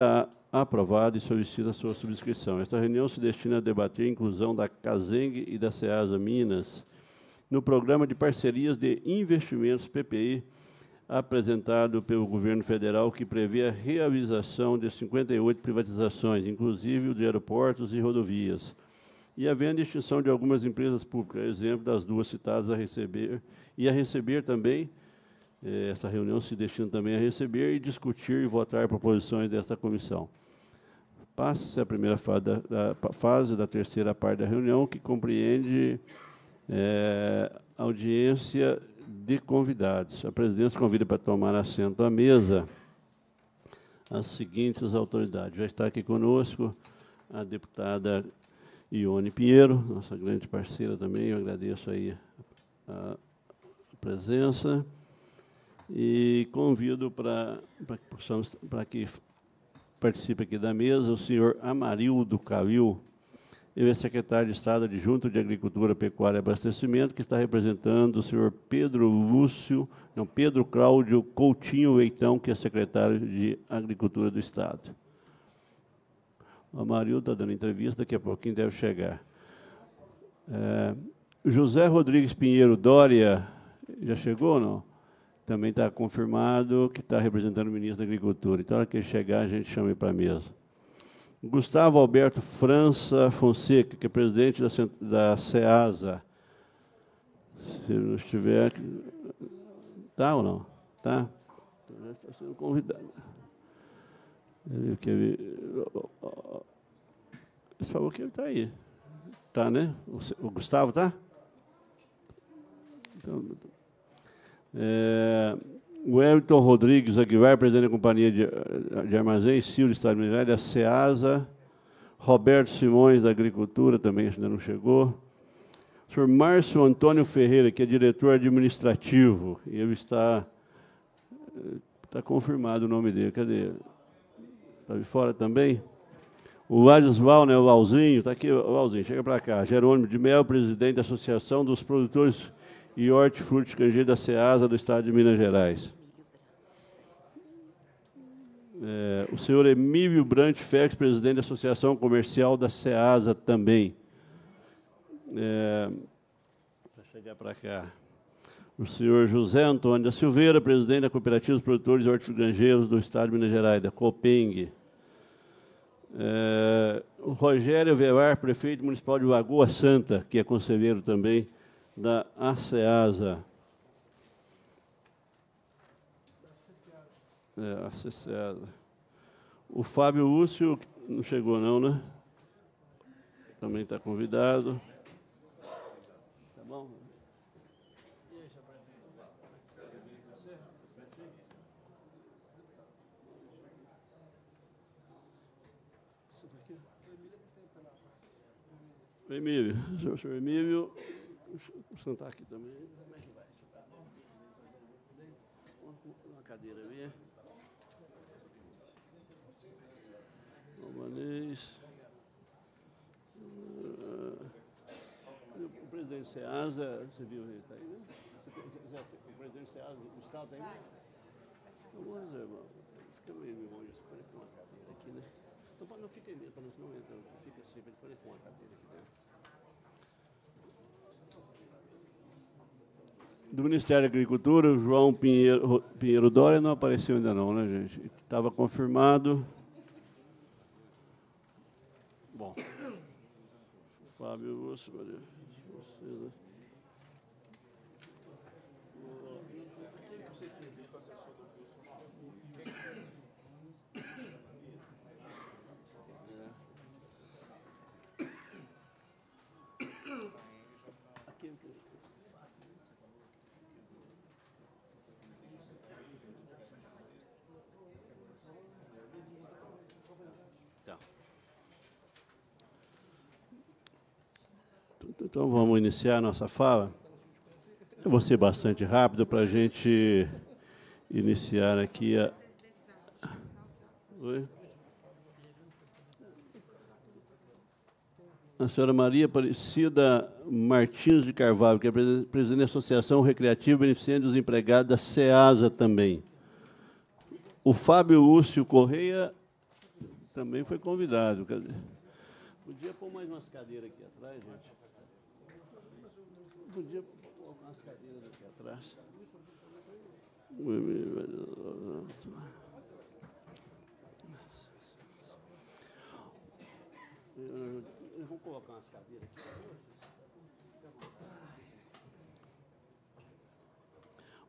Está aprovado e solicita sua subscrição. Esta reunião se destina a debater a inclusão da Caseng e da SEASA Minas no programa de parcerias de investimentos PPI apresentado pelo governo federal que prevê a realização de 58 privatizações, inclusive o de aeroportos e rodovias, e havendo extinção de algumas empresas públicas, exemplo das duas citadas a receber, e a receber também é, essa reunião se destina também a receber e discutir e votar proposições desta comissão. Passa-se a primeira fase da, da, fase da terceira parte da reunião, que compreende é, audiência de convidados. A presidência convida para tomar assento à mesa as seguintes autoridades. Já está aqui conosco a deputada Ione Pinheiro, nossa grande parceira também. Eu agradeço aí a presença e convido para que participe aqui da mesa, o senhor Amarildo Calil, ele é secretário de Estado adjunto de Agricultura, Pecuária e Abastecimento, que está representando o senhor Pedro Lúcio, não, Pedro Cláudio Coutinho Leitão, que é secretário de Agricultura do Estado. O Amarildo está dando entrevista, daqui a pouquinho deve chegar. É, José Rodrigues Pinheiro Dória, já chegou ou não? também está confirmado que está representando o ministro da Agricultura. Então, na hora que ele chegar, a gente chama ele para a mesa. Gustavo Alberto França Fonseca, que é presidente da, da CEASA. Se não estiver. Tá ou não? Tá? Já está sendo convidado. Ele Ele falou que ele está aí. Tá, né? O Gustavo está Então, é, o Elton Rodrigues Aguiar, presidente da Companhia de, de Armazéns, Silvio Estado de Minas Gerais, a SEASA, Roberto Simões, da Agricultura, também ainda não chegou. O senhor Márcio Antônio Ferreira, que é diretor administrativo, ele está, está confirmado o nome dele, cadê? Está de fora também? O Ladisval, né, o Valzinho, está aqui, o Valzinho, chega para cá. Jerônimo de Mel, presidente da Associação dos Produtores e Hortifruti Cangi da Ceasa do Estado de Minas Gerais. É, o senhor Emílio Brant Félix, presidente da Associação Comercial da Ceasa também. É, para chegar para cá. O senhor José Antônio da Silveira, presidente da Cooperativa dos Produtores e Hortifrutigranjeiros do Estado de Minas Gerais, da COPENG. É, o Rogério Velar, prefeito municipal de Lagoa Santa, que é conselheiro também da ASEASA. É, ASEASA. O Fábio Úcio, não chegou não, né? Também está convidado. Tá bom? Emílio, o senhor Emílio Deixa eu sentar aqui também. Como é que vai? Uma cadeira minha. Albanês. Ah, o presidente Seasa, você viu ele está aí, né? O presidente Seasa do Estado tá aí? Né? Então, vamos, irmão. Fica meio longe, parece uma cadeira aqui, né? Então, não fica aí, para não entrar, fica assim, parece uma cadeira aqui dentro. do Ministério da Agricultura, o João Pinheiro, Pinheiro Dória não apareceu ainda não, né, gente? Estava confirmado. Bom. Fábio, você, Então vamos iniciar nossa fala. Eu vou ser bastante rápido para a gente iniciar aqui a. Oi? A senhora Maria Aparecida Martins de Carvalho, que é presidente da Associação Recreativa Beneficente dos Empregados da SEASA também. O Fábio Lúcio Correia também foi convidado. Podia pôr mais umas cadeiras aqui atrás, gente podia colocar cadeiras aqui atrás. Eu vou colocar umas cadeiras aqui.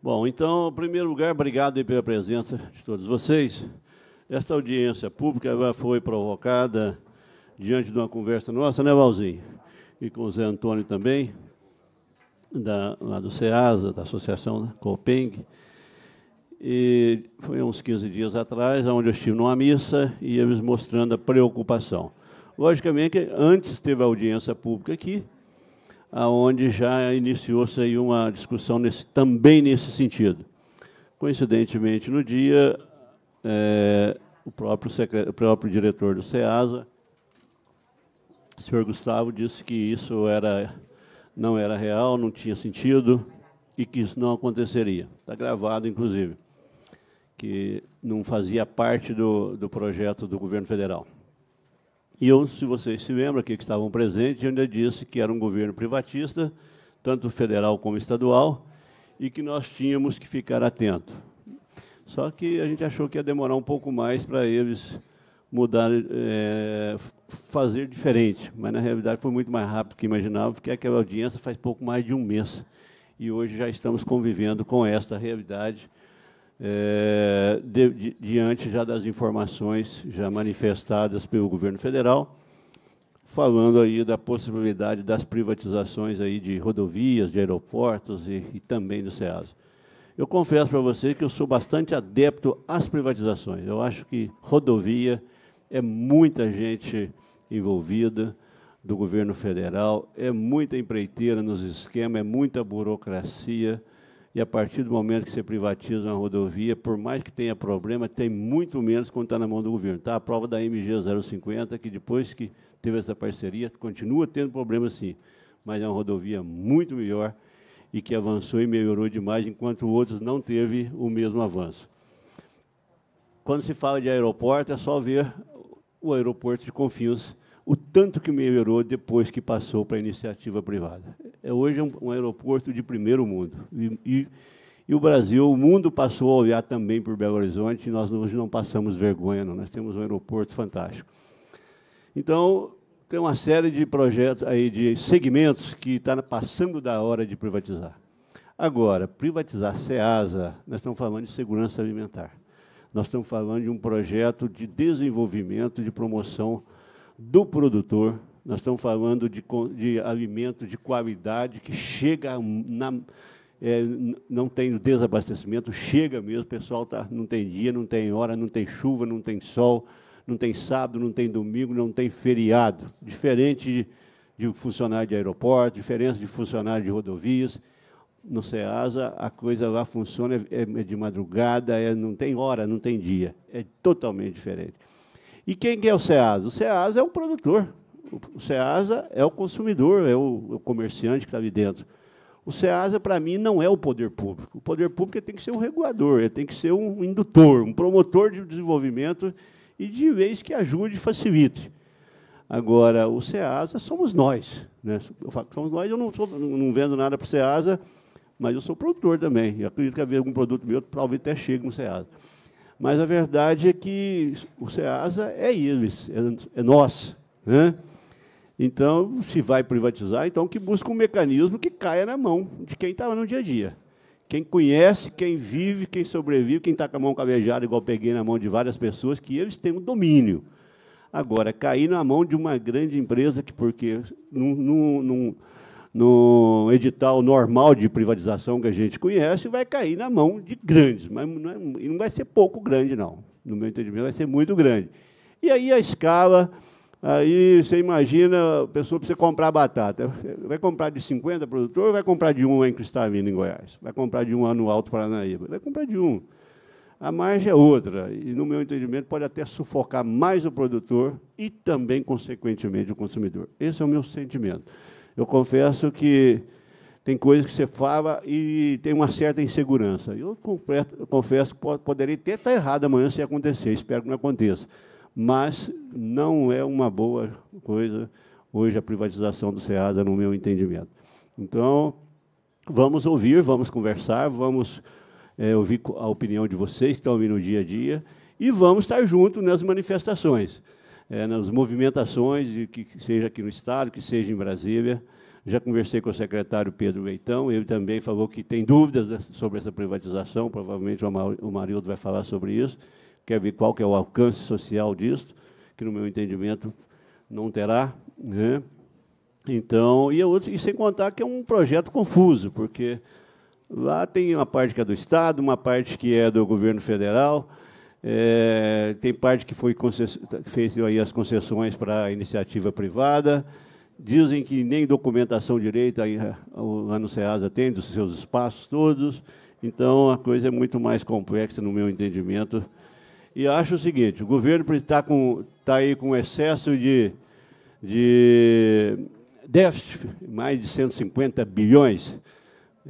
Bom, então, em primeiro lugar, obrigado pela presença de todos vocês. Esta audiência pública foi provocada diante de uma conversa nossa, né, Valzinho? E com o Zé Antônio também, da, lá do SEASA, da Associação né, Copeng, e foi uns 15 dias atrás, onde eu estive numa missa e eles mostrando a preocupação. Logicamente, antes teve a audiência pública aqui, aonde já iniciou-se aí uma discussão nesse, também nesse sentido. Coincidentemente, no dia, é, o, próprio o próprio diretor do SEASA, o senhor Gustavo, disse que isso era não era real, não tinha sentido e que isso não aconteceria. Está gravado, inclusive, que não fazia parte do, do projeto do governo federal. E eu, se vocês se lembram, aqui que estavam presentes, ainda disse que era um governo privatista, tanto federal como estadual, e que nós tínhamos que ficar atento. Só que a gente achou que ia demorar um pouco mais para eles mudar, é, fazer diferente. Mas, na realidade, foi muito mais rápido do que imaginava, porque aquela audiência faz pouco mais de um mês. E hoje já estamos convivendo com esta realidade, é, de, de, diante já das informações já manifestadas pelo governo federal, falando aí da possibilidade das privatizações aí de rodovias, de aeroportos e, e também do SEASA. Eu confesso para vocês que eu sou bastante adepto às privatizações. Eu acho que rodovia é muita gente envolvida do governo federal, é muita empreiteira nos esquemas, é muita burocracia. E a partir do momento que você privatiza uma rodovia, por mais que tenha problema, tem muito menos quando está na mão do governo. Está a prova da MG 050, que depois que teve essa parceria, continua tendo problema sim, mas é uma rodovia muito melhor e que avançou e melhorou demais, enquanto outros não teve o mesmo avanço. Quando se fala de aeroporto, é só ver o aeroporto de Confins, o tanto que melhorou depois que passou para a iniciativa privada. É, hoje é um, um aeroporto de primeiro mundo. E, e, e, o Brasil, o mundo passou a olhar também por Belo Horizonte e nós hoje não passamos vergonha, não. Nós temos um aeroporto fantástico. Então, tem uma série de projetos aí, de segmentos que está passando da hora de privatizar. Agora, privatizar SEASA, nós estamos falando de segurança alimentar. Nós estamos falando de um projeto de desenvolvimento, de promoção do produtor. Nós estamos falando de, de alimento de qualidade que chega na, é, não tem desabastecimento, chega mesmo, o pessoal tá, não tem dia, não tem hora, não tem chuva, não tem sol, não tem sábado, não tem domingo, não tem feriado. Diferente de, de funcionário de aeroporto, diferente de funcionário de rodovias, no SEASA, a coisa lá funciona é, é, é de madrugada, é, não tem hora, não tem dia. É totalmente diferente. E quem é o SEASA? O SEASA é o produtor. O SEASA é o consumidor, é o, comerciante que está ali dentro. O SEASA, para mim, não é o poder público. O poder público tem que ser um regulador, ele tem que ser um indutor, um promotor de desenvolvimento e de vez que ajude e facilite. Agora, o SEASA somos nós. Né? Somos nós, eu não, sou, não vendo nada para o SEASA, mas eu sou produtor também, e acredito que haver algum produto meu talvez até chegue no SEASA. Mas a verdade é que o SEASA é eles, é, é nós. Né? Então, se vai privatizar, então que busque um mecanismo que caia na mão de quem está no dia a dia. Quem conhece, quem vive, quem sobrevive, quem está com a mão cavejada, igual peguei na mão de várias pessoas, que eles têm o um domínio. Agora, cair na mão de uma grande empresa que porque não, não, não, no edital normal de privatização que a gente conhece, vai cair na mão de grandes, mas não, é, não vai ser pouco grande, não. No meu entendimento, vai ser muito grande. E aí a escala, aí você imagina, a pessoa precisa comprar batata. Vai comprar de 50 produtores ou vai comprar de um em Cristalina, em Goiás? Vai comprar de um ano alto Alto Paranaíba? Vai comprar de um. A margem é outra, e, no meu entendimento, pode até sufocar mais o produtor e também, consequentemente, o consumidor. Esse é o meu sentimento eu confesso que tem coisas que você fala e tem uma certa insegurança. Eu, completo, eu confesso que poderia até estar tá errado amanhã se acontecer, espero que não aconteça. Mas não é uma boa coisa hoje a privatização do SEASA, no meu entendimento. Então, vamos ouvir, vamos conversar, vamos é, ouvir a opinião de vocês que estão ouvindo no dia a dia e vamos estar juntos nas manifestações é, nas movimentações, que seja aqui no Estado, que seja em Brasília. Já conversei com o secretário Pedro Leitão, ele também falou que tem dúvidas né, sobre essa privatização, provavelmente o Marildo vai falar sobre isso, quer ver qual que é o alcance social disso, que no meu entendimento não terá. Né? Então, e, é outro, e sem contar que é um projeto confuso, porque lá tem uma parte que é do Estado, uma parte que é do governo federal, é, tem parte que foi fez aí as concessões para iniciativa privada. Dizem que nem documentação direita lá no SEASA tem, dos seus espaços todos. Então, a coisa é muito mais complexa, no meu entendimento. E acho o seguinte, o governo está com, tá aí com excesso de, de déficit, mais de 150 bilhões,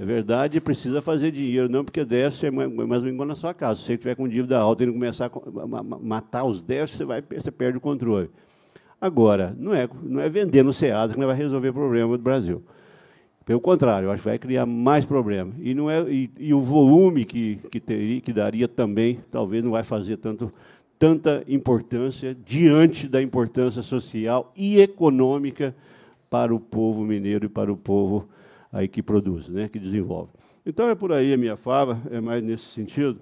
é verdade, precisa fazer dinheiro, não porque déficit é mais um engano na sua casa. Se você tiver com dívida alta e começar a matar os déficits, você, vai, você perde o controle. Agora, não é, não é vender no SEASA que vai resolver o problema do Brasil. Pelo contrário, eu acho que vai criar mais problemas. E, não é, e, e o volume que, que, teria, que daria também, talvez não vai fazer tanto, tanta importância diante da importância social e econômica para o povo mineiro e para o povo aí que produz, né, que desenvolve. Então é por aí a minha fala, é mais nesse sentido.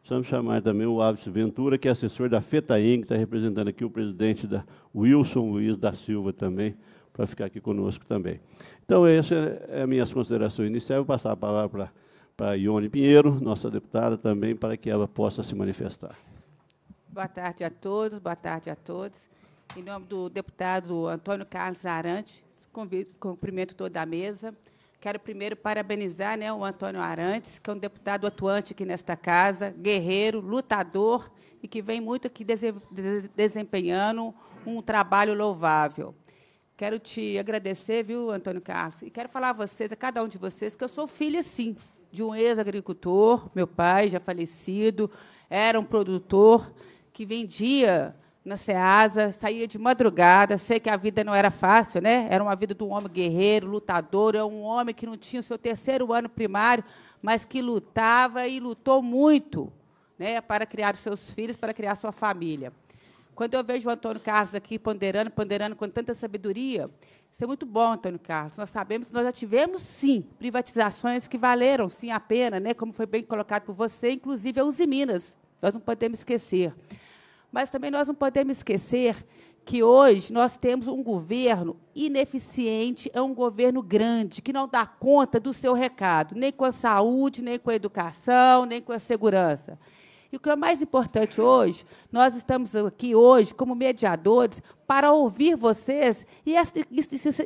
Precisamos chamar também o Aves Ventura, que é assessor da FETAIN, que está representando aqui o presidente da Wilson Luiz da Silva também, para ficar aqui conosco também. Então, essas é as minhas considerações iniciais. Vou passar a palavra para, para Ione Pinheiro, nossa deputada também, para que ela possa se manifestar. Boa tarde a todos, boa tarde a todos. Em nome do deputado Antônio Carlos Arante, cumprimento toda a mesa. Quero primeiro parabenizar né, o Antônio Arantes, que é um deputado atuante aqui nesta casa, guerreiro, lutador e que vem muito aqui desempenhando um trabalho louvável. Quero te agradecer, viu, Antônio Carlos? E quero falar a vocês, a cada um de vocês, que eu sou filha, sim, de um ex-agricultor, meu pai já falecido, era um produtor que vendia na SEASA, saía de madrugada, sei que a vida não era fácil, né? Era uma vida de um homem guerreiro, lutador, é um homem que não tinha o seu terceiro ano primário, mas que lutava e lutou muito, né, para criar os seus filhos, para criar sua família. Quando eu vejo o Antônio Carlos aqui ponderando, ponderando com tanta sabedoria, isso é muito bom, Antônio Carlos. Nós sabemos, nós já tivemos, sim, privatizações que valeram, sim, a pena, né, como foi bem colocado por você, inclusive a Uzi Minas. Nós não podemos esquecer. Mas também nós não podemos esquecer que hoje nós temos um governo ineficiente, é um governo grande, que não dá conta do seu recado, nem com a saúde, nem com a educação, nem com a segurança. E o que é mais importante hoje, nós estamos aqui hoje como mediadores para ouvir vocês e,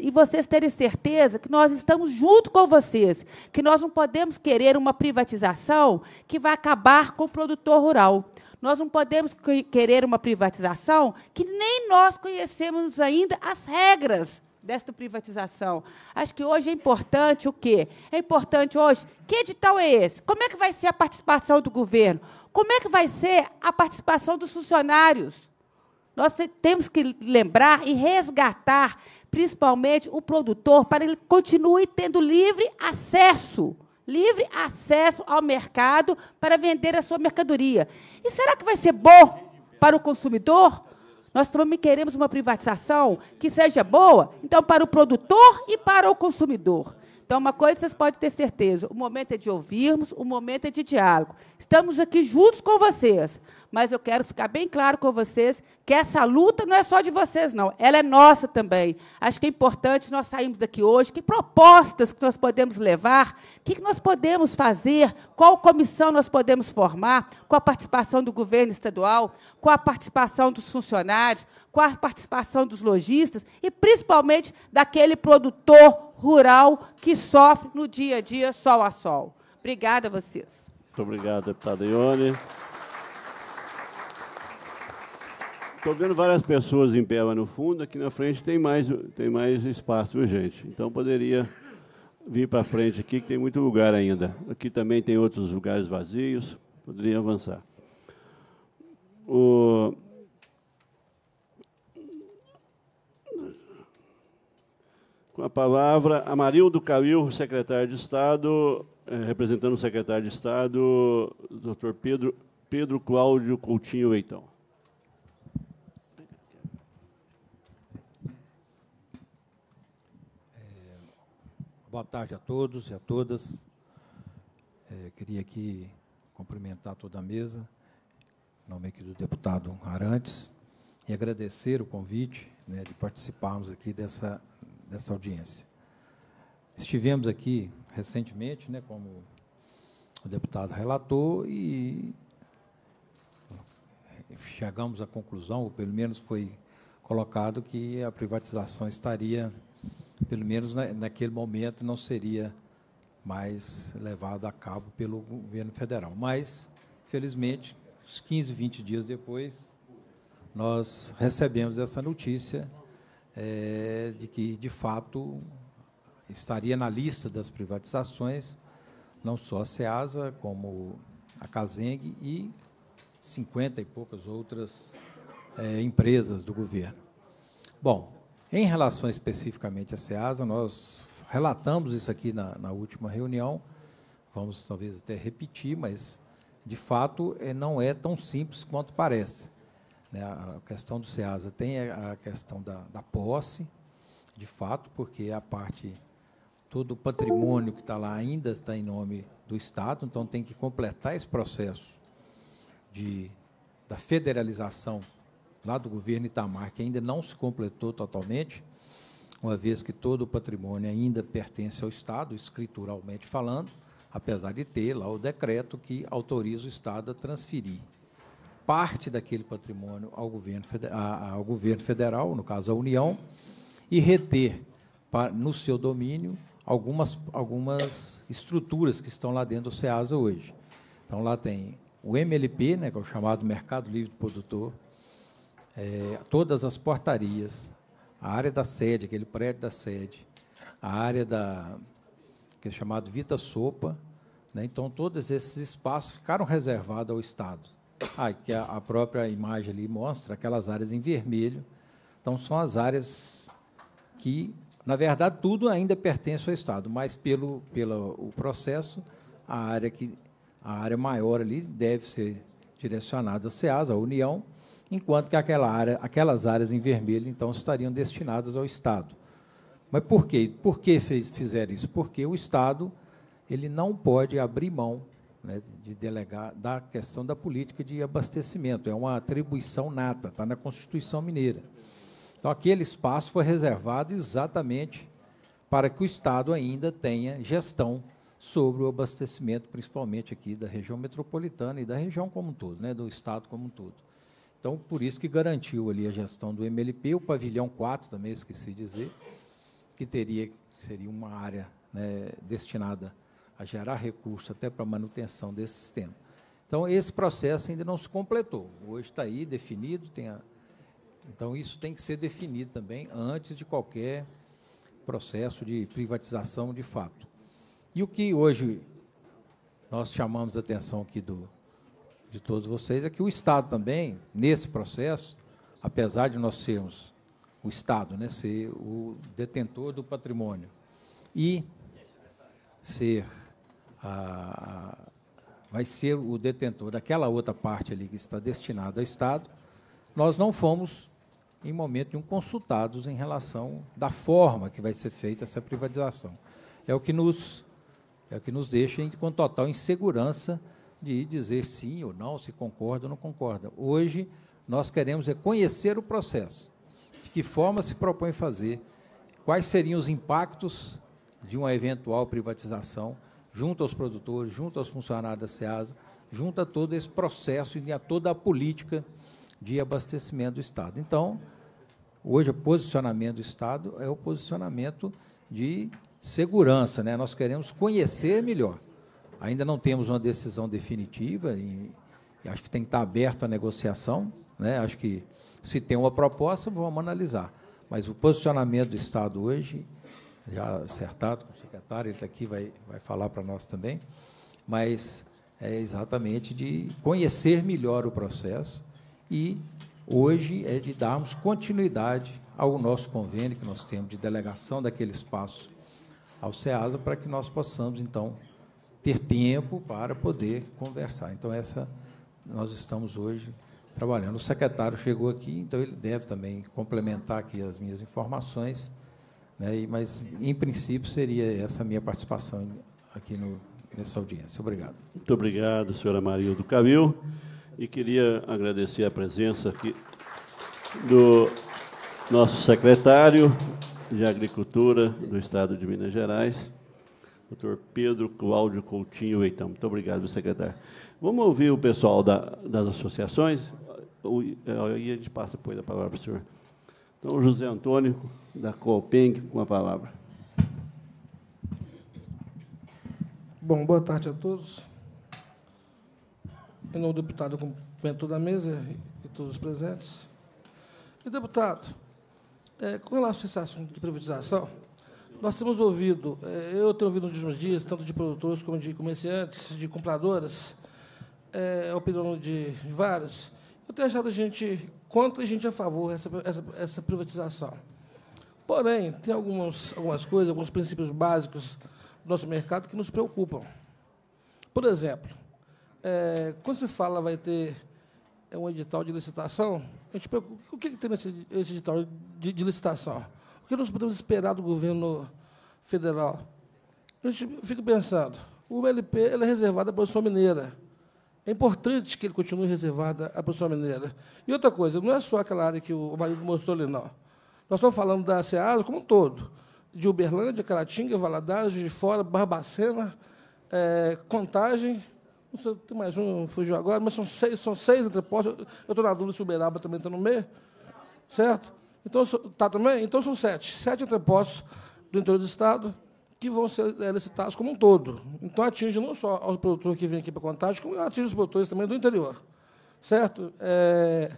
e vocês terem certeza que nós estamos junto com vocês, que nós não podemos querer uma privatização que vai acabar com o produtor rural. Nós não podemos querer uma privatização que nem nós conhecemos ainda as regras desta privatização. Acho que hoje é importante o quê? É importante hoje, que edital é esse? Como é que vai ser a participação do governo? Como é que vai ser a participação dos funcionários? Nós temos que lembrar e resgatar, principalmente, o produtor para ele continue tendo livre acesso livre acesso ao mercado para vender a sua mercadoria. E será que vai ser bom para o consumidor? Nós também queremos uma privatização que seja boa, então, para o produtor e para o consumidor. Então, uma coisa vocês podem ter certeza: o momento é de ouvirmos, o momento é de diálogo. Estamos aqui juntos com vocês mas eu quero ficar bem claro com vocês que essa luta não é só de vocês, não. Ela é nossa também. Acho que é importante nós sairmos daqui hoje. Que propostas que nós podemos levar? O que nós podemos fazer? Qual comissão nós podemos formar? Com a participação do governo estadual, com a participação dos funcionários, com a participação dos lojistas e, principalmente, daquele produtor rural que sofre no dia a dia, sol a sol. Obrigada a vocês. Muito obrigado, deputada Ione. Estou vendo várias pessoas em pé lá no fundo. Aqui na frente tem mais, tem mais espaço, viu, gente? Então poderia vir para frente aqui, que tem muito lugar ainda. Aqui também tem outros lugares vazios. Poderia avançar. O... Com a palavra, Amarildo Calil, secretário de Estado, eh, representando o secretário de Estado, doutor Pedro, Pedro Cláudio Coutinho Leitão. Boa tarde a todos e a todas. É, queria aqui cumprimentar toda a mesa, em nome aqui do deputado Arantes, e agradecer o convite né, de participarmos aqui dessa, dessa audiência. Estivemos aqui recentemente, né, como o deputado relatou, e chegamos à conclusão, ou pelo menos foi colocado, que a privatização estaria pelo menos na, naquele momento, não seria mais levado a cabo pelo governo federal. Mas, felizmente, uns 15, 20 dias depois, nós recebemos essa notícia é, de que, de fato, estaria na lista das privatizações não só a SEASA, como a Caseng e 50 e poucas outras é, empresas do governo. Bom, em relação especificamente à SEASA, nós relatamos isso aqui na, na última reunião, vamos talvez até repetir, mas de fato é, não é tão simples quanto parece. Né? A questão do SEASA tem a questão da, da posse, de fato, porque a parte, todo o patrimônio que está lá ainda está em nome do Estado, então tem que completar esse processo de, da federalização lá do governo Itamar, que ainda não se completou totalmente, uma vez que todo o patrimônio ainda pertence ao Estado, escrituralmente falando, apesar de ter lá o decreto que autoriza o Estado a transferir parte daquele patrimônio ao governo, ao governo federal, no caso a União, e reter no seu domínio algumas, algumas estruturas que estão lá dentro do SEASA hoje. Então, lá tem o MLP, né, que é o chamado Mercado Livre do Produtor, é, todas as portarias, a área da sede, aquele prédio da sede, a área da que é chamado Vita Sopa, né? então todos esses espaços ficaram reservados ao Estado. Ah, que a, a própria imagem ali mostra aquelas áreas em vermelho. Então são as áreas que, na verdade, tudo ainda pertence ao Estado, mas pelo, pelo o processo, a área que a área maior ali deve ser direcionada ao SEAS, à União, enquanto que aquela área, aquelas áreas em vermelho, então, estariam destinadas ao Estado. Mas por quê? Por que fez, fizeram isso? Porque o Estado ele não pode abrir mão né, de delegar da questão da política de abastecimento. É uma atribuição nata, está na Constituição Mineira. Então, aquele espaço foi reservado exatamente para que o Estado ainda tenha gestão sobre o abastecimento, principalmente aqui da região metropolitana e da região como um todo, né, do Estado como um todo. Então, por isso que garantiu ali a gestão do MLP, o pavilhão 4 também, esqueci de dizer, que teria, seria uma área né, destinada a gerar recursos até para a manutenção desse sistema. Então, esse processo ainda não se completou. Hoje está aí definido, tem a... então isso tem que ser definido também antes de qualquer processo de privatização de fato. E o que hoje nós chamamos a atenção aqui do, de todos vocês é que o Estado também, nesse processo, apesar de nós sermos o Estado, né, ser o detentor do patrimônio e ser a, a, vai ser o detentor daquela outra parte ali que está destinada ao Estado, nós não fomos em momento nenhum consultados em relação da forma que vai ser feita essa privatização. É o que nos é o que nos deixa com total insegurança de dizer sim ou não, se concorda ou não concorda. Hoje, nós queremos é conhecer o processo, de que forma se propõe fazer, quais seriam os impactos de uma eventual privatização junto aos produtores, junto aos funcionários da SEASA, junto a todo esse processo e a toda a política de abastecimento do Estado. Então, hoje o posicionamento do Estado é o posicionamento de segurança, né? Nós queremos conhecer melhor. Ainda não temos uma decisão definitiva e, e acho que tem que estar aberto à negociação. Né? Acho que se tem uma proposta, vamos analisar. Mas o posicionamento do Estado hoje, já acertado com o secretário, ele está aqui, vai, vai falar para nós também, mas é exatamente de conhecer melhor o processo e hoje é de darmos continuidade ao nosso convênio que nós temos de delegação daquele espaço ao SEASA para que nós possamos, então, ter tempo para poder conversar. Então, essa nós estamos hoje trabalhando. O secretário chegou aqui, então ele deve também complementar aqui as minhas informações, né? mas, em princípio, seria essa a minha participação aqui no, nessa audiência. Obrigado. Muito obrigado, senhora Maria do Camil, e queria agradecer a presença aqui do nosso secretário de Agricultura do Estado de Minas Gerais, Doutor Pedro Cláudio Coutinho então Muito obrigado, secretário. Vamos ouvir o pessoal da, das associações, e eh, a gente passa depois a palavra para o senhor. Então, José Antônio, da Copeng, com a palavra. Bom, boa tarde a todos. Em nome do deputado, eu cumprimento toda a mesa e todos os presentes. E, deputado, é, com relação a esse assunto de privatização, nós temos ouvido, eh, eu tenho ouvido nos últimos dias, tanto de produtores como de comerciantes, de compradoras, é, eh, opinião de vários. Eu tenho achado a gente contra e gente é a favor essa, essa, essa privatização. Porém, tem algumas, algumas coisas, alguns princípios básicos do nosso mercado que nos preocupam. Por exemplo, é, quando se fala vai ter um edital de licitação, a gente pergunta o que, que tem nesse edital de, de licitação? que nós podemos esperar do governo federal? A gente fica pensando, o LP é reservado à produção mineira. É importante que ele continue reservado à produção mineira. E outra coisa, não é só aquela área que o marido mostrou ali, não. Nós estamos falando da SEASA como um todo, de Uberlândia, Caratinga, Valadares, de Fora, Barbacena, é, Contagem, não sei, tem mais um, fugiu agora, mas são seis, são seis entrepostos. Eu estou na dúvida se Uberaba também está no meio, certo? Então, tá também? Então são sete. Sete entrepostos do interior do Estado que vão ser eh, licitados como um todo. Então atinge não só os produtores que vêm aqui para contagem, como atinge os produtores também do interior. Certo? É,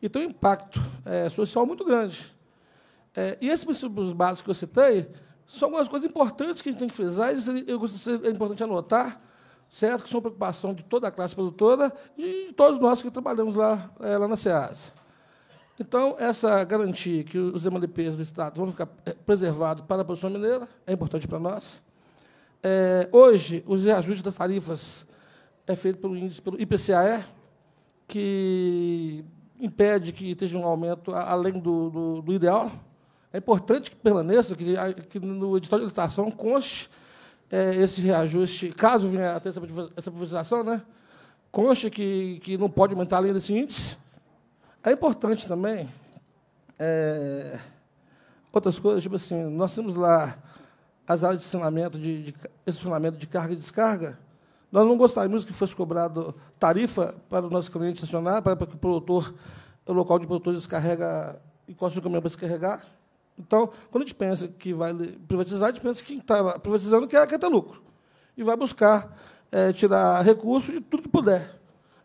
e tem um impacto é, social muito grande. É, e esses princípios básicos que eu citei são algumas coisas importantes que a gente tem que frisar, e eu gostaria, é importante anotar, certo? Que são preocupação de toda a classe produtora e de todos nós que trabalhamos lá, lá na SEASA. Então, essa garantia que os MLPs do Estado vão ficar eh, preservados para a produção mineira é importante para nós. É, hoje, os reajustes das tarifas é feito pelo índice, pelo IPCAE, que impede que esteja um aumento além do, do, do ideal. É importante que permaneça, que, que no edital de licitação conste é, esse reajuste, caso venha a ter essa publicização, né, conste que, que não pode aumentar além desse índice, é importante também é, outras coisas, tipo assim, nós temos lá as áreas de estacionamento de, de, estacionamento de carga e descarga. Nós não gostaríamos que fosse cobrado tarifa para o nosso cliente estacionar, para, para que o produtor, o local de produtor descarrega, e encosta o caminhão para descarregar. Então, quando a gente pensa que vai privatizar, a gente pensa que quem está privatizando quer, é, quer é ter lucro. E vai buscar é, tirar recursos de tudo que puder.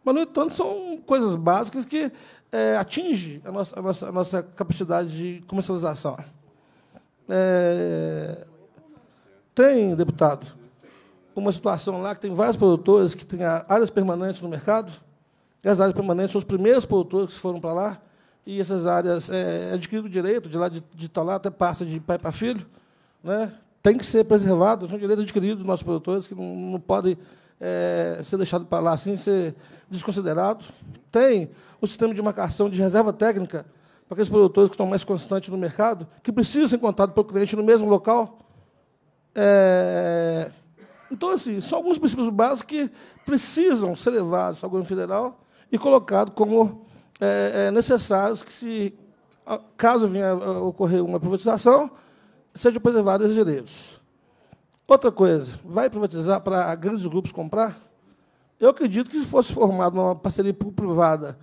Mas, no entanto, são coisas básicas que é, atinge a nossa, a, nossa, a nossa capacidade de comercialização. É, tem, deputado, uma situação lá que tem vários produtores que têm áreas permanentes no mercado, e as áreas permanentes são os primeiros produtores que foram para lá, e essas áreas é, é adquiriram o direito de, lá, de, de estar tá lá, até passa de pai para filho, né? tem que ser preservado, são direitos adquiridos dos nossos produtores, que não, não podem é, ser deixados para lá assim, ser desconsiderado tem um sistema de marcação de reserva técnica para aqueles produtores que estão mais constantes no mercado, que precisam ser contados pelo cliente no mesmo local. É... Então, assim, são alguns princípios básicos que precisam ser levados ao governo federal e colocados como é, é, necessários que, se caso venha a ocorrer uma privatização, sejam preservados os direitos. Outra coisa, vai privatizar para grandes grupos comprar? Eu acredito que se fosse formada uma parceria público-privada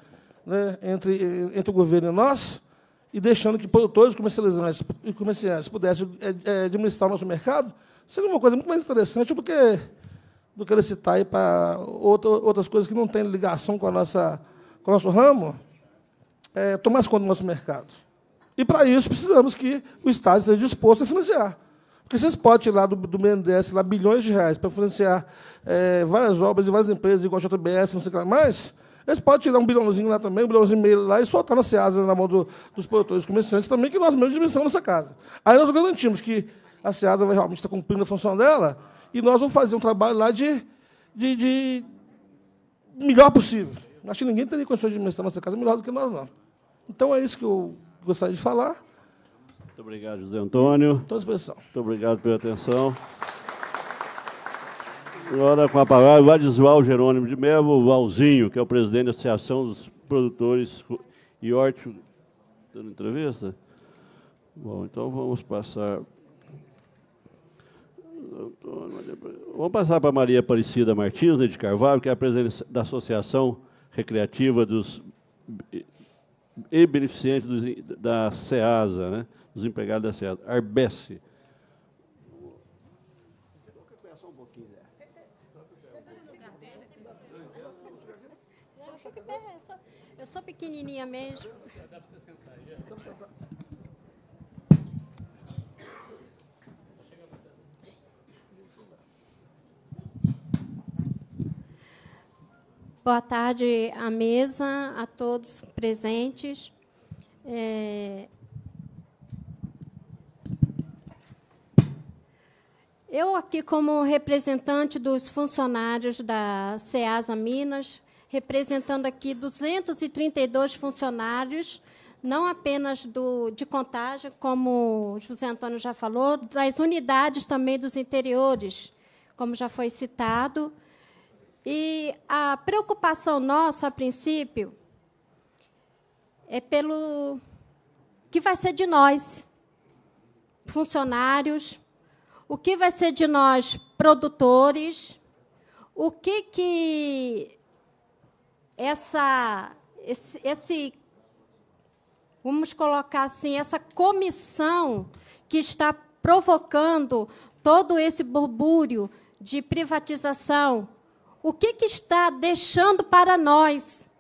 né, entre, entre o governo e nós, e deixando que produtores comercializantes e comerciantes pudessem é, é, administrar o nosso mercado, seria uma coisa muito mais interessante do que, do que licitar aí para outra, outras coisas que não têm ligação com, a nossa, com o nosso ramo, é, tomar conta do nosso mercado. E, para isso, precisamos que o Estado esteja disposto a financiar. Porque vocês podem tirar do, do BNDES lá, bilhões de reais para financiar é, várias obras e várias empresas, igual a JBS, não sei o que lá, mas eles podem tirar um bilhãozinho lá também, um bilhãozinho e meio lá e soltar na Seasa, na mão do, dos produtores comerciantes também, que nós mesmos dimensionamos nessa casa. Aí nós garantimos que a Seasa vai realmente estar tá cumprindo a função dela e nós vamos fazer um trabalho lá de, de, de melhor possível. Acho que ninguém teria condições de administrar nossa casa melhor do que nós, não. Então é isso que eu gostaria de falar. Muito obrigado, José Antônio. Estou à disposição. Muito obrigado pela atenção. Agora, com a palavra, vai o Jerônimo de Melo, Valzinho, que é o presidente da Associação dos Produtores e Horto. Dando tá entrevista? Bom, então vamos passar. Vamos passar para Maria Aparecida Martins de Carvalho, que é a presidente da Associação Recreativa dos e Beneficientes dos, da SEASA, né? dos empregados da SESI. Arbece. Eu sou pequenininha mesmo. Dá para você sentar aí. Boa tarde à mesa, a todos presentes. É, Eu aqui, como representante dos funcionários da SEASA Minas, representando aqui 232 funcionários, não apenas do, de contagem, como José Antônio já falou, das unidades também dos interiores, como já foi citado. E a preocupação nossa, a princípio, é pelo que vai ser de nós, funcionários, o que vai ser de nós produtores? O que que essa esse, esse vamos colocar assim, essa comissão que está provocando todo esse burbúrio de privatização, o que, que, está deixando para nós,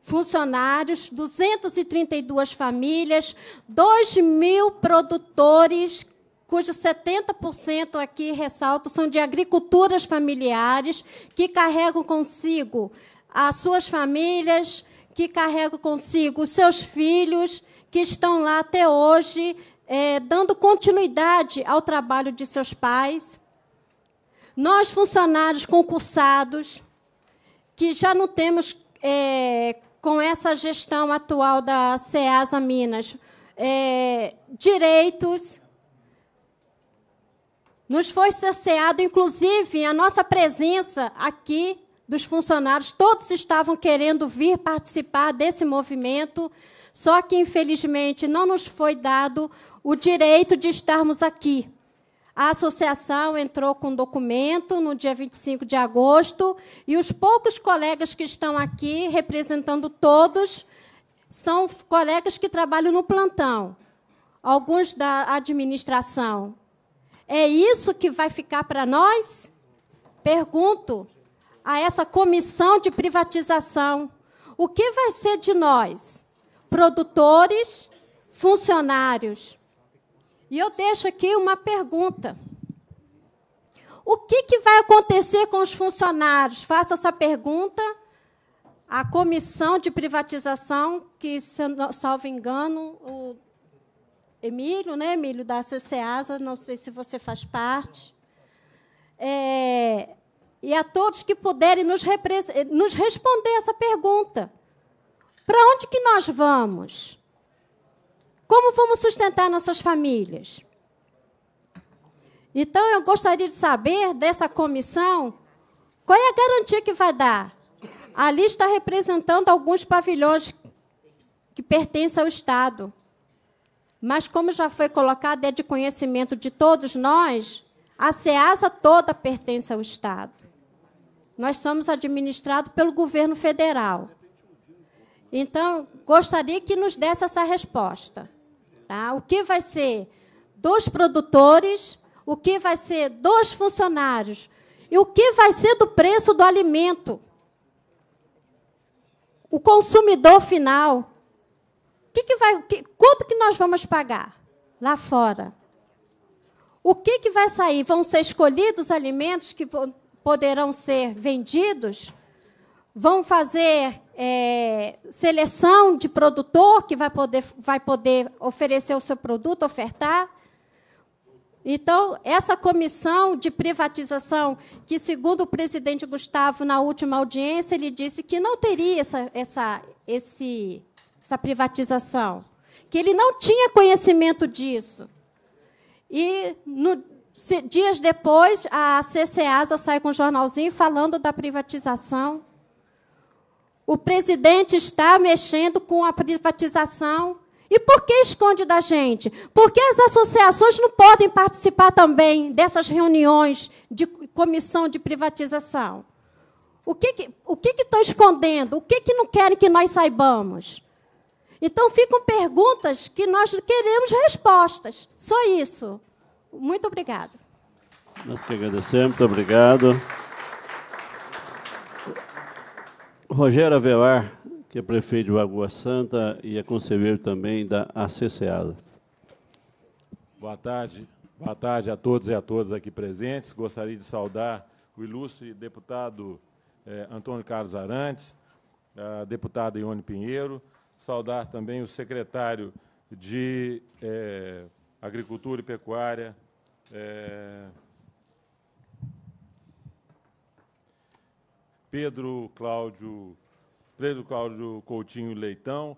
funcionários, 232 famílias, 2 mil produtores cujos 70% aqui ressalto são de agriculturas familiares que carregam consigo as suas famílias, que carregam consigo os seus filhos, que estão lá até hoje, é, dando continuidade ao trabalho de seus pais. Nós, funcionários concursados, que já não temos, é, com essa gestão atual da SEASA Minas, é, direitos nos foi cerceado, inclusive, a nossa presença aqui dos funcionários. Todos estavam querendo vir participar desse movimento, só que, infelizmente, não nos foi dado o direito de estarmos aqui. A associação entrou com um documento no dia 25 de agosto e os poucos colegas que estão aqui, representando todos, são colegas que trabalham no plantão, alguns da administração, é isso que vai ficar para nós? Pergunto a essa comissão de privatização: o que vai ser de nós, produtores, funcionários? E eu deixo aqui uma pergunta. O que, que vai acontecer com os funcionários? Faça essa pergunta à comissão de privatização, que, se eu não, salvo engano, o Emílio, né, Emílio, da CCASA, não sei se você faz parte. É, e a todos que puderem nos, nos responder essa pergunta. Para onde que nós vamos? Como vamos sustentar nossas famílias? Então, eu gostaria de saber dessa comissão qual é a garantia que vai dar. Ali está representando alguns pavilhões que pertencem ao Estado. Mas, como já foi colocado, é de conhecimento de todos nós, a SEASA toda pertence ao Estado. Nós somos administrados pelo governo federal. Então, gostaria que nos desse essa resposta. Tá? O que vai ser dos produtores, o que vai ser dos funcionários e o que vai ser do preço do alimento? O consumidor final que, que vai, que, quanto que nós vamos pagar lá fora? O que, que vai sair? Vão ser escolhidos alimentos que poderão ser vendidos? Vão fazer é, seleção de produtor que vai poder, vai poder oferecer o seu produto, ofertar? Então, essa comissão de privatização, que, segundo o presidente Gustavo, na última audiência, ele disse que não teria essa, essa, esse essa privatização, que ele não tinha conhecimento disso. E no, se, dias depois, a CCASA sai com um jornalzinho falando da privatização. O presidente está mexendo com a privatização. E por que esconde da gente? Porque as associações não podem participar também dessas reuniões de comissão de privatização. O que, que o que, que estão escondendo? O que, que não querem que nós saibamos? Então ficam perguntas que nós queremos respostas. Só isso. Muito obrigada. Nós que agradecemos, muito obrigado. Rogério Avelar, que é prefeito de Lagoa Santa e é conselheiro também da ACCASA. Boa tarde. Boa tarde a todos e a todas aqui presentes. Gostaria de saudar o ilustre deputado eh, Antônio Carlos Arantes, a deputada Ione Pinheiro, saudar também o secretário de é, Agricultura e Pecuária, é, Pedro Cláudio, Pedro Cláudio Coutinho Leitão,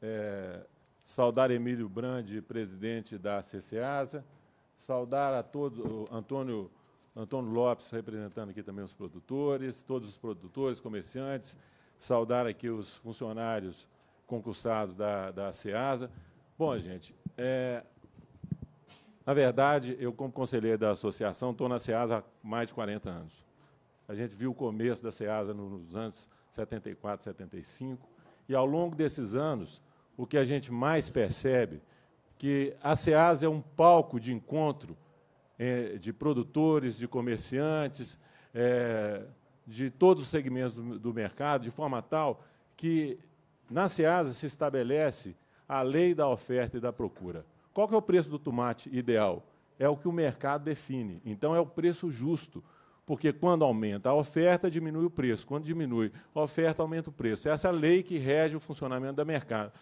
é, saudar Emílio Brandi, presidente da CCASA, saudar a todos, Antônio, Antônio Lopes, representando aqui também os produtores, todos os produtores, comerciantes, saudar aqui os funcionários concursados da, da SEASA. Bom, gente, é, na verdade, eu, como conselheiro da associação, estou na SEASA há mais de 40 anos. A gente viu o começo da SEASA nos anos 74, 75, e, ao longo desses anos, o que a gente mais percebe que a SEASA é um palco de encontro é, de produtores, de comerciantes, é, de todos os segmentos do mercado, de forma tal que na SEASA se estabelece a lei da oferta e da procura. Qual que é o preço do tomate ideal? É o que o mercado define. Então, é o preço justo. Porque quando aumenta a oferta, diminui o preço. Quando diminui a oferta, aumenta o preço. Essa é a lei que rege o funcionamento do mercado.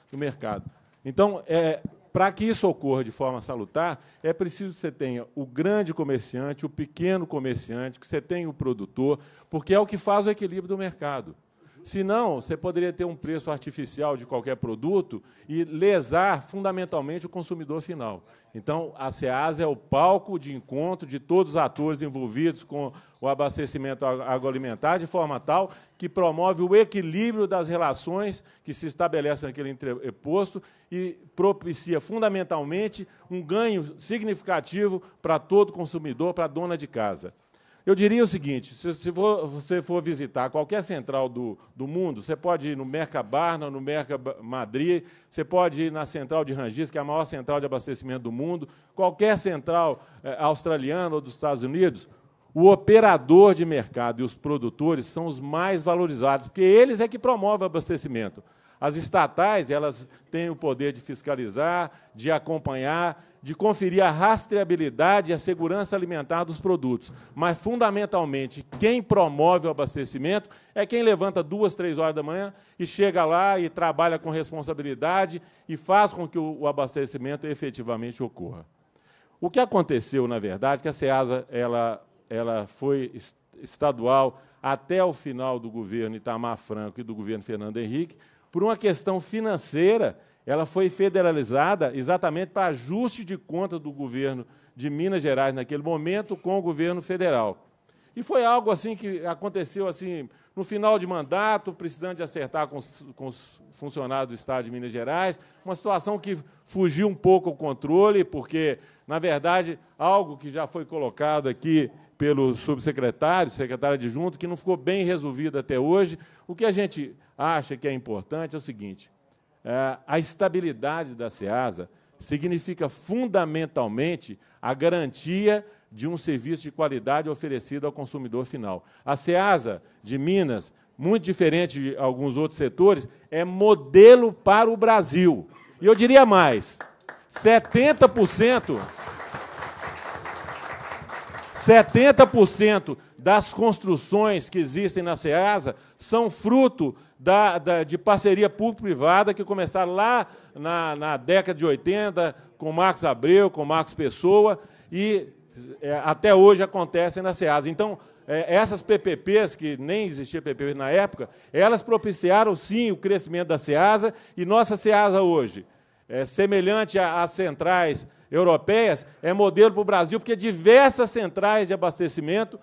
Então, é, para que isso ocorra de forma salutar, é preciso que você tenha o grande comerciante, o pequeno comerciante, que você tenha o produtor, porque é o que faz o equilíbrio do mercado. Senão, você poderia ter um preço artificial de qualquer produto e lesar fundamentalmente o consumidor final. Então, a SEASA é o palco de encontro de todos os atores envolvidos com o abastecimento agroalimentar, de forma tal que promove o equilíbrio das relações que se estabelecem naquele entreposto e propicia, fundamentalmente, um ganho significativo para todo consumidor, para a dona de casa. Eu diria o seguinte: se, se for, você for visitar qualquer central do, do mundo, você pode ir no Merca Barna, no Merca Madrid, você pode ir na central de Rangis, que é a maior central de abastecimento do mundo, qualquer central eh, australiana ou dos Estados Unidos. O operador de mercado e os produtores são os mais valorizados, porque eles é que promovem o abastecimento. As estatais, elas têm o poder de fiscalizar, de acompanhar de conferir a rastreabilidade e a segurança alimentar dos produtos. Mas, fundamentalmente, quem promove o abastecimento é quem levanta duas, três horas da manhã e chega lá e trabalha com responsabilidade e faz com que o abastecimento efetivamente ocorra. O que aconteceu, na verdade, que a SEASA ela, ela foi estadual até o final do governo Itamar Franco e do governo Fernando Henrique, por uma questão financeira ela foi federalizada exatamente para ajuste de conta do governo de Minas Gerais naquele momento com o governo federal. E foi algo assim que aconteceu assim no final de mandato, precisando de acertar com os, com os funcionários do Estado de Minas Gerais, uma situação que fugiu um pouco ao controle, porque, na verdade, algo que já foi colocado aqui pelo subsecretário, secretário adjunto, que não ficou bem resolvido até hoje. O que a gente acha que é importante é o seguinte: é, a estabilidade da SEASA significa fundamentalmente a garantia de um serviço de qualidade oferecido ao consumidor final. A SEASA de Minas, muito diferente de alguns outros setores, é modelo para o Brasil. E eu diria mais: 70%. 70% das construções que existem na SEASA são fruto da, da, de parceria público-privada que começaram lá na, na, década de 80, com Marcos Abreu, com Marcos Pessoa, e é, até hoje acontecem na SEASA. Então, é, essas PPPs, que nem existia PPP na época, elas propiciaram, sim, o crescimento da SEASA, e nossa SEASA hoje, é semelhante às centrais europeias, é modelo para o Brasil, porque diversas centrais de abastecimento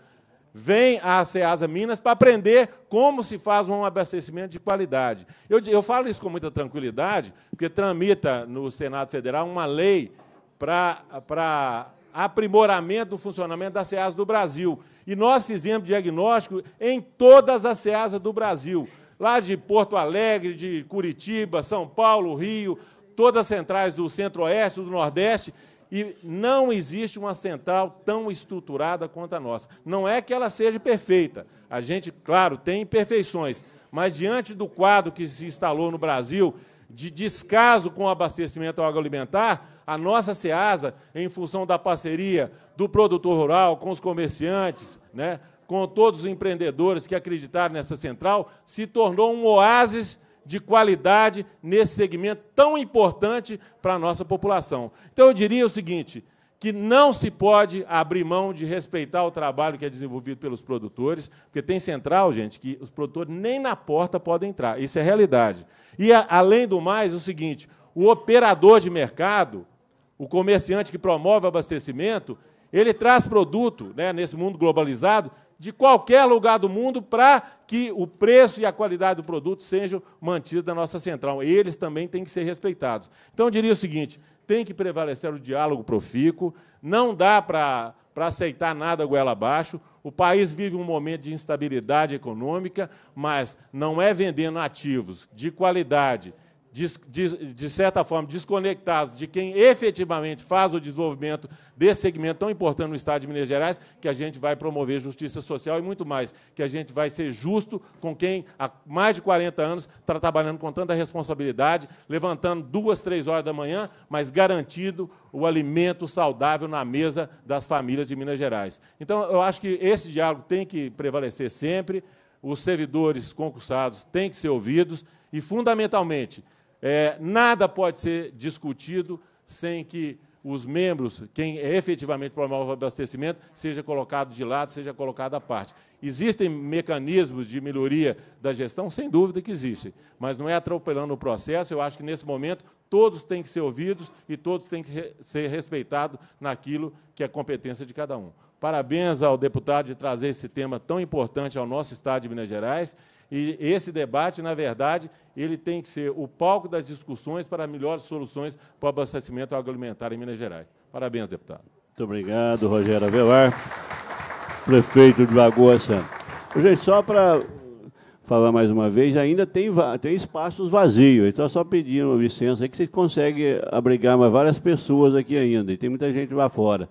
vem à Ceasa Minas para aprender como se faz um abastecimento de qualidade. Eu, eu falo isso com muita tranquilidade, porque tramita no Senado Federal uma lei para, para aprimoramento do funcionamento da Ceasa do Brasil. E nós fizemos diagnóstico em todas as Ceasas do Brasil, lá de Porto Alegre, de Curitiba, São Paulo, Rio, todas as centrais do Centro-Oeste, do Nordeste, e não existe uma central tão estruturada quanto a nossa. Não é que ela seja perfeita. A gente, claro, tem imperfeições. Mas diante do quadro que se instalou no Brasil, de descaso com o abastecimento agroalimentar, a nossa SEASA, em função da parceria do produtor rural com os comerciantes, né, com todos os empreendedores que acreditaram nessa central, se tornou um oásis de qualidade nesse segmento tão importante para a nossa população. Então, eu diria o seguinte: que não se pode abrir mão de respeitar o trabalho que é desenvolvido pelos produtores, porque tem central, gente, que os produtores nem na porta podem entrar. Isso é realidade. E, além do mais, é o seguinte: o operador de mercado, o comerciante que promove o abastecimento, ele traz produto, né, nesse mundo globalizado, de qualquer lugar do mundo para que o preço e a qualidade do produto sejam mantidos na nossa central. Eles também têm que ser respeitados. Então, eu diria o seguinte: tem que prevalecer o diálogo profícuo, não dá para para aceitar nada goela abaixo. O país vive um momento de instabilidade econômica, mas não é vendendo ativos de qualidade de, de, de, certa forma, desconectados de quem efetivamente faz o desenvolvimento desse segmento tão importante no Estado de Minas Gerais, que a gente vai promover justiça social e muito mais, que a gente vai ser justo com quem há mais de 40 anos está trabalhando com tanta responsabilidade, levantando duas, três horas da manhã, mas garantido o alimento saudável na mesa das famílias de Minas Gerais. Então, eu acho que esse diálogo tem que prevalecer sempre, os servidores concursados têm que ser ouvidos e, fundamentalmente, é, nada pode ser discutido sem que os membros, quem é efetivamente promove o abastecimento, seja colocado de lado, seja colocado à parte. Existem mecanismos de melhoria da gestão? Sem dúvida que existem, mas não é atropelando o processo. Eu acho que, nesse momento, todos têm que ser ouvidos e todos têm que re ser respeitados naquilo que é competência de cada um. Parabéns ao deputado de trazer esse tema tão importante ao nosso Estado de Minas Gerais e esse debate, na verdade, ele tem que ser o palco das discussões para melhores soluções para o abastecimento agroalimentar em Minas Gerais. Parabéns, deputado. Muito obrigado, Rogério Avelar, prefeito de Lagoa Santa. Gente, só para falar mais uma vez, ainda tem, tem espaços vazios. Então, só pedindo licença aí que vocês conseguem abrigar mais várias pessoas aqui ainda. E tem muita gente lá fora.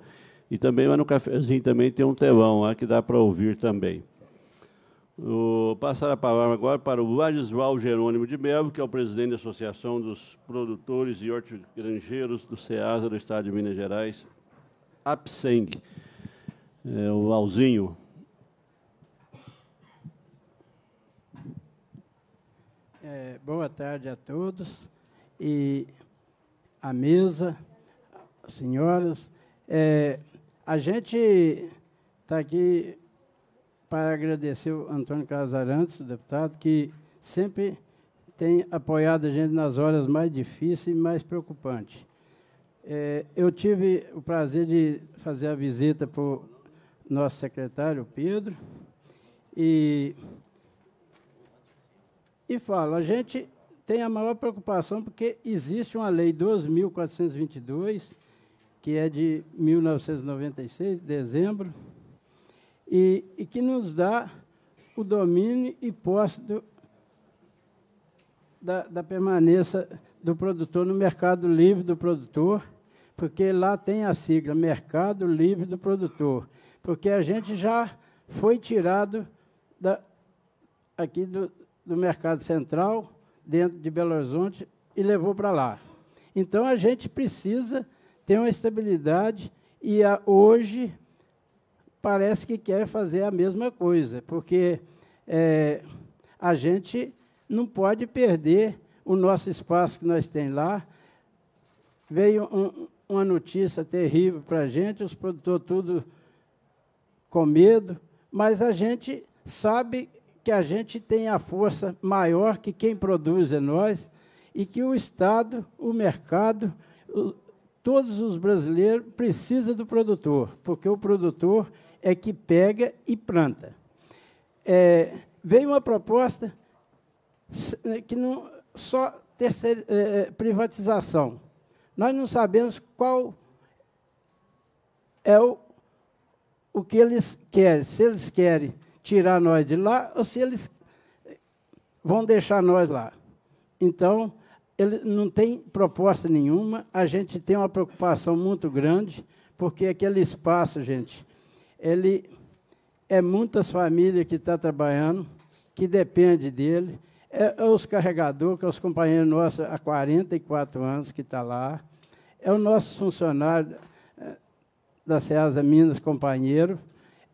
E também lá no cafezinho também tem um telão lá que dá para ouvir também. Vou passar a palavra agora para o Ladisval Jerônimo de Melo, que é o presidente da Associação dos Produtores e Hortigranjeiros do CEASA do Estado de Minas Gerais, APSENG. É, o Alzinho. É, boa tarde a todos e a mesa, senhoras. É, a gente está aqui para agradecer o Antônio Casarantes, o deputado, que sempre tem apoiado a gente nas horas mais difíceis e mais preocupantes. É, eu tive o prazer de fazer a visita para o nosso secretário, Pedro, e, e falo, a gente tem a maior preocupação porque existe uma lei 2.422, que é de 1996, dezembro, e, e que nos dá o domínio e posse do, da, da permanência do produtor no mercado livre do produtor, porque lá tem a sigla Mercado Livre do Produtor, porque a gente já foi tirado da, aqui do, do mercado central, dentro de Belo Horizonte, e levou para lá. Então a gente precisa ter uma estabilidade e a, hoje parece que quer fazer a mesma coisa, porque é, a gente não pode perder o nosso espaço que nós tem lá. Veio um, uma notícia terrível para a gente, os produtores tudo com medo, mas a gente sabe que a gente tem a força maior que quem produz é nós e que o Estado, o mercado, o, todos os brasileiros precisam do produtor, porque o produtor é que pega e planta. É, veio uma proposta é, que não só terceira, é, é, privatização. Nós não sabemos qual é o, o que eles querem, se eles querem tirar nós de lá ou se eles vão deixar nós lá. Então, ele não tem proposta nenhuma, a gente tem uma preocupação muito grande, porque aquele espaço, gente, ele é muitas famílias que estão tá trabalhando, que depende dele, é, é os carregadores, que é os companheiros nossos há 44 anos que está lá, é o nosso funcionário é, da Ceasa Minas, companheiro,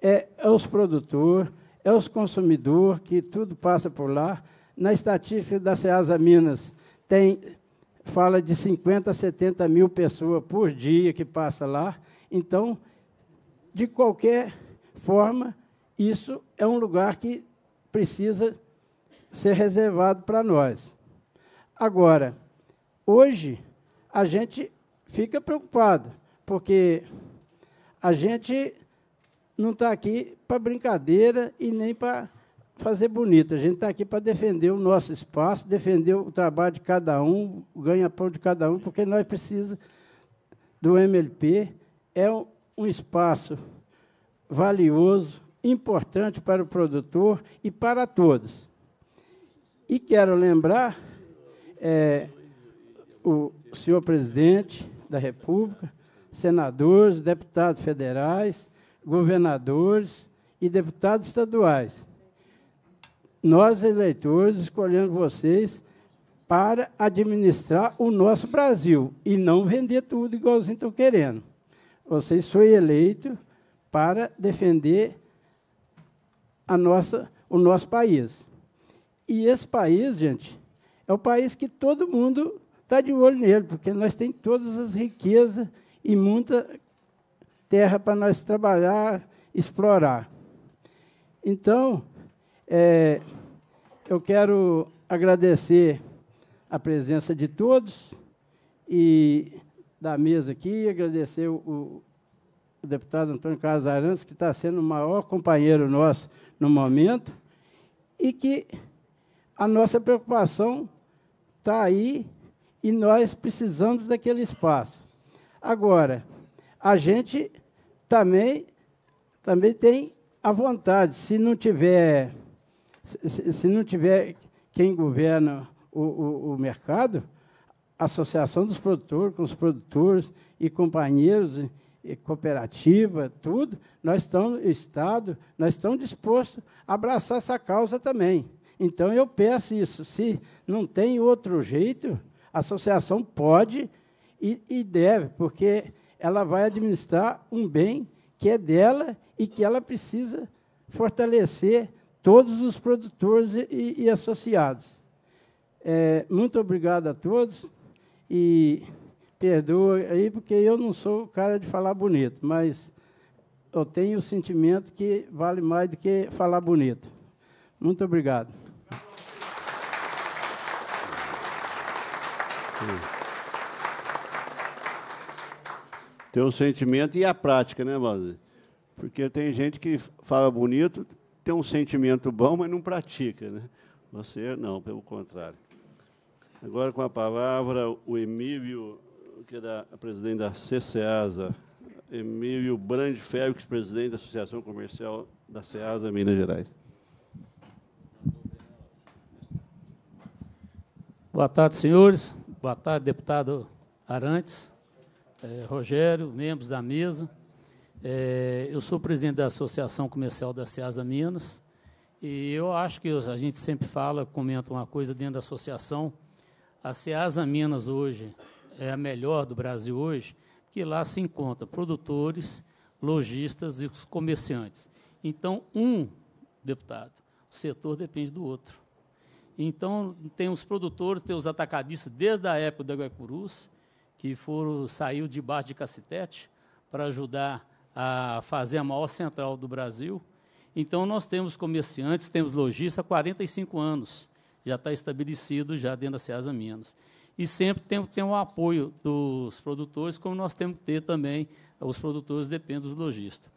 é, é os produtores, é os consumidores, que tudo passa por lá. Na estatística da Ceasa Minas, tem fala de 50 a 70 mil pessoas por dia que passa lá. Então, de qualquer forma, isso é um lugar que precisa ser reservado para nós. Agora, hoje, a gente fica preocupado, porque a gente não está aqui para brincadeira e nem para fazer bonito. A gente está aqui para defender o nosso espaço, defender o trabalho de cada um, o ganha-pão de cada um, porque nós precisamos do MLP. É um, um espaço valioso, importante para o produtor e para todos. E quero lembrar é, o senhor presidente da República, senadores, deputados federais, governadores e deputados estaduais. Nós, eleitores, escolhemos vocês para administrar o nosso Brasil e não vender tudo igualzinho estão querendo. Vocês foram eleitos para defender a nossa, o nosso país. E esse país, gente, é o país que todo mundo está de olho nele, porque nós temos todas as riquezas e muita terra para nós trabalhar, explorar. Então, é, eu quero agradecer a presença de todos e da mesa aqui, agradecer o, o deputado Antônio Carlos Arantes, que está sendo o maior companheiro nosso no momento, e que a nossa preocupação está aí e nós precisamos daquele espaço. Agora, a gente também, também tem a vontade, se não tiver, se, se não tiver quem governa o, o, o mercado, associação dos produtores, com os produtores e companheiros, e cooperativa, tudo, nós estamos, Estado, nós estamos dispostos a abraçar essa causa também. Então, eu peço isso. Se não tem outro jeito, a associação pode e, e deve, porque ela vai administrar um bem que é dela e que ela precisa fortalecer todos os produtores e, e associados. É, muito obrigado a todos. E perdoa aí, porque eu não sou o cara de falar bonito, mas eu tenho o sentimento que vale mais do que falar bonito. Muito obrigado. Tem o sentimento e a prática, né, Mazi? Porque tem gente que fala bonito, tem um sentimento bom, mas não pratica, né? Você não, pelo contrário. Agora com a palavra o Emílio, que é da, presidente da CCASA. Emílio Brande Félix, presidente da Associação Comercial da CEASA Minas Gerais. Boa tarde, senhores. Boa tarde, deputado Arantes, eh, Rogério, membros da mesa. Eh, eu sou presidente da Associação Comercial da CEASA Minas e eu acho que a gente sempre fala, comenta uma coisa dentro da associação, a Ceasa Minas hoje é a melhor do Brasil hoje, que lá se encontra produtores, lojistas e os comerciantes. Então, um deputado, o setor depende do outro. Então, tem os produtores, tem os atacadistas desde a época da Guaicurus, que foram saiu baixo de cacetete para ajudar a fazer a maior central do Brasil. Então, nós temos comerciantes, temos lojistas há 45 anos já está estabelecido já dentro da SEASA Minas. E sempre tem, tem o apoio dos produtores, como nós temos que ter também, os produtores dependem dos lojistas.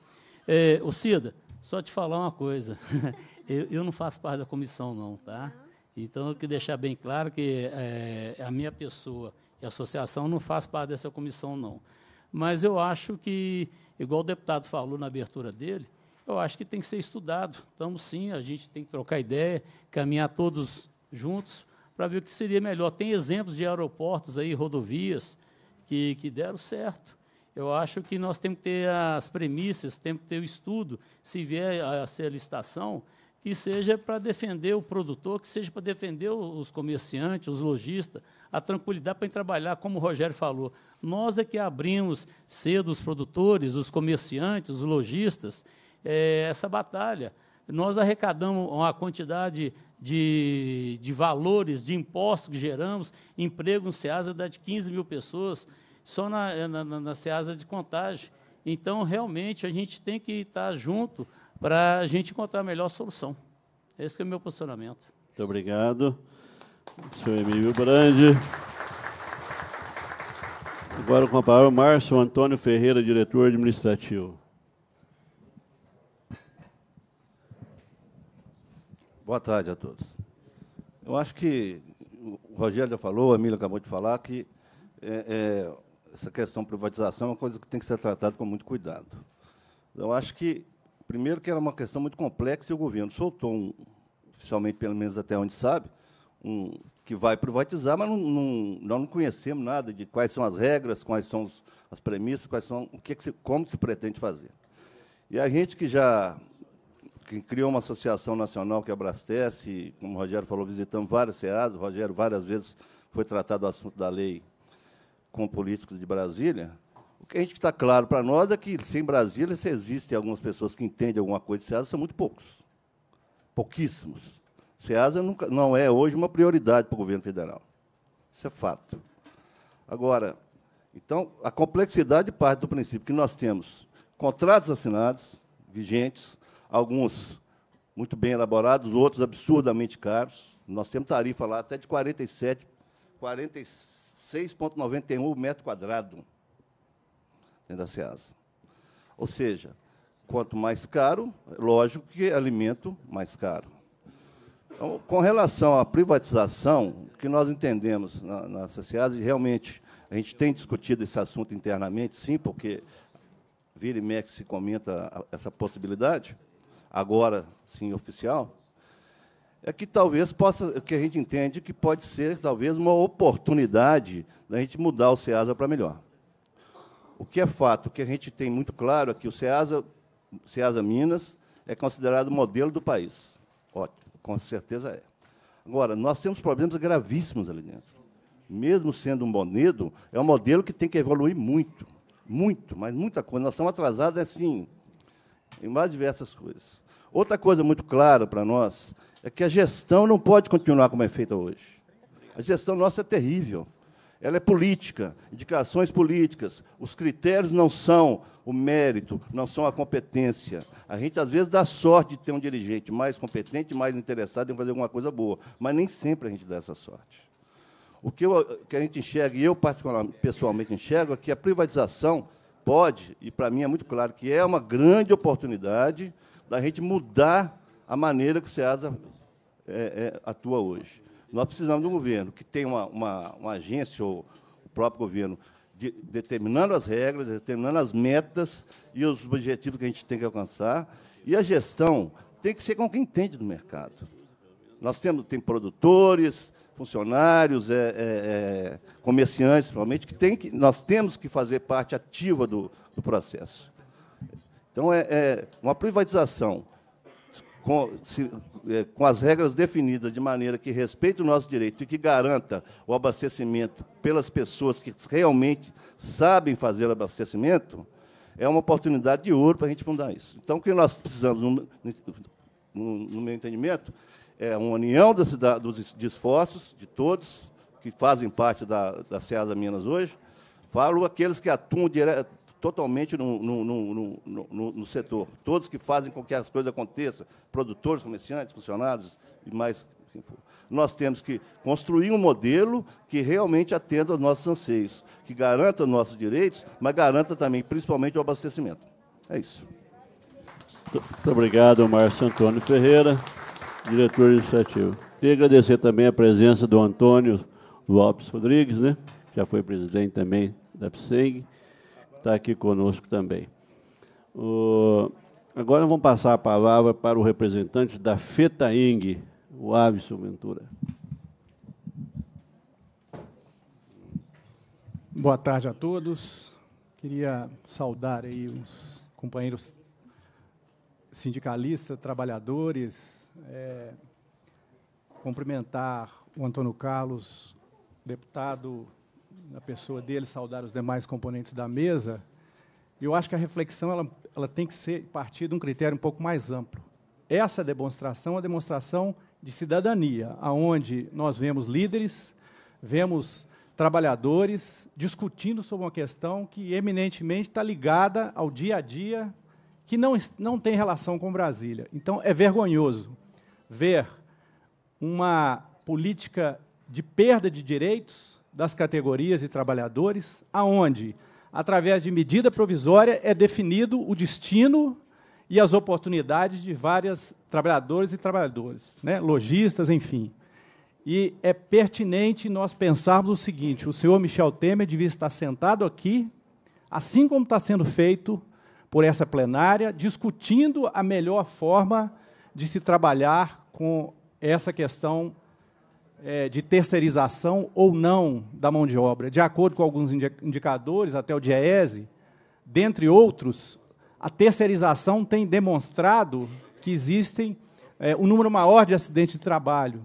É, Cida, só te falar uma coisa, eu, eu, não faço parte da comissão não, tá? Então, eu que deixar bem claro que é, a minha pessoa e a associação não faz parte dessa comissão não. Mas eu acho que, igual o deputado falou na abertura dele, eu acho que tem que ser estudado. Estamos sim, a gente tem que trocar ideia, caminhar todos juntos para ver o que seria melhor. Tem exemplos de aeroportos aí, rodovias, que, que deram certo. Eu acho que nós temos que ter as premissas, temos que ter o estudo, se vier a ser a licitação, que seja para defender o produtor, que seja para defender os comerciantes, os lojistas, a tranquilidade para trabalhar, como o Rogério falou. Nós é que abrimos cedo os produtores, os comerciantes, os lojistas, é, essa batalha. Nós arrecadamos uma quantidade de, de valores, de impostos que geramos, emprego no SEASA dá de 15 mil pessoas, só na, na, na SEASA de contagem. Então, realmente, a gente tem que estar junto para a gente encontrar a melhor solução. Esse é o meu posicionamento. Muito obrigado. Sr. Emílio Brandi. Agora com a palavra o Márcio Antônio Ferreira, diretor administrativo. Boa tarde a todos. Eu acho que o Rogério já falou, a Emília acabou de falar, que é, é, essa questão privatização é uma coisa que tem que ser tratada com muito cuidado. Eu acho que, primeiro, que era uma questão muito complexa e o governo soltou, um, oficialmente, pelo menos até onde sabe, um, que vai privatizar, mas não, não, nós não conhecemos nada de quais são as regras, quais são os, as premissas, quais são o que, é que se, como se pretende fazer. E a gente que já que criou uma associação nacional que é abastece, como o Rogério falou, visitamos vários SEAS, o Rogério várias vezes foi tratado o assunto da lei com políticos de Brasília, o que a gente está claro para nós é que, sem Brasília se existem algumas pessoas que entendem alguma coisa de SEASA, são muito poucos, pouquíssimos. SEASA nunca, não é hoje uma prioridade para o governo federal. Isso é fato. Agora, então, a complexidade parte do princípio que nós temos contratos assinados, vigentes, alguns muito bem elaborados, outros absurdamente caros. Nós temos tarifa lá até de 47, 46,91 metro quadrado dentro da SEASA. Ou seja, quanto mais caro, lógico que alimento mais caro. Então, com relação à privatização, o que nós entendemos na, na SEASA, e realmente a gente tem discutido esse assunto internamente, sim, porque vira e mexe se comenta essa possibilidade, agora sim oficial, é que talvez possa, que a gente entende que pode ser talvez uma oportunidade da gente mudar o SEASA para melhor. O que é fato, o que a gente tem muito claro é que o SEASA, SEASA Minas é considerado modelo do país. Ótimo, com certeza é. Agora, nós temos problemas gravíssimos ali dentro. Mesmo sendo um bonedo, é um modelo que tem que evoluir muito, muito, mas muita coisa. Nós estamos atrasados, assim, em mais diversas coisas. Outra coisa muito clara para nós é que a gestão não pode continuar como é feita hoje. A gestão nossa é terrível. Ela é política, indicações políticas. Os critérios não são o mérito, não são a competência. A gente, às vezes, dá sorte de ter um dirigente mais competente, mais interessado em fazer alguma coisa boa, mas nem sempre a gente dá essa sorte. O que, eu, que a gente enxerga, e eu particularmente, pessoalmente enxergo, é que a privatização pode, e para mim é muito claro que é uma grande oportunidade da gente mudar a maneira que o SEASA é, é, atua hoje. Nós precisamos de um governo que tenha uma, uma, uma agência, ou o próprio governo, de, determinando as regras, determinando as metas e os objetivos que a gente tem que alcançar. E a gestão tem que ser com quem entende do mercado. Nós temos tem produtores, funcionários, é, é, é, comerciantes, principalmente, que, tem que nós temos que fazer parte ativa do, do processo. Então, é, é uma privatização com, se, é, com as regras definidas de maneira que respeite o nosso direito e que garanta o abastecimento pelas pessoas que realmente sabem fazer abastecimento, é uma oportunidade de ouro para a gente mudar isso. Então, o que nós precisamos, no, no, no meu entendimento, é uma união dos, da, dos esforços de todos que fazem parte da, da Serra Minas hoje. Falo aqueles que atuam dire, totalmente no, no, no, no, setor, todos que fazem com que as coisas aconteçam, produtores, comerciantes, funcionários e mais. Nós temos que construir um modelo que realmente atenda aos nossos anseios, que garanta os nossos direitos, mas garanta também, principalmente, o abastecimento. É isso. Muito obrigado, Márcio Antônio Ferreira diretor administrativo. Queria agradecer também a presença do Antônio Lopes Rodrigues, né? Já foi presidente também da PSEG, está aqui conosco também. O... Agora vamos passar a palavra para o representante da FETAING, o Avison Ventura. Boa tarde a todos. Queria saudar aí os companheiros sindicalistas, trabalhadores, é, cumprimentar o Antônio Carlos, deputado, na pessoa dele, saudar os demais componentes da mesa. Eu acho que a reflexão ela, ela tem que ser partir de um critério um pouco mais amplo. Essa demonstração é uma demonstração de cidadania, aonde nós vemos líderes, vemos trabalhadores discutindo sobre uma questão que eminentemente está ligada ao dia a dia, que não, não tem relação com Brasília. Então, é vergonhoso ver uma política de perda de direitos das categorias de trabalhadores, aonde, através de medida provisória, é definido o destino e as oportunidades de vários trabalhadores e trabalhadoras, né? lojistas, enfim. E é pertinente nós pensarmos o seguinte: o senhor Michel Temer devia estar sentado aqui, assim como está sendo feito por essa plenária, discutindo a melhor forma de se trabalhar com essa questão é, de terceirização ou não da mão de obra. De acordo com alguns indicadores, até o DIEESE, dentre outros, a terceirização tem demonstrado que existem é, um número maior de acidentes de trabalho.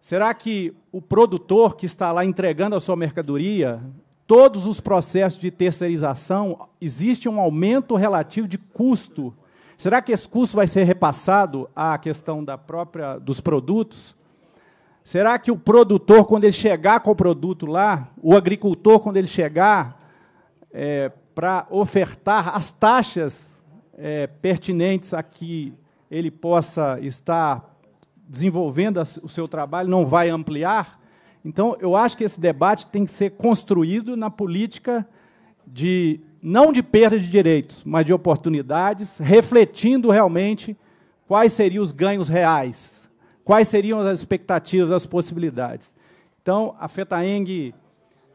Será que o produtor que está lá entregando a sua mercadoria, todos os processos de terceirização, existe um aumento relativo de custo Será que esse custo vai ser repassado à questão da própria dos produtos? Será que o produtor, quando ele chegar com o produto lá, o agricultor, quando ele chegar é, para ofertar as taxas é, pertinentes a que ele possa estar desenvolvendo o seu trabalho, não vai ampliar? Então, eu acho que esse debate tem que ser construído na política de não de perda de direitos, mas de oportunidades, refletindo realmente quais seriam os ganhos reais, quais seriam as expectativas, as possibilidades. Então, a FETAENG,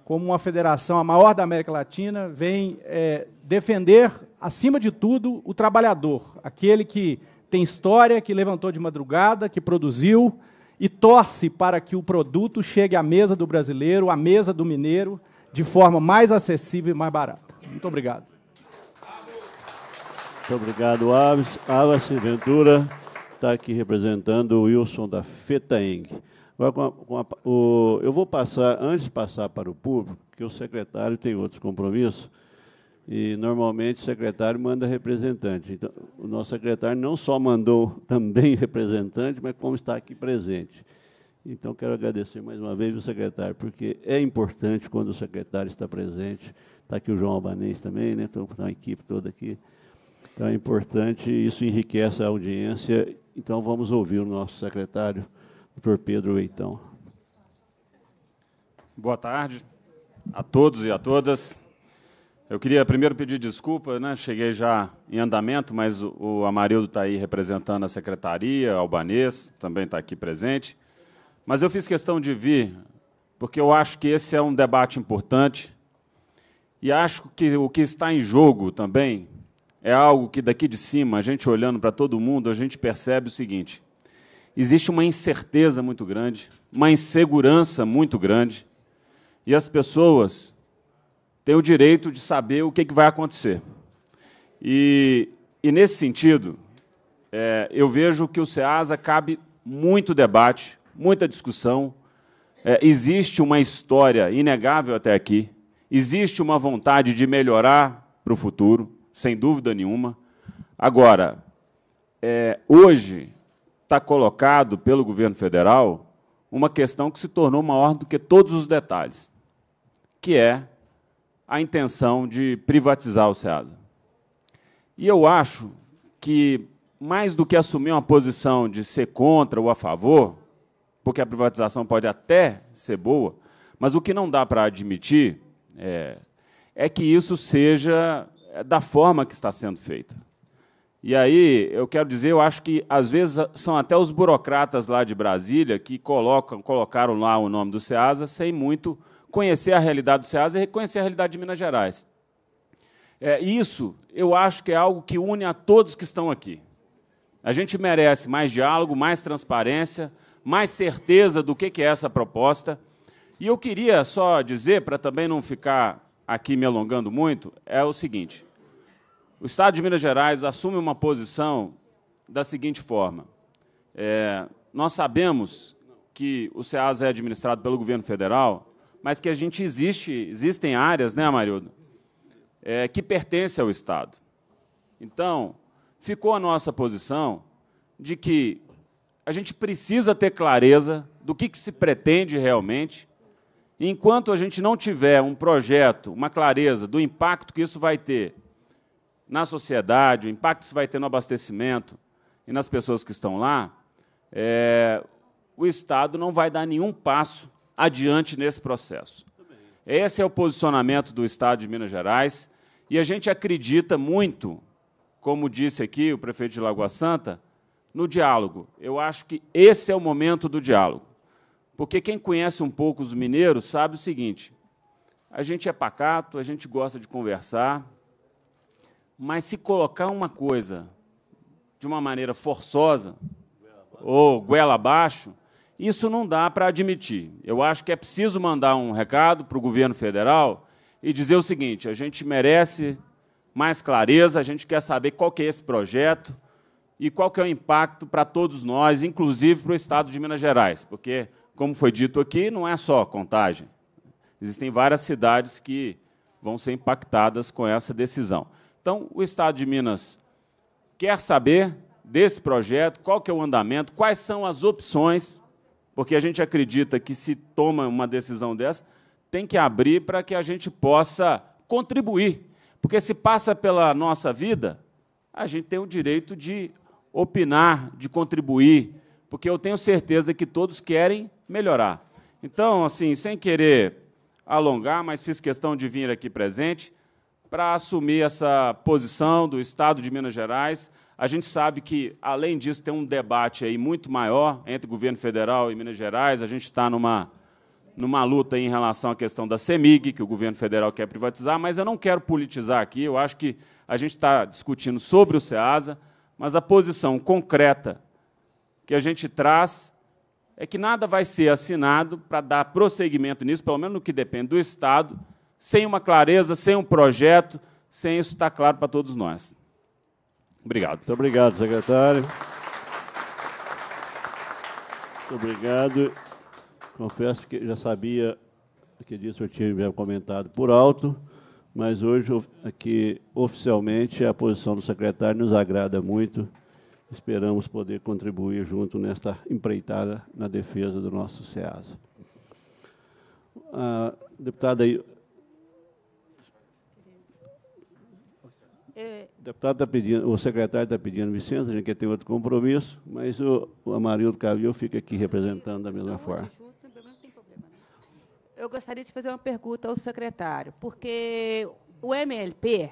como uma federação, a maior da América Latina, vem é, defender, acima de tudo, o trabalhador, aquele que tem história, que levantou de madrugada, que produziu e torce para que o produto chegue à mesa do brasileiro, à mesa do mineiro, de forma mais acessível e mais barata. Muito obrigado. Muito obrigado, Aves. Alves Ventura está aqui representando o Wilson da FETAENG. eu vou passar, antes de passar para o público, que o secretário tem outros compromissos, e normalmente o secretário manda representante. Então, o nosso secretário não só mandou também representante, mas como está aqui presente. Então, quero agradecer mais uma vez o secretário, porque é importante quando o secretário está presente Está aqui o João Albanês também, né? Então, a equipe toda aqui. Então, é importante, isso enriquece a audiência. Então, vamos ouvir o nosso secretário, doutor Pedro Eitão. Boa tarde a todos e a todas. Eu queria primeiro pedir desculpa, né? cheguei já em andamento, mas o Amarildo está aí representando a secretaria, Albanês também está aqui presente. Mas eu fiz questão de vir, porque eu acho que esse é um debate importante e acho que o que está em jogo também é algo que daqui de cima, a gente olhando para todo mundo, a gente percebe o seguinte: existe uma incerteza muito grande, uma insegurança muito grande, e as pessoas têm o direito de saber o que, é que vai acontecer. E, e nesse sentido, é, eu vejo que o SEASA cabe muito debate, muita discussão. É, existe uma história inegável até aqui Existe uma vontade de melhorar para o futuro, sem dúvida nenhuma. Agora, é, hoje está colocado pelo governo federal uma questão que se tornou maior do que todos os detalhes, que é a intenção de privatizar o SEASA. E eu acho que, mais do que assumir uma posição de ser contra ou a favor, porque a privatização pode até ser boa, mas o que não dá para admitir é, é que isso seja é, da forma que está sendo feita. E aí, eu quero dizer, eu acho que às vezes são até os burocratas lá de Brasília que colocam, colocaram lá o nome do SEASA sem muito conhecer a realidade do SEASA e reconhecer a realidade de Minas Gerais. É, isso, eu acho que é algo que une a todos que estão aqui. A gente merece mais diálogo, mais transparência, mais certeza do que é essa proposta. E eu queria só dizer, para também não ficar aqui me alongando muito, é o seguinte: o Estado de Minas Gerais assume uma posição da seguinte forma. É, nós sabemos que o SEAS é administrado pelo governo federal, mas que a gente existe, existem áreas, né, Marildo, é, que pertencem ao Estado. Então, ficou a nossa posição de que a gente precisa ter clareza do que, que se pretende realmente Enquanto a gente não tiver um projeto, uma clareza do impacto que isso vai ter na sociedade, o impacto que isso vai ter no abastecimento e nas pessoas que estão lá, é, o Estado não vai dar nenhum passo adiante nesse processo. Esse é o posicionamento do Estado de Minas Gerais e a gente acredita muito, como disse aqui o prefeito de Lagoa Santa, no diálogo. Eu acho que esse é o momento do diálogo. Porque quem conhece um pouco os mineiros sabe o seguinte: a gente é pacato, a gente gosta de conversar, mas se colocar uma coisa de uma maneira forçosa ou goela abaixo, isso não dá para admitir. Eu acho que é preciso mandar um recado para o governo federal e dizer o seguinte: a gente merece mais clareza, a gente quer saber qual que é esse projeto e qual que é o impacto para todos nós, inclusive para o Estado de Minas Gerais, porque como foi dito aqui, não é só contagem. Existem várias cidades que vão ser impactadas com essa decisão. Então, o Estado de Minas quer saber desse projeto, qual que é o andamento, quais são as opções, porque a gente acredita que se toma uma decisão dessa, tem que abrir para que a gente possa contribuir. Porque se passa pela nossa vida, a gente tem o direito de opinar, de contribuir, porque eu tenho certeza que todos querem melhorar. Então, assim, sem querer alongar, mas fiz questão de vir aqui presente para assumir essa posição do Estado de Minas Gerais. A gente sabe que, além disso, tem um debate aí muito maior entre o governo federal e Minas Gerais. A gente está numa, numa luta em relação à questão da CEMIG, que o governo federal quer privatizar, mas eu não quero politizar aqui. Eu acho que a gente está discutindo sobre o SEASA, mas a posição concreta que a gente traz é que nada vai ser assinado para dar prosseguimento nisso, pelo menos no que depende do Estado, sem uma clareza, sem um projeto, sem isso estar tá claro para todos nós. Obrigado. Muito obrigado, secretário. Muito obrigado. Confesso que já sabia que disso eu tinha comentado por alto, mas hoje, aqui, oficialmente, a posição do secretário nos agrada muito esperamos poder contribuir junto nesta empreitada na defesa do nosso SEASA. A ah, deputada... É. deputado está pedindo, o secretário está pedindo licença, a gente quer ter outro compromisso, mas o, o Amarildo Cavio fica aqui representando da mesma forma. Então, eu gostaria de fazer uma pergunta ao secretário, porque o MLP,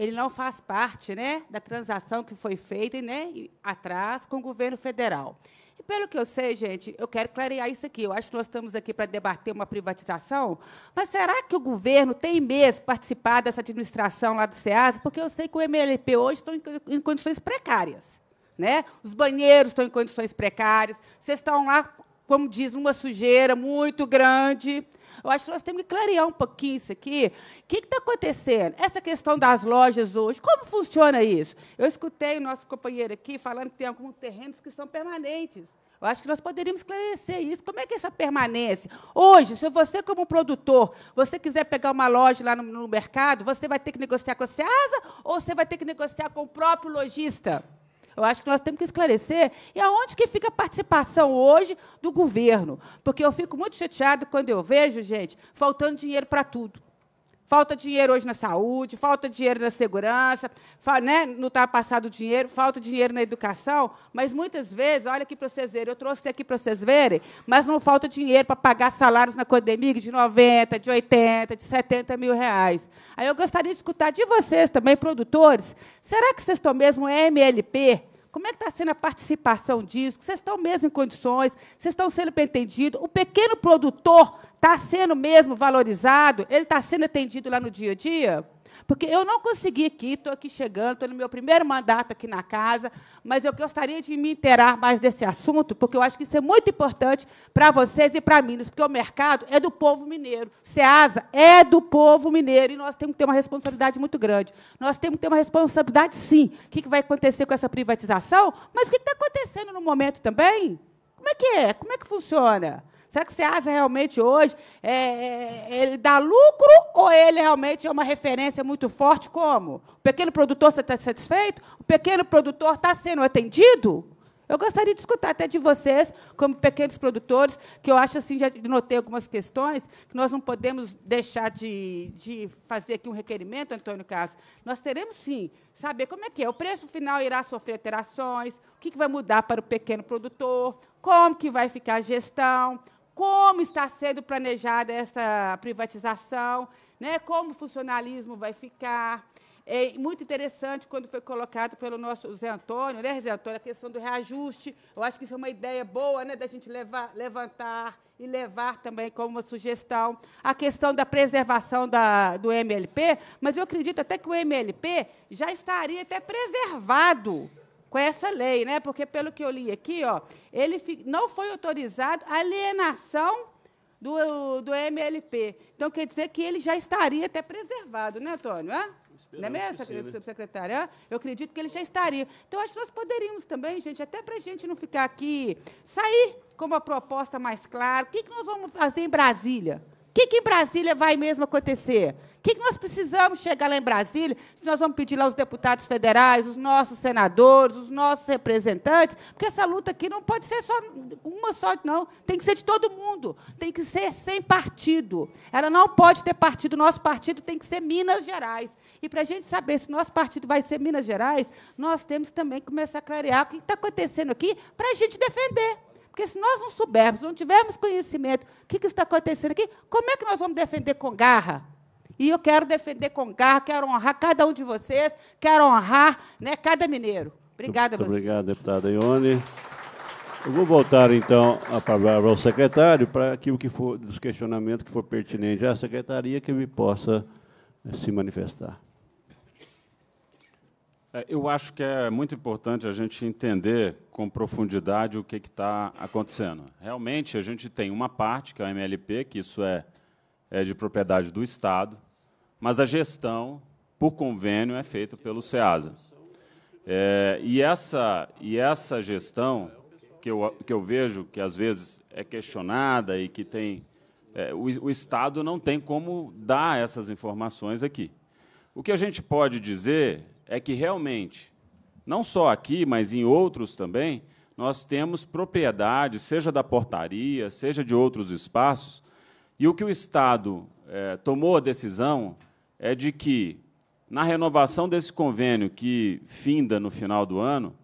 ele não faz parte né, da transação que foi feita né, atrás com o governo federal. E pelo que eu sei, gente, eu quero clarear isso aqui. Eu acho que nós estamos aqui para debater uma privatização, mas será que o governo tem mesmo participado dessa administração lá do SEASA? Porque eu sei que o MLP hoje está em condições precárias. Né? Os banheiros estão em condições precárias, vocês estão lá, como diz, numa sujeira muito grande. Eu acho que nós temos que clarear um pouquinho isso aqui. O que está acontecendo? Essa questão das lojas hoje, como funciona isso? Eu escutei o nosso companheiro aqui falando que tem alguns terrenos que são permanentes. Eu acho que nós poderíamos esclarecer isso. Como é que é essa permanece? Hoje, se você, como produtor, você quiser pegar uma loja lá no, no mercado, você vai ter que negociar com a SEASA ou você vai ter que negociar com o próprio lojista? Eu acho que nós temos que esclarecer e aonde que fica a participação hoje do governo. Porque eu fico muito chateado quando eu vejo, gente, faltando dinheiro para tudo. Falta dinheiro hoje na saúde, falta dinheiro na segurança, né? não está passado dinheiro, falta dinheiro na educação, mas muitas vezes, olha aqui para vocês verem, eu trouxe aqui para vocês verem, mas não falta dinheiro para pagar salários na Codemig de 90, de 80, de 70 mil reais. Aí eu gostaria de escutar de vocês também, produtores, será que vocês estão mesmo MLP como é que está sendo a participação disso? Vocês estão mesmo em condições? Vocês estão sendo bem entendidos? O pequeno produtor está sendo mesmo valorizado? Ele está sendo atendido lá no dia a dia? porque eu não consegui aqui, estou aqui chegando, estou no meu primeiro mandato aqui na casa, mas eu gostaria de me inteirar mais desse assunto, porque eu acho que isso é muito importante para vocês e para Minas, porque o mercado é do povo mineiro, SEASA é do povo mineiro, e nós temos que ter uma responsabilidade muito grande. Nós temos que ter uma responsabilidade, sim. O que vai acontecer com essa privatização? Mas o que está acontecendo no momento também? Como é que é? Como é que funciona? Será que você acha realmente hoje é, é, ele dá lucro ou ele realmente é uma referência muito forte? Como? O pequeno produtor está satisfeito? O pequeno produtor está sendo atendido? Eu gostaria de escutar até de vocês, como pequenos produtores, que eu acho assim, já notei algumas questões, que nós não podemos deixar de, de fazer aqui um requerimento, Antônio Carlos. Nós teremos sim saber como é que é. O preço final irá sofrer alterações, o que, que vai mudar para o pequeno produtor, como que vai ficar a gestão, como está sendo planejada essa privatização, né, como o funcionalismo vai ficar. É muito interessante quando foi colocado pelo nosso Zé Antônio, né, Zé Antônio, a questão do reajuste. Eu acho que isso é uma ideia boa, né, da gente levar, levantar e levar também como uma sugestão a questão da preservação da, do MLP, mas eu acredito até que o MLP já estaria até preservado com essa lei, né? Porque pelo que eu li aqui, ó, ele não foi autorizado a alienação do, do MLP. Então quer dizer que ele já estaria até preservado, né, Antônio? Hã? Não é mesmo, subsecretária? Né? Eu acredito que ele já estaria. Então, acho que nós poderíamos também, gente, até para a gente não ficar aqui, sair com uma proposta mais clara. O que, que nós vamos fazer em Brasília? O que, que em Brasília vai mesmo acontecer? O que nós precisamos chegar lá em Brasília se nós vamos pedir lá os deputados federais, os nossos senadores, os nossos representantes? Porque essa luta aqui não pode ser só uma só, não. Tem que ser de todo mundo. Tem que ser sem partido. Ela não pode ter partido. Nosso partido tem que ser Minas Gerais. E para a gente saber se nosso partido vai ser Minas Gerais, nós temos também que começar a clarear o que está acontecendo aqui para a gente defender. Porque se nós não soubermos, não tivermos conhecimento o que, que está acontecendo aqui, como é que nós vamos defender com garra? E eu quero defender com garra, quero honrar cada um de vocês, quero honrar né, cada mineiro. Obrigada Muito a vocês. Obrigado, deputada Ione. Eu vou voltar, então, a palavra ao secretário para aquilo que for dos questionamentos que for pertinente à secretaria que me possa eh, se manifestar. É, eu acho que é muito importante a gente entender com profundidade o que está acontecendo. Realmente, a gente tem uma parte, que é o MLP, que isso é, é de propriedade do Estado, mas a gestão, por convênio, é feita pelo SEASA. É, e, essa, e essa gestão, que eu, que eu vejo que às vezes é questionada e que tem. É, o, o Estado não tem como dar essas informações aqui. O que a gente pode dizer é que realmente, não só aqui, mas em outros também, nós temos propriedade, seja da portaria, seja de outros espaços, e o que o Estado é, tomou a decisão é de que, na renovação desse convênio, que finda no final do ano,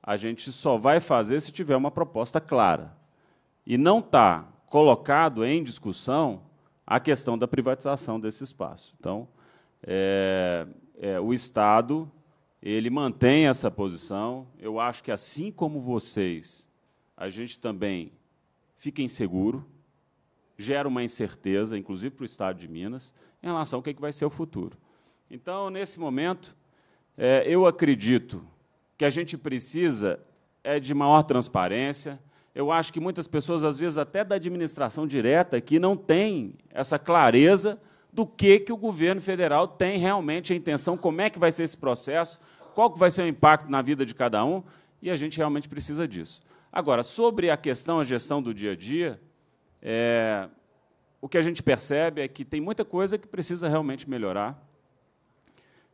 a gente só vai fazer se tiver uma proposta clara. E não está colocado em discussão a questão da privatização desse espaço. Então, é, é, o Estado ele mantém essa posição. Eu acho que, assim como vocês, a gente também fica inseguro gera uma incerteza, inclusive para o Estado de Minas, em relação ao que, é que vai ser o futuro. Então, nesse momento, é, eu acredito que a gente precisa é de maior transparência. Eu acho que muitas pessoas, às vezes até da administração direta, que não tem essa clareza do que, que o governo federal tem realmente a intenção, como é que vai ser esse processo, qual que vai ser o impacto na vida de cada um, e a gente realmente precisa disso. Agora, sobre a questão, a gestão do dia a dia, é, o que a gente percebe é que tem muita coisa que precisa realmente melhorar,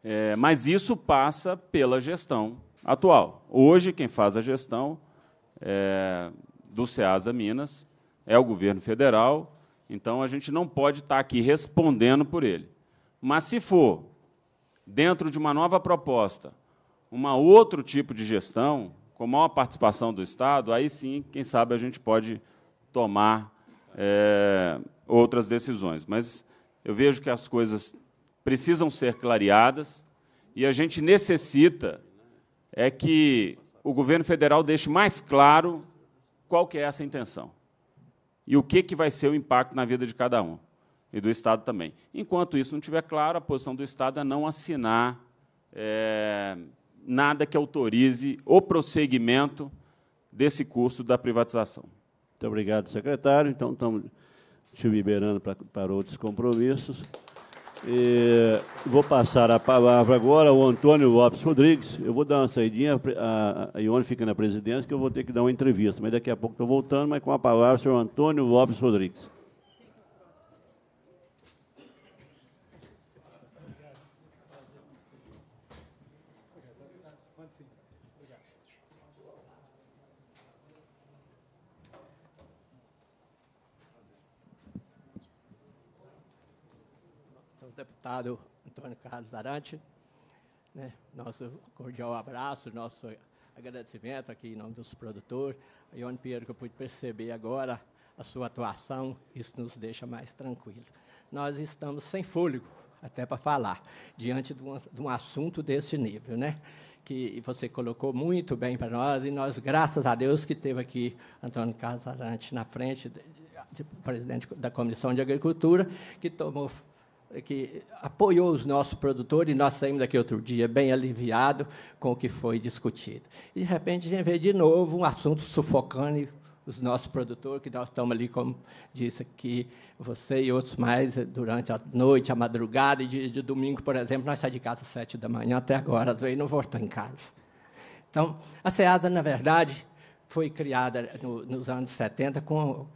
é, mas isso passa pela gestão atual. Hoje, quem faz a gestão é, do SEASA Minas é o governo federal, então a gente não pode estar aqui respondendo por ele. Mas se for, dentro de uma nova proposta, um outro tipo de gestão, com maior participação do Estado, aí sim, quem sabe a gente pode tomar é, outras decisões. Mas eu vejo que as coisas precisam ser clareadas e a gente necessita é que o governo federal deixe mais claro qual que é essa intenção e o que, que vai ser o impacto na vida de cada um e do Estado também. Enquanto isso não estiver claro, a posição do Estado é não assinar é, nada que autorize o prosseguimento desse curso da privatização. Muito obrigado, secretário. Então, estamos te liberando para, para outros compromissos. E vou passar a palavra agora ao Antônio Lopes Rodrigues. Eu vou dar uma saidinha, a Ione fica na presidência, que eu vou ter que dar uma entrevista, mas daqui a pouco estou voltando, mas com a palavra, o senhor Antônio Lopes Rodrigues. deputado Antônio Carlos Arante. Né? Nosso cordial abraço, nosso agradecimento aqui em nome dos produtores. A Ione Pinheiro, que eu pude perceber agora a sua atuação, isso nos deixa mais tranquilos. Nós estamos sem fôlego até para falar, diante de um, de um, assunto desse nível, né? que você colocou muito bem para nós, e nós, graças a Deus, que teve aqui Antônio Carlos Arante na frente, de, de, presidente da Comissão de Agricultura, que tomou que apoiou os nossos produtores, e nós saímos daqui outro dia bem aliviado com o que foi discutido. E, de repente, a gente vê de novo um assunto sufocando os nossos produtores, que nós estamos ali, como disse aqui, você e outros mais, durante a noite, a madrugada, e de, de domingo, por exemplo, nós saímos de casa às sete da manhã até agora, às vezes não voltamos em casa. Então, a SEASA, na verdade, foi criada no, nos anos 70 com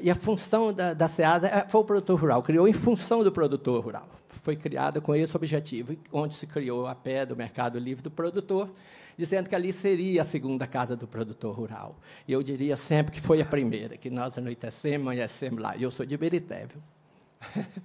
e a função da, da SEASA eh, foi o produtor rural, criou em função do produtor rural. Foi criada com esse objetivo, onde se criou a pé do Mercado Livre do Produtor, dizendo que ali seria a segunda casa do produtor rural. E eu diria sempre que foi a primeira, que nós anoitecemos, amanhecemos lá. E eu sou de Beritévio.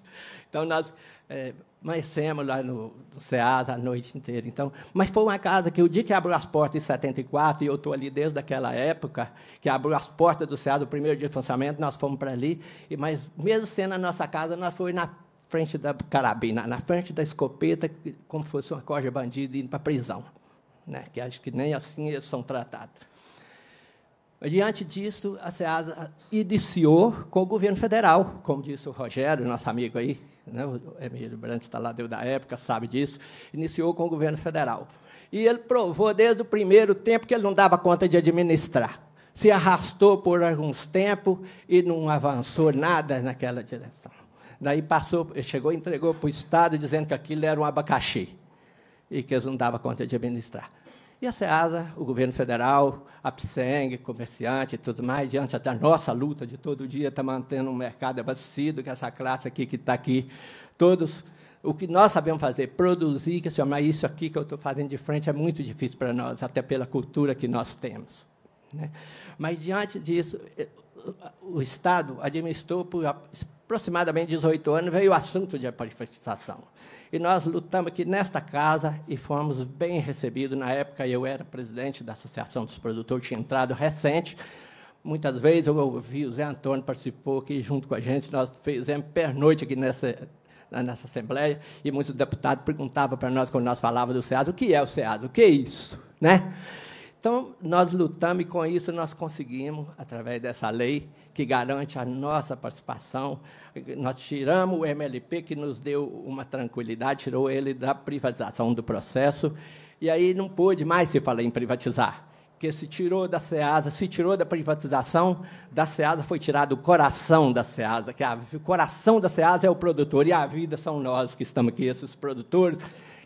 então, nós é, amanhecemos lá no, no Ceasa a noite inteira. Então, mas foi uma casa que, o dia que abriu as portas em 74, e eu estou ali desde aquela época, que abriu as portas do Ceasa, o primeiro dia de funcionamento, nós fomos para ali, e, mas mesmo sendo a nossa casa, nós fomos na frente da carabina, na frente da escopeta, como se fosse uma coja bandida indo para a prisão, né? que acho que nem assim eles são tratados. Diante disso, a SEASA iniciou com o governo federal, como disse o Rogério, nosso amigo aí, né? o Emílio Brandt está lá deu da época, sabe disso, iniciou com o governo federal. E ele provou desde o primeiro tempo que ele não dava conta de administrar. Se arrastou por alguns tempos e não avançou nada naquela direção. Daí passou, chegou e entregou para o Estado dizendo que aquilo era um abacaxi e que eles não davam conta de administrar. E a SEASA, o governo federal, a PSENG, comerciante e tudo mais, diante da nossa luta de todo dia, está mantendo um mercado abastecido, que essa classe aqui que está aqui, todos. O que nós sabemos fazer, produzir, que chamar isso aqui que eu estou fazendo de frente é muito difícil para nós, até pela cultura que nós temos. Né? Mas, diante disso, eh, o Estado administrou por aproximadamente 18 anos, veio o assunto de privatização e nós lutamos aqui nesta casa e fomos bem recebidos. Na época, eu era presidente da Associação dos Produtores, tinha entrado recente. Muitas vezes eu ouvi, o Zé Antônio participou aqui junto com a gente, nós fizemos pernoite aqui nessa, nessa Assembleia, e muitos deputados perguntavam para nós, quando nós falávamos do SEAS, o que é o SEAS, o que é isso? Né? Então, nós lutamos e com isso nós conseguimos, através dessa lei, que garante a nossa participação, nós tiramos o MLP, que nos deu uma tranquilidade, tirou ele da privatização do processo, e aí não pôde mais se falar em privatizar, que se tirou da SEASA, se tirou da privatização da SEASA, foi tirado o coração da SEASA, que a, o coração da SEASA é o produtor, e a vida são nós que estamos aqui, esses produtores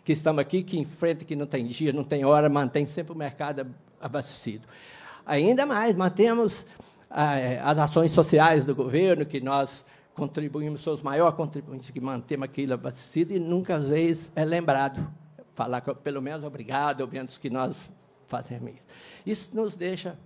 que estamos aqui, que enfrentam, que não tem dia, não tem hora, mantém sempre o mercado abastecido. Ainda mais, mantemos eh, as ações sociais do governo, que nós contribuímos, somos os maiores contribuintes que mantemos aquilo abastecido e nunca às vezes é lembrado. Falar pelo menos obrigado, ou menos que nós fazemos isso. Isso nos deixa.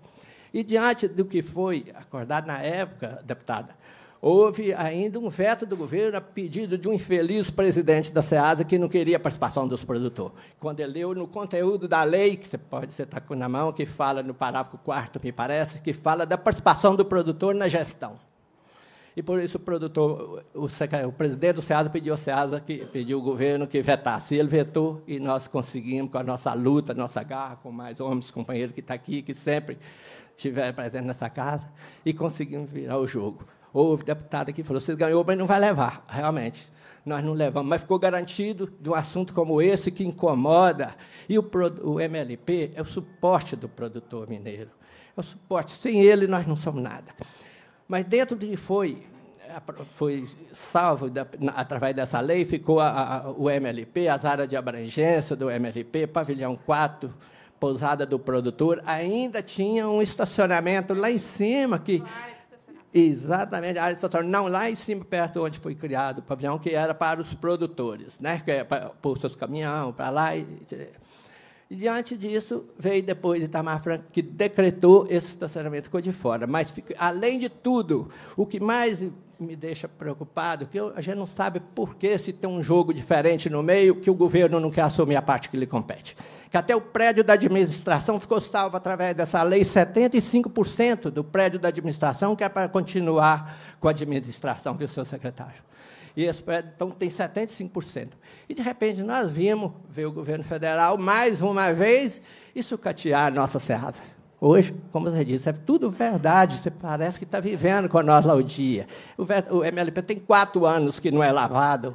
E diante do que foi acordado na época, deputada, houve ainda um veto do governo a pedido de um infeliz presidente da SEASA que não queria a participação dos produtores. Quando ele leu no conteúdo da lei, que você pode você tá com na mão, que fala no parágrafo 4 me parece, que fala da participação do produtor na gestão e por isso o produtor, o, o presidente do SEASA pediu ao SEASA, que, pediu ao governo que vetasse. Ele vetou e nós conseguimos, com a nossa luta, nossa garra, com mais homens, companheiros que estão tá aqui, que sempre estiveram presentes nessa casa, e conseguimos virar o jogo. Houve deputado que falou: vocês ganhou, mas não vai levar. Realmente, nós não levamos. Mas ficou garantido de um assunto como esse que incomoda. E o, o MLP é o suporte do produtor mineiro. É o suporte. Sem ele, nós não somos nada. Mas dentro de foi foi salvo da, através dessa lei, ficou a, a, o MLP, as áreas de abrangência do MLP, pavilhão 4, pousada do produtor, ainda tinha um estacionamento lá em cima que Exatamente, a área estacionamento. Não, lá em cima, perto onde foi criado o pavilhão, que era para os produtores, né? Que é para, por seus caminhão, para lá. E, e, diante disso, veio depois Itamar Franco, que decretou esse estacionamento ficou de fora. Mas, além de tudo, o que mais me deixa preocupado, que a gente não sabe por que se tem um jogo diferente no meio que o governo não quer assumir a parte que lhe compete. Que até o prédio da administração ficou salvo através dessa lei, 75% do prédio da administração que é para continuar com a administração, viu, seu secretário? e esse então, tem 75%. E, de repente, nós vimos, ver o governo federal, mais uma vez, e sucatear a nossa Serrada. Hoje, como você disse, é tudo verdade. Você parece que está vivendo com nós lá o dia. O MLP tem quatro anos que não é lavado.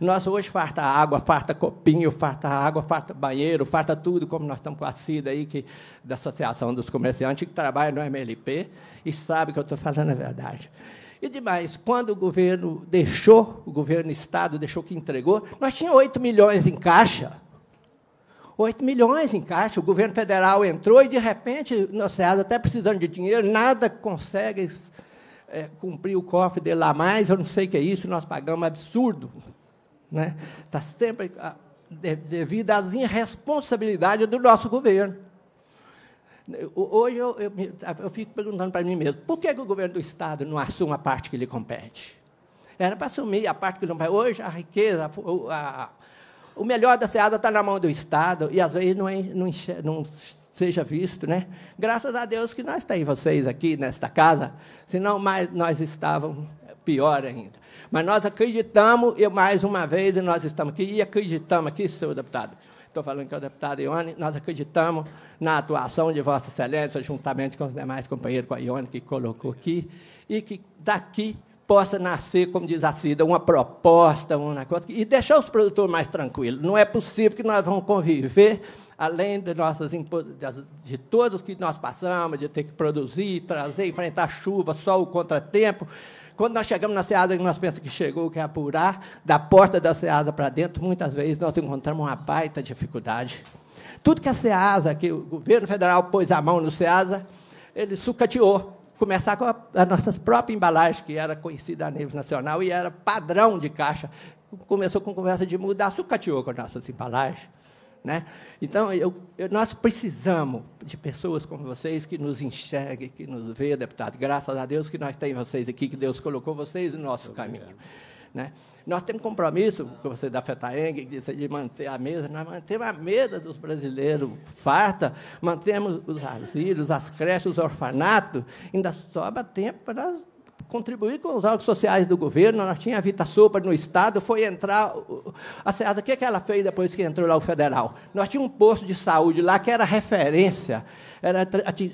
Nós hoje farta água, farta copinho, farta água, farta banheiro, farta tudo, como nós estamos com a CIDA aí, que, da Associação dos Comerciantes, que trabalha no MLP e sabe que eu estou falando a verdade. E demais, quando o governo deixou, o governo Estado deixou que entregou, nós tínhamos 8 milhões em caixa. 8 milhões em caixa, o governo federal entrou e, de repente, nós SEAS até precisando de dinheiro, nada consegue é, cumprir o cofre dele lá mais, eu não sei o que é isso, nós pagamos absurdo. Né? Está sempre ah, devido às irresponsabilidades do nosso governo. Hoje eu, eu, eu fico perguntando para mim mesmo, por que, que o governo do Estado não assume a parte que lhe compete? Era para assumir a parte que não vai. Hoje, a riqueza, a, a, o melhor da Seada está na mão do Estado e, às vezes, não, é, não, enche, não, seja visto. Né? Graças a Deus que nós temos tá vocês aqui nesta casa, senão mais, nós estávamos pior ainda. Mas nós acreditamos, e mais uma vez, nós estamos aqui e acreditamos aqui, senhor deputado, estou falando que é o deputado Ione, nós acreditamos na atuação de Vossa Excelência, juntamente com os demais companheiros, com a Ione, que colocou aqui, e que daqui possa nascer, como diz a Cida, uma proposta, uma coisa, e deixar os produtores mais tranquilos. Não é possível que nós vamos conviver, além de, nossas, de todos que nós passamos, de ter que produzir, trazer, enfrentar chuva, sol, contratempo, quando nós chegamos na Seasa, nós pensamos que chegou, que é apurar, da porta da Seasa para dentro, muitas vezes nós encontramos uma baita dificuldade. Tudo que a Seasa, que o governo federal pôs a mão no Seasa, ele sucateou. Começar com as nossas próprias embalagens, que era conhecida a nível nacional e era padrão de caixa. Começou com conversa de mudar, sucateou com as nossas embalagens. Né? Então, eu, eu, nós precisamos de pessoas como vocês que nos enxerguem, que nos vejam, deputado. Graças a Deus que nós temos vocês aqui, que Deus colocou vocês no nosso caminho. Né? Nós temos compromisso com você da FETAENG, de manter a mesa. Nós mantemos a mesa dos brasileiros farta, mantemos os asilos, as creches, os orfanatos. Ainda sobra tempo para nós contribuir com os órgãos sociais do governo, nós tínhamos a Vita Super no Estado, foi entrar. A SEASA, o que, que ela fez depois que entrou lá o federal? Nós tínhamos um posto de saúde lá que era referência era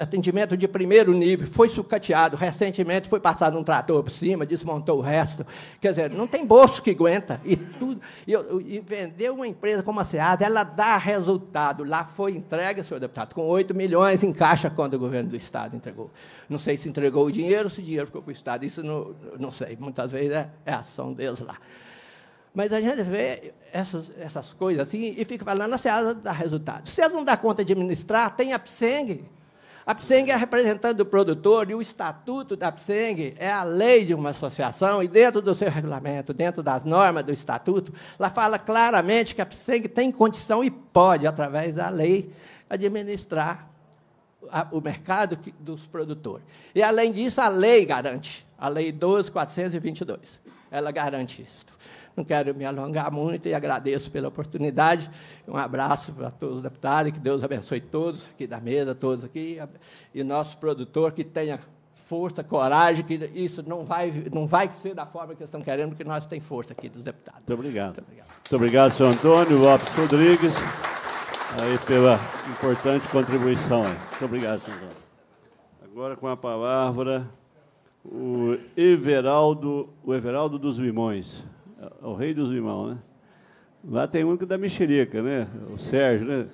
atendimento de primeiro nível, foi sucateado. Recentemente foi passado um trator por cima, desmontou o resto. Quer dizer, não tem bolso que aguenta. E, tudo, e, e vender uma empresa como a SEASA, ela dá resultado. Lá foi entregue, senhor deputado, com 8 milhões em caixa quando o governo do Estado entregou. Não sei se entregou o dinheiro, se o dinheiro ficou para o Estado. Isso não, não sei. Muitas vezes é, é ação deles lá. Mas a gente vê essas, essas coisas assim e fica falando, a Ceasa dá resultado. Se ela não dá conta de administrar, tem a PSENG. A PSENG é a representante do produtor e o estatuto da PSENG é a lei de uma associação e dentro do seu regulamento, dentro das normas do estatuto, lá fala claramente que a PSENG tem condição e pode, através da lei, administrar o mercado dos produtores. E, além disso, a lei garante, a Lei 12.422, ela garante isso. Não quero me alongar muito e agradeço pela oportunidade. Um abraço para todos os deputados, que Deus abençoe todos aqui da mesa, todos aqui, e nosso produtor que tenha força, coragem, que isso não vai, não vai ser da forma que eles estão querendo, porque nós temos força aqui dos deputados. Muito obrigado. Muito obrigado, Muito obrigado senhor Antônio Lopes Rodrigues, aí, pela importante contribuição. Muito obrigado, senhor Antônio. Agora, com a palavra, o Everaldo, o Everaldo dos Limões o rei dos limão, né? Lá tem um que dá mexerica, né? O Sérgio, né?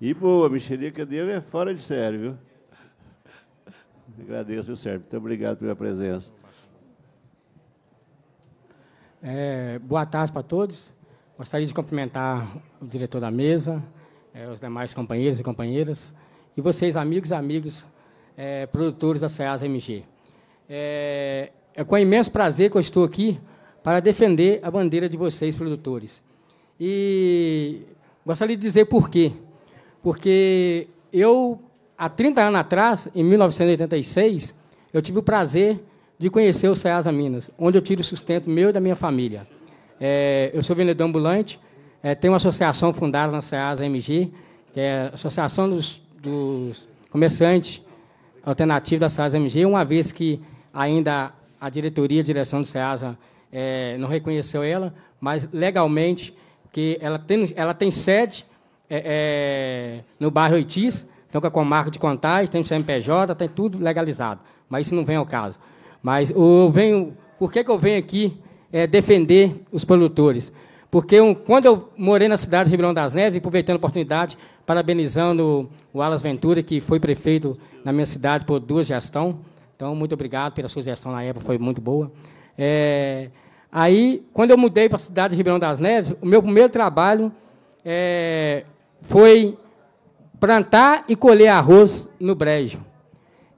E boa, a mexerica dele é fora de sério, viu? Agradeço, viu, Sérgio? Muito obrigado pela presença. É, boa tarde para todos. Gostaria de cumprimentar o diretor da mesa, é, os demais companheiros e companheiras, e vocês, amigos e amigos é, produtores da SEAS MG. É, é com imenso prazer que eu estou aqui para defender a bandeira de vocês, produtores. E gostaria de dizer por quê. Porque eu, há 30 anos atrás, em 1986, eu tive o prazer de conhecer o Ceasa Minas, onde eu tiro o sustento meu e da minha família. É, eu sou vendedor ambulante, é, tenho uma associação fundada na Ceasa MG, que é a Associação dos, dos Comerciantes Alternativos da Ceasa MG, uma vez que ainda a diretoria e a direção do Ceasa é, não reconheceu ela, mas legalmente, que ela tem, ela tem sede é, é, no bairro Itis, então com a comarca de Contagem, tem o CMPJ, tem tudo legalizado. Mas isso não vem ao caso. Mas eu venho, por que, que eu venho aqui é, defender os produtores? Porque quando eu morei na cidade de Ribeirão das Neves, aproveitando a oportunidade, parabenizando o Alas Ventura, que foi prefeito na minha cidade por duas gestões. Então, muito obrigado pela sua gestão na época, foi muito boa. É, Aí, quando eu mudei para a cidade de Ribeirão das Neves, o meu primeiro trabalho é, foi plantar e colher arroz no brejo.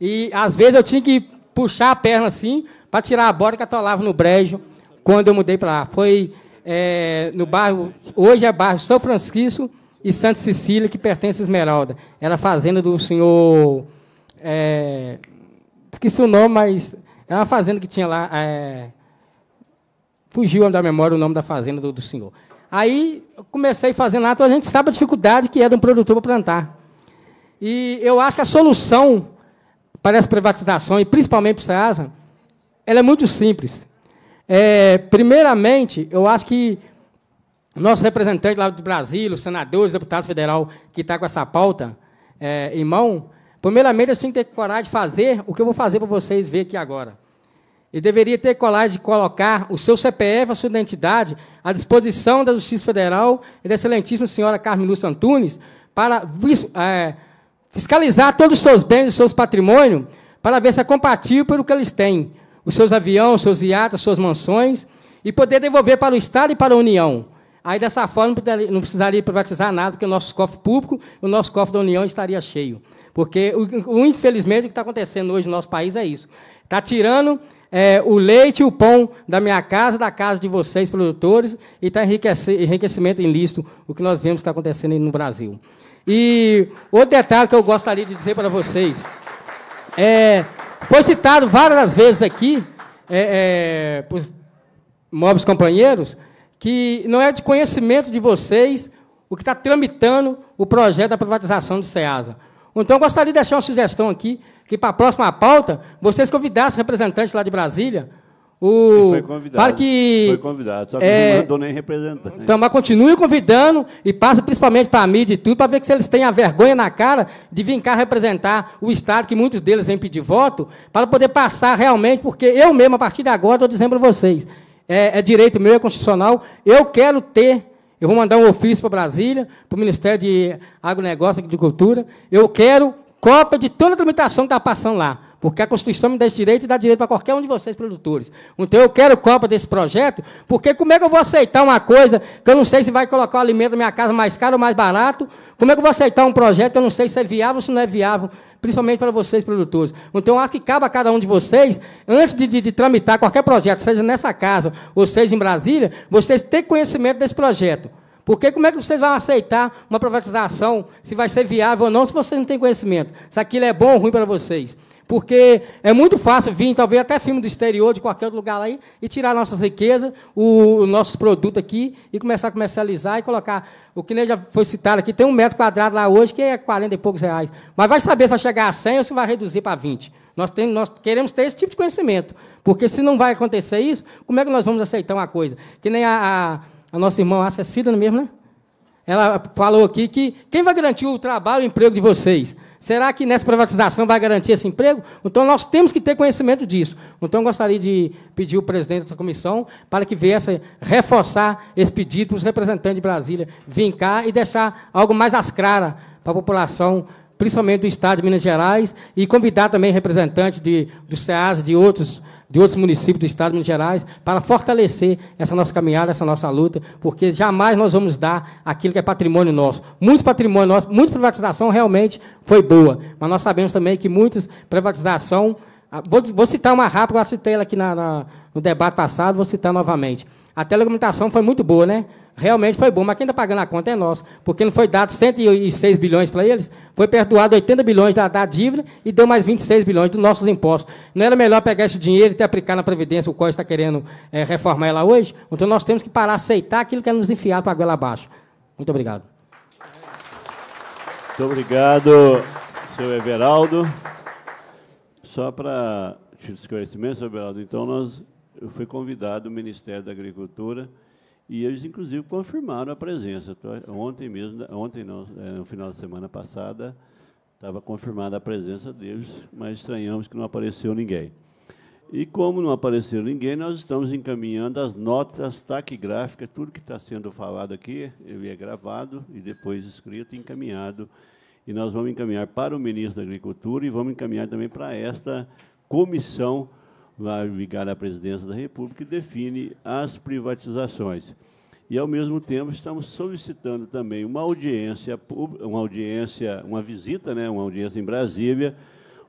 E, às vezes, eu tinha que puxar a perna assim para tirar a bola que atolava no brejo quando eu mudei para lá. Foi é, no bairro, hoje é bairro São Francisco e Santa Cecília, que pertence à Esmeralda. Era fazenda do senhor. É, esqueci o nome, mas era é uma fazenda que tinha lá. É, fugiu da memória o nome da fazenda do, do senhor. Aí comecei fazendo lá, então a gente sabe a dificuldade que é de um produtor para plantar. E eu acho que a solução para essa privatização, e principalmente para o SEASA, ela é muito simples. É, primeiramente, eu acho que nosso representante lá do Brasil, os senadores, deputados federal que está com essa pauta é, em mão, primeiramente, eles têm que ter coragem de fazer o que eu vou fazer para vocês ver aqui agora. Ele deveria ter coragem de colocar o seu CPF, a sua identidade, à disposição da Justiça Federal e da excelentíssima senhora Carmen Lúcia Antunes para é, fiscalizar todos os seus bens, os seus patrimônios, para ver se é compatível pelo que eles têm, os seus aviões, os seus iates, suas mansões, e poder devolver para o Estado e para a União. Aí, dessa forma, não precisaria privatizar nada, porque o nosso cofre público, o nosso cofre da União estaria cheio. Porque, infelizmente, o que está acontecendo hoje no nosso país é isso. Está tirando é, o leite e o pão da minha casa, da casa de vocês, produtores, e está enriquecimento ilícito, o que nós vemos que está acontecendo no Brasil. E outro detalhe que eu gostaria de dizer para vocês, é, foi citado várias vezes aqui, é, é, por móveis companheiros, que não é de conhecimento de vocês o que está tramitando o projeto da privatização do SEASA. Então, eu gostaria de deixar uma sugestão aqui que para a próxima pauta vocês convidassem representantes lá de Brasília. O... Foi convidado. Para que, foi convidado, só que é, não mandou nem representante. Então, mas continue convidando e passa principalmente para a mídia e tudo, para ver se eles têm a vergonha na cara de vir cá representar o Estado, que muitos deles vêm pedir voto, para poder passar realmente, porque eu mesmo, a partir de agora, estou dizendo para vocês, é, é direito meu, é constitucional, eu quero ter eu vou mandar um ofício para Brasília, para o Ministério de Agronegócio e Agricultura. Eu quero cópia de toda a tramitação que está passando lá. Porque a Constituição me dá esse direito e dá direito para qualquer um de vocês, produtores. Então eu quero cópia desse projeto, porque como é que eu vou aceitar uma coisa que eu não sei se vai colocar o alimento na minha casa mais caro ou mais barato? Como é que eu vou aceitar um projeto que eu não sei se é viável ou se não é viável? Principalmente para vocês, produtores. Então, eu acho que cabe a cada um de vocês, antes de, de, de tramitar qualquer projeto, seja nessa casa ou seja em Brasília, vocês terem conhecimento desse projeto. Porque como é que vocês vão aceitar uma privatização, se vai ser viável ou não, se vocês não têm conhecimento? Se aquilo é bom ou ruim para vocês? Porque é muito fácil vir, talvez até filme do exterior, de qualquer outro lugar aí, e tirar nossas riquezas, o, o nosso produto aqui, e começar a comercializar e colocar. O que nem já foi citado aqui, tem um metro quadrado lá hoje que é 40 e poucos reais. Mas vai saber se vai chegar a 100 ou se vai reduzir para 20. Nós, tem, nós, queremos ter esse tipo de conhecimento. Porque se não vai acontecer isso, como é que nós vamos aceitar uma coisa? Que nem a, a a nossa irmã, acho que é Cida é mesmo, né? Ela falou aqui que quem vai garantir o trabalho e o emprego de vocês? Será que nessa privatização vai garantir esse emprego? Então, nós temos que ter conhecimento disso. Então, gostaria de pedir ao presidente dessa comissão para que viesse reforçar esse pedido para os representantes de Brasília virem cá e deixar algo mais às claras para a população, principalmente do Estado de Minas Gerais, e convidar também representantes de, do SEAS, de outros de outros municípios do Estado de Minas Gerais, para fortalecer essa nossa caminhada, essa nossa luta, porque jamais nós vamos dar aquilo que é patrimônio nosso. Muitos patrimônio nosso, muita privatização realmente foi boa, mas nós sabemos também que muitas privatização. Ah, vou, vou citar uma rápida, eu citei ela aqui na, na, no debate passado, vou citar novamente. A telecomunicação foi muito boa, né? Realmente foi bom, mas quem está pagando a conta é nós, porque não foi dado 106 bilhões para eles, foi perdoado 80 bilhões da, da, dívida e deu mais 26 bilhões dos nossos impostos. Não era melhor pegar esse dinheiro e ter aplicar na Previdência, o qual está querendo é, reformar ela hoje? Então nós temos que parar de aceitar aquilo que é nos enfiar para a goela abaixo. Muito obrigado. Muito obrigado, senhor Everaldo. Só para esclarecimento, seu Everaldo, então nós eu fui convidado do Ministério da Agricultura e eles, inclusive, confirmaram a presença. Então, ontem mesmo, ontem não, é, no final da semana passada, estava confirmada a presença deles, mas estranhamos que não apareceu ninguém. E como não apareceu ninguém, nós estamos encaminhando as notas taquigráficas, tudo que está sendo falado aqui, ele é gravado e depois escrito e encaminhado. E nós vamos encaminhar para o ministro da Agricultura e vamos encaminhar também para esta comissão vai ligar à presidência da República e define as privatizações. E, ao mesmo tempo, estamos solicitando também uma audiência, uma audiência, uma visita, né, uma audiência em Brasília,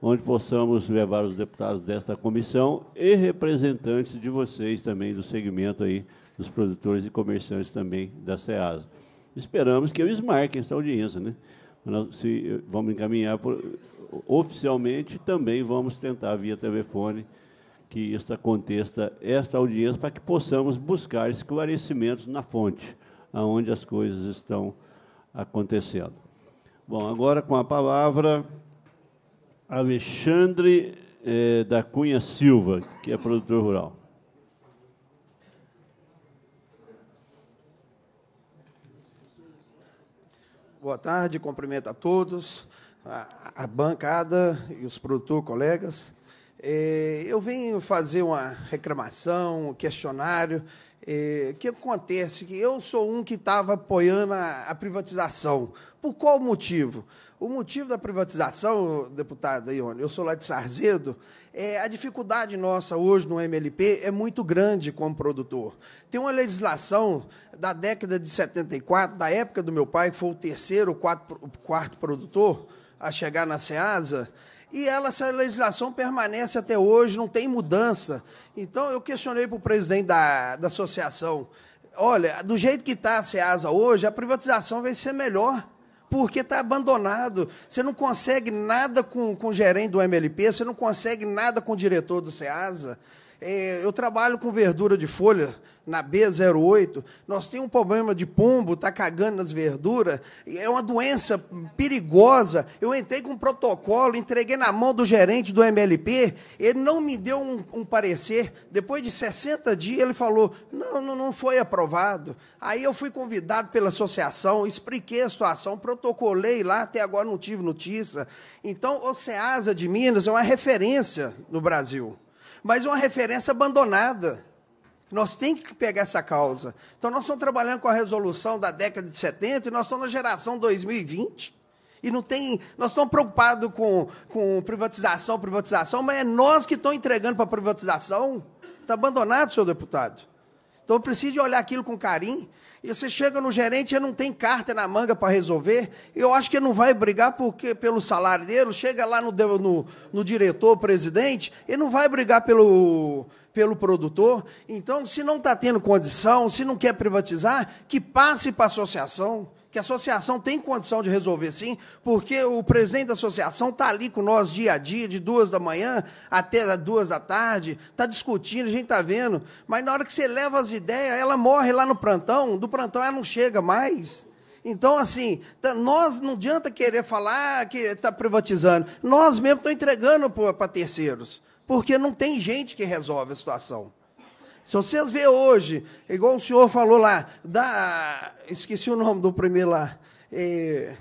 onde possamos levar os deputados desta comissão e representantes de vocês também, do segmento aí, dos produtores e comerciantes também da SEASA. Esperamos que eles marquem essa audiência, né? Nós, se, vamos encaminhar por, oficialmente, também vamos tentar via telefone que esta aconteça esta audiência para que possamos buscar esclarecimentos na fonte, aonde as coisas estão acontecendo. Bom, agora com a palavra Alexandre eh, da Cunha Silva, que é produtor rural. Boa tarde, cumprimento a todos, a, a bancada e os produtores, colegas. É, eu venho fazer uma reclamação, um questionário. O é, que acontece? Que eu sou um que estava apoiando a, a privatização. Por qual motivo? O motivo da privatização, deputada Ione, eu sou lá de Sarzedo, é, a dificuldade nossa hoje no MLP é muito grande como produtor. Tem uma legislação da década de 74, da época do meu pai, que foi o terceiro, o quarto, quarto produtor a chegar na SEASA, e ela, essa legislação permanece até hoje, não tem mudança. Então, eu questionei para o presidente da, da associação: olha, do jeito que está a SEASA hoje, a privatização vai ser melhor. Porque está abandonado. Você não consegue nada com, com o gerente do MLP, você não consegue nada com o diretor do SEASA. É, eu trabalho com verdura de folha na B08, nós temos um problema de pombo, está cagando nas verduras, é uma doença perigosa. Eu entrei com um protocolo, entreguei na mão do gerente do MLP, ele não me deu um, um parecer. Depois de 60 dias, ele falou: não, não, não foi aprovado. Aí eu fui convidado pela associação, expliquei a situação, protocolei lá, até agora não tive notícia. Então, o SEASA de Minas é uma referência no Brasil, mas é uma referência abandonada. Nós temos que pegar essa causa. Então, nós estamos trabalhando com a resolução da década de 70 e nós estamos na geração 2020. E não tem. Nós estamos preocupados com, com privatização, privatização, mas é nós que estamos entregando para a privatização. Está abandonado, senhor deputado. Então precisa olhar aquilo com carinho. E você chega no gerente e não tem carta na manga para resolver. Eu acho que não vai brigar porque pelo salário dele. Chega lá no, no, no diretor, presidente, ele não vai brigar pelo, pelo produtor. Então, se não está tendo condição, se não quer privatizar, que passe para a associação, que a associação tem condição de resolver sim, porque o presidente da associação está ali com nós dia a dia, de duas da manhã até duas da tarde, está discutindo, a gente está vendo. Mas na hora que você leva as ideias, ela morre lá no plantão, do plantão ela não chega mais. Então, assim, tá, nós não adianta querer falar que está privatizando. Nós mesmos estamos entregando para terceiros porque não tem gente que resolve a situação. Se vocês vê hoje, igual o senhor falou lá, da, esqueci o nome do primeiro lá, é,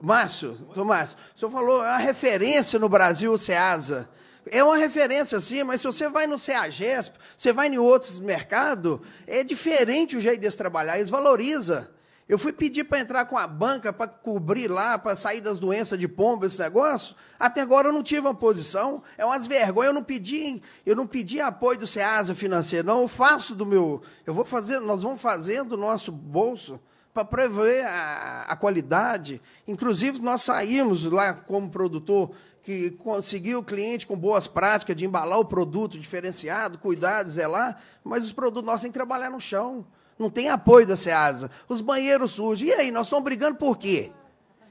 Márcio, Tomás, o senhor falou, é uma referência no Brasil, o SEASA. É uma referência, sim, mas se você vai no CEAGESP, você vai em outros mercados, é diferente o jeito deles trabalhar, eles valorizam. Eu fui pedir para entrar com a banca para cobrir lá, para sair das doenças de pombo, esse negócio. Até agora eu não tive uma posição. É umas vergonhas. Eu não pedi, eu não pedi apoio do SEASA financeiro, não. Eu faço do meu. Eu vou fazer, nós vamos fazendo do nosso bolso para prever a, a qualidade. Inclusive, nós saímos lá como produtor que conseguiu o cliente com boas práticas de embalar o produto diferenciado, cuidados é lá. mas os produtos nossos têm que trabalhar no chão não tem apoio da SEASA, os banheiros surgem. E aí, nós estamos brigando por quê?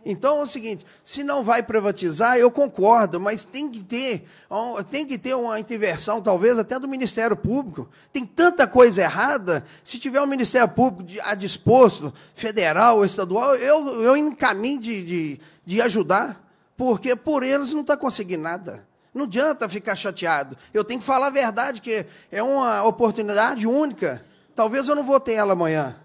Então é o seguinte, se não vai privatizar, eu concordo, mas tem que ter, tem que ter uma intervenção, talvez, até do Ministério Público. Tem tanta coisa errada. Se tiver um Ministério Público a disposto, federal, ou estadual, eu, eu encaminho de, de, de ajudar, porque por eles não está conseguindo nada. Não adianta ficar chateado. Eu tenho que falar a verdade, que é uma oportunidade única Talvez eu não vou ter ela amanhã.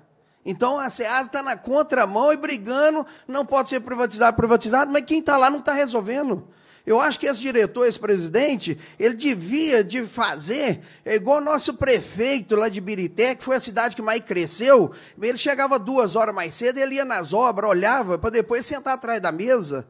Então a SEASA está na contramão e brigando, não pode ser privatizado, privatizado, mas quem está lá não está resolvendo. Eu acho que esse diretor, esse presidente, ele devia de fazer é igual o nosso prefeito lá de Birité, que foi a cidade que mais cresceu. Ele chegava duas horas mais cedo, ele ia nas obras, olhava, para depois sentar atrás da mesa.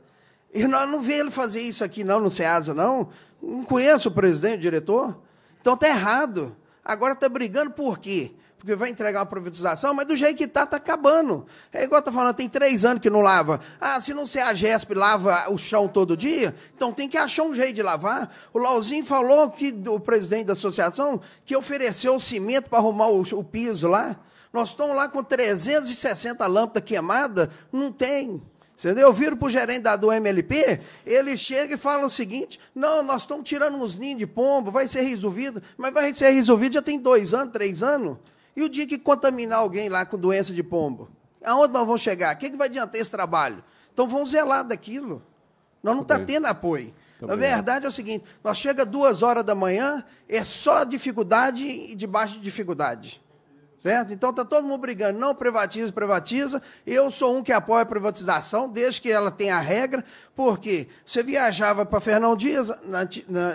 E nós não vê ele fazer isso aqui não no SEASA, não. Não conheço o presidente, o diretor. Então tá errado. Agora está brigando por quê? porque vai entregar uma privatização, mas do jeito que tá, tá acabando. É igual eu tô falando, tem três anos que não lava. Ah, se não ser a GESP lava o chão todo dia, então tem que achar um jeito de lavar. O Lauzinho falou que o presidente da associação que ofereceu o cimento para arrumar o, o piso lá. Nós estamos lá com 360 lâmpadas queimadas, não tem. Entendeu? Eu viro para o gerente da, do MLP, ele chega e fala o seguinte: não, nós estamos tirando uns ninhos de pombo, vai ser resolvido, mas vai ser resolvido já tem dois anos, três anos. E o dia que contaminar alguém lá com doença de pombo? Aonde nós vamos chegar? O que, é que vai adiantar esse trabalho? Então vamos zelar daquilo. Nós não estamos tá tendo apoio. A Na verdade é o seguinte: nós chega duas horas da manhã, é só dificuldade e debaixo de dificuldade. Certo? Então está todo mundo brigando, não privatiza, privatiza. Eu sou um que apoia a privatização, desde que ela tenha a regra, porque você viajava para Fernão Dias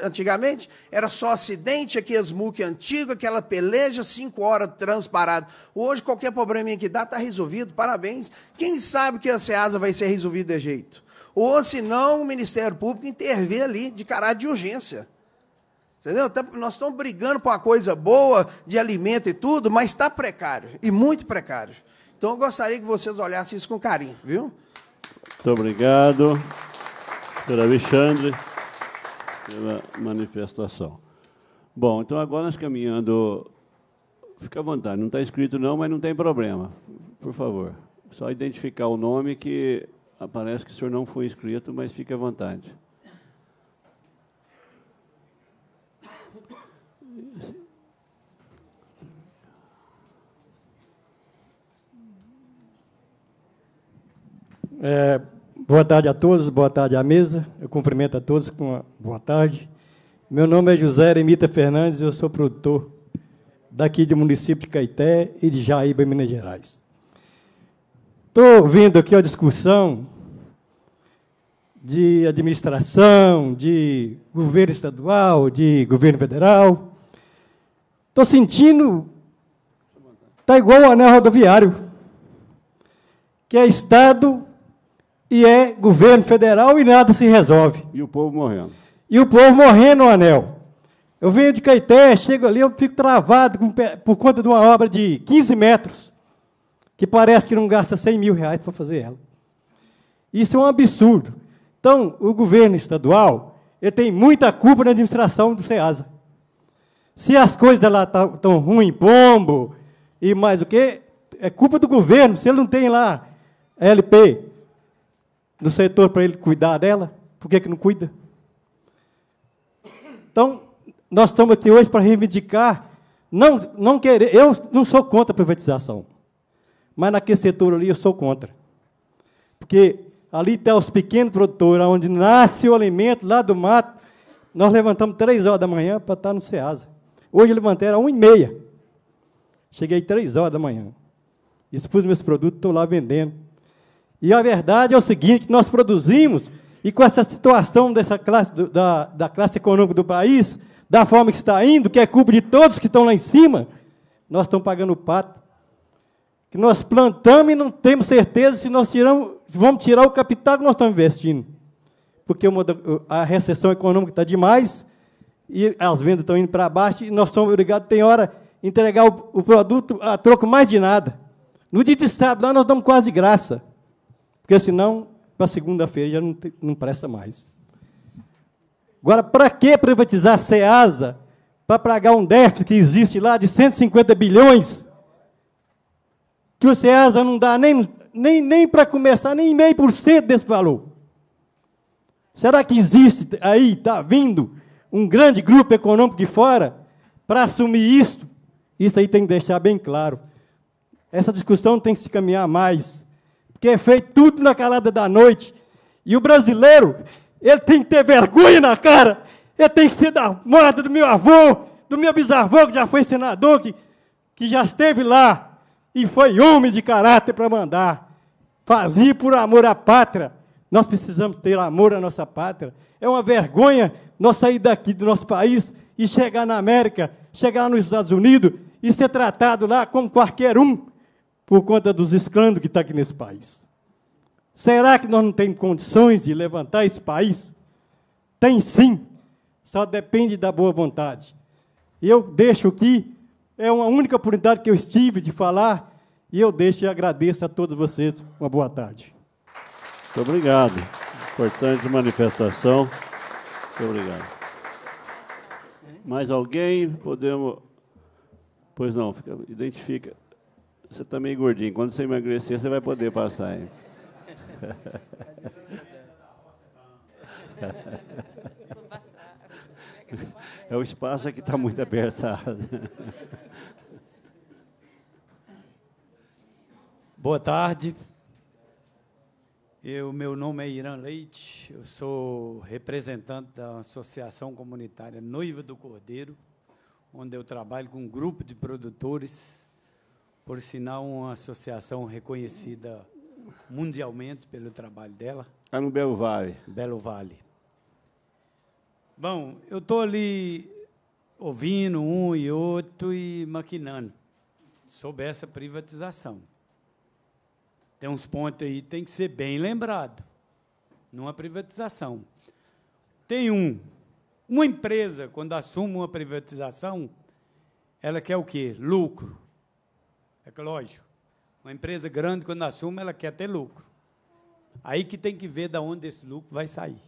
antigamente, era só acidente, aquele é smoke antigo, aquela peleja, cinco horas transparado. Hoje, qualquer probleminha que dá, está resolvido, parabéns. Quem sabe que a SEASA vai ser resolvida de jeito? Ou se não, o Ministério Público intervir ali de caráter de urgência. Entendeu? Nós estamos brigando por uma coisa boa, de alimento e tudo, mas está precário, e muito precário. Então eu gostaria que vocês olhassem isso com carinho, viu? Muito obrigado, Sr. Alexandre, pela manifestação. Bom, então agora nós caminhando. Fica à vontade, não está escrito não, mas não tem problema. Por favor, só identificar o nome que aparece que o senhor não foi inscrito, mas fique à vontade. É, boa tarde a todos, boa tarde à mesa. Eu cumprimento a todos com uma boa tarde. Meu nome é José Eremita Fernandes, eu sou produtor daqui do município de Caeté e de Jaíba, Minas Gerais. Estou ouvindo aqui a discussão de administração, de governo estadual, de governo federal. Estou sentindo. Está igual o anel rodoviário, que é Estado, e é governo federal e nada se resolve. E o povo morrendo. E o povo morrendo, o anel. Eu venho de Caeté, chego ali, eu fico travado com, por conta de uma obra de 15 metros, que parece que não gasta 100 mil reais para fazer ela. Isso é um absurdo. Então, o governo estadual ele tem muita culpa na administração do SEASA. Se as coisas lá estão tá, tão ruim, pombo e mais o quê, é culpa do governo, se ele não tem lá LP no setor para ele cuidar dela? Por que, que não cuida? Então, nós estamos aqui hoje para reivindicar, não, não querer, eu não sou contra a privatização, mas naquele setor ali eu sou contra. Porque ali tem tá os pequenos produtores, onde nasce o alimento lá do mato, nós levantamos três horas da manhã para estar tá no Ceasa. Hoje eu levantei era 1 e meia. Cheguei três horas da manhã. Expus meus produtos, estou lá vendendo. E a verdade é o seguinte: nós produzimos, e com essa situação dessa classe, da, da classe econômica do país, da forma que está indo, que é culpa de todos que estão lá em cima, nós estamos pagando o pato. Que nós plantamos e não temos certeza se nós tiramos, vamos tirar o capital que nós estamos investindo. Porque a recessão econômica está demais, e as vendas estão indo para baixo, e nós somos obrigados, tem hora, entregar o, o produto a troco mais de nada. No dia de sábado, nós damos quase graça. Porque senão, para segunda-feira já não, te, não presta mais. Agora, para que privatizar a SEASA para pagar um déficit que existe lá de 150 bilhões? Que o SEASA não dá nem, nem, nem para começar nem meio por cento desse valor. Será que existe aí, está vindo, um grande grupo econômico de fora para assumir isso? Isso aí tem que deixar bem claro. Essa discussão tem que se caminhar mais porque é feito tudo na calada da noite. E o brasileiro, ele tem que ter vergonha na cara, ele tem que ser da moda do meu avô, do meu bisavô, que já foi senador, que, que já esteve lá e foi homem de caráter para mandar. Fazia por amor à pátria. Nós precisamos ter amor à nossa pátria. É uma vergonha nós sair daqui do nosso país e chegar na América, chegar nos Estados Unidos e ser tratado lá como qualquer um por conta dos escândalos que está aqui nesse país. Será que nós não temos condições de levantar esse país? Tem sim, só depende da boa vontade. Eu deixo aqui, é uma única oportunidade que eu estive de falar, e eu deixo e agradeço a todos vocês. Uma boa tarde. Muito obrigado. Importante manifestação. Muito obrigado. Mais alguém? Podemos. Pois não, fica... identifica. Você está meio gordinho. Quando você emagrecer, você vai poder passar, hein? É o espaço é que está muito apertado. Boa tarde. Eu, meu nome é Irã Leite, eu sou representante da Associação Comunitária Noiva do Cordeiro, onde eu trabalho com um grupo de produtores por sinal uma associação reconhecida mundialmente pelo trabalho dela. Está é no Belo Vale. Belo Vale. Bom, eu estou ali ouvindo um e outro e maquinando sobre essa privatização. Tem uns pontos aí que tem que ser bem lembrado numa privatização. Tem um, uma empresa quando assume uma privatização, ela quer o quê? Lucro. É que, lógico, uma empresa grande, quando assume, ela quer ter lucro. Aí que tem que ver de onde esse lucro vai sair.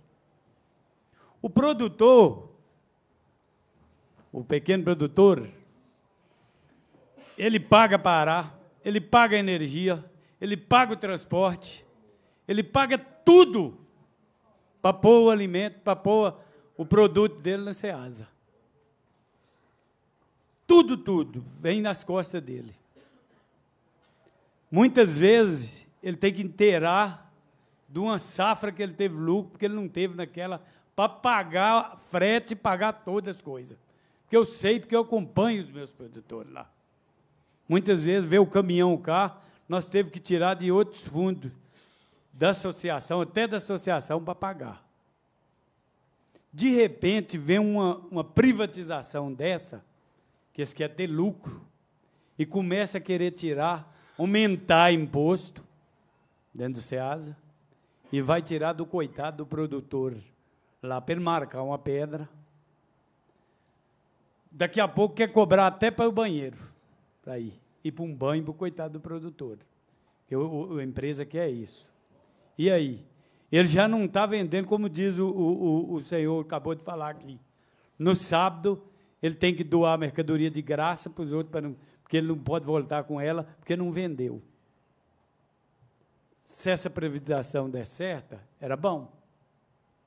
O produtor, o pequeno produtor, ele paga parar, ele paga energia, ele paga o transporte, ele paga tudo para pôr o alimento, para pôr o produto dele na Ceasa. Tudo, tudo vem nas costas dele. Muitas vezes ele tem que inteirar de uma safra que ele teve lucro, porque ele não teve naquela, para pagar frete e pagar todas as coisas. Porque eu sei, porque eu acompanho os meus produtores lá. Muitas vezes vê o caminhão, o carro, nós teve que tirar de outros fundos, da associação, até da associação, para pagar. De repente, vem uma, uma privatização dessa, que eles querem ter lucro, e começa a querer tirar aumentar imposto dentro do SEASA e vai tirar do coitado do produtor lá para ele marcar uma pedra. Daqui a pouco quer cobrar até para o banheiro, para ir. E para um banho para o coitado do produtor. Eu, a empresa quer isso. E aí? Ele já não está vendendo, como diz o, o, o senhor, acabou de falar aqui. No sábado, ele tem que doar mercadoria de graça para os outros, para não porque ele não pode voltar com ela, porque não vendeu. Se essa previdação der certa, era bom.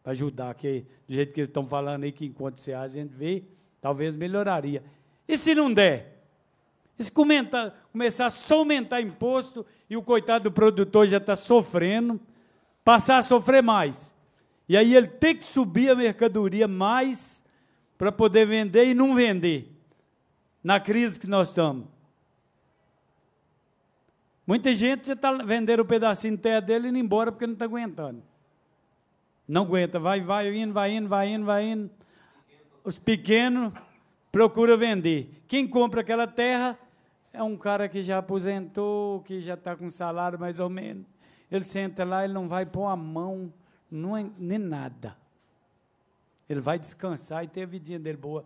Para ajudar, que do jeito que eles estão falando aí, que enquanto se a gente vê, talvez melhoraria. E se não der? E se comentar, começar só a aumentar imposto e o coitado do produtor já está sofrendo, passar a sofrer mais. E aí ele tem que subir a mercadoria mais para poder vender e não vender na crise que nós estamos. Muita gente já está vendendo o um pedacinho de terra dele e indo embora porque não está aguentando. Não aguenta, vai, vai indo, vai indo, vai indo, vai indo. Os pequenos procuram vender. Quem compra aquela terra é um cara que já aposentou, que já está com salário mais ou menos. Ele senta lá, ele não vai pôr a mão, não é, nem nada. Ele vai descansar e ter a vidinha dele boa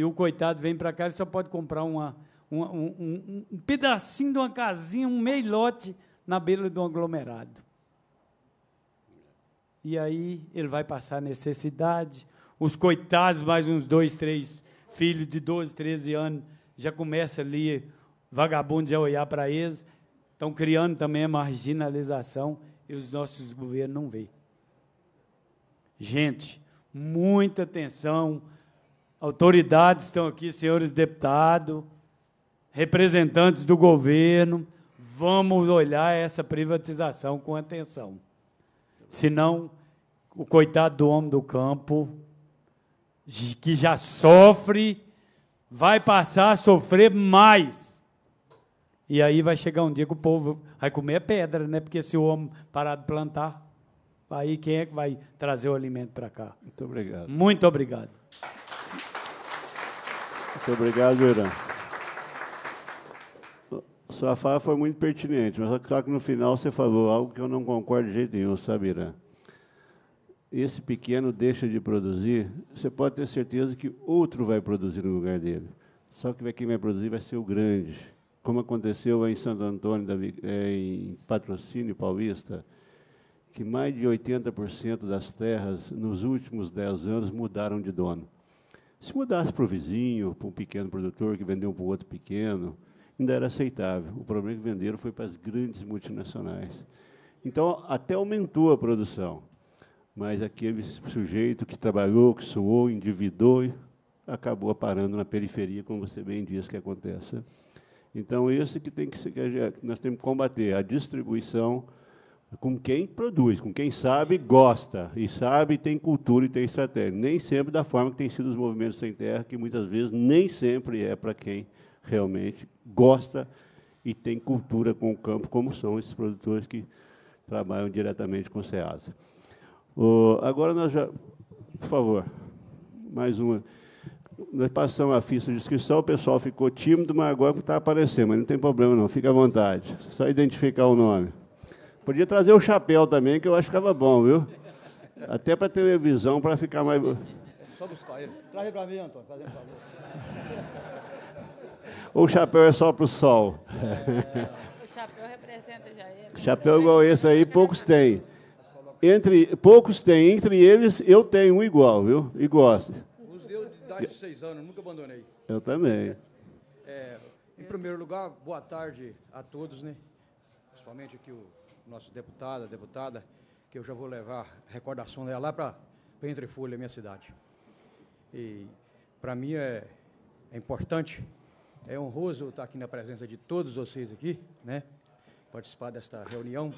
e o coitado vem para cá, ele só pode comprar uma, uma um, um, um, pedacinho de uma casinha, um meilote na beira de um aglomerado. E aí ele vai passar necessidade. Os coitados, mais uns dois, três filhos de 12, 13 anos, já começa ali, vagabundo a olhar para eles. Estão criando também a marginalização e os nossos governos não veem. Gente, muita atenção Autoridades estão aqui, senhores deputados, representantes do governo. Vamos olhar essa privatização com atenção. Senão, o coitado do homem do campo, que já sofre, vai passar a sofrer mais. E aí vai chegar um dia que o povo vai comer pedra, né? Porque se o homem parar de plantar, aí quem é que vai trazer o alimento para cá? Muito obrigado. Muito obrigado. Muito obrigado, Irã. Sua fala foi muito pertinente, mas só que no final você falou algo que eu não concordo de jeito nenhum, sabe, Irã? Esse pequeno deixa de produzir, você pode ter certeza que outro vai produzir no lugar dele. Só que quem vai produzir vai ser o grande. Como aconteceu em Santo Antônio, é, em Patrocínio Paulista, que mais de 80% das terras nos últimos 10 anos mudaram de dono. Se mudasse para o vizinho, para um pequeno produtor que vendeu para o outro pequeno, ainda era aceitável. O problema é que venderam foi para as grandes multinacionais. Então, até aumentou a produção, mas aquele sujeito que trabalhou, que suou, endividou, acabou parando na periferia, como você bem diz que acontece. Então, esse que tem que nós temos que combater a distribuição com quem produz, com quem sabe, gosta, e sabe, tem cultura e tem estratégia. Nem sempre da forma que tem sido os movimentos sem terra, que muitas vezes nem sempre é para quem realmente gosta e tem cultura com o campo, como são esses produtores que trabalham diretamente com o SEASA. agora nós já... Por favor, mais uma. Nós passamos a ficha de inscrição, o pessoal ficou tímido, mas agora está aparecendo, mas não tem problema não, fica à vontade. Só identificar o nome. Podia trazer o chapéu também, que eu acho que ficava bom, viu? Até para televisão, para ficar mais. Só buscar ele. Traz para mim, Antônio. Traz ele Ou o chapéu é só para o sol? É. o chapéu representa já ele. Chapéu igual esse aí, poucos têm. Entre, poucos têm. Entre eles, eu tenho um igual, viu? E gosto. Os deu de idade de seis anos, nunca abandonei. Eu também. É, em primeiro lugar, boa tarde a todos, né? principalmente que o nosso deputado, deputada, que eu já vou levar recordação dela lá para Entre Folha, minha cidade. E para mim é, é importante, é honroso estar aqui na presença de todos vocês aqui, né? Participar desta reunião.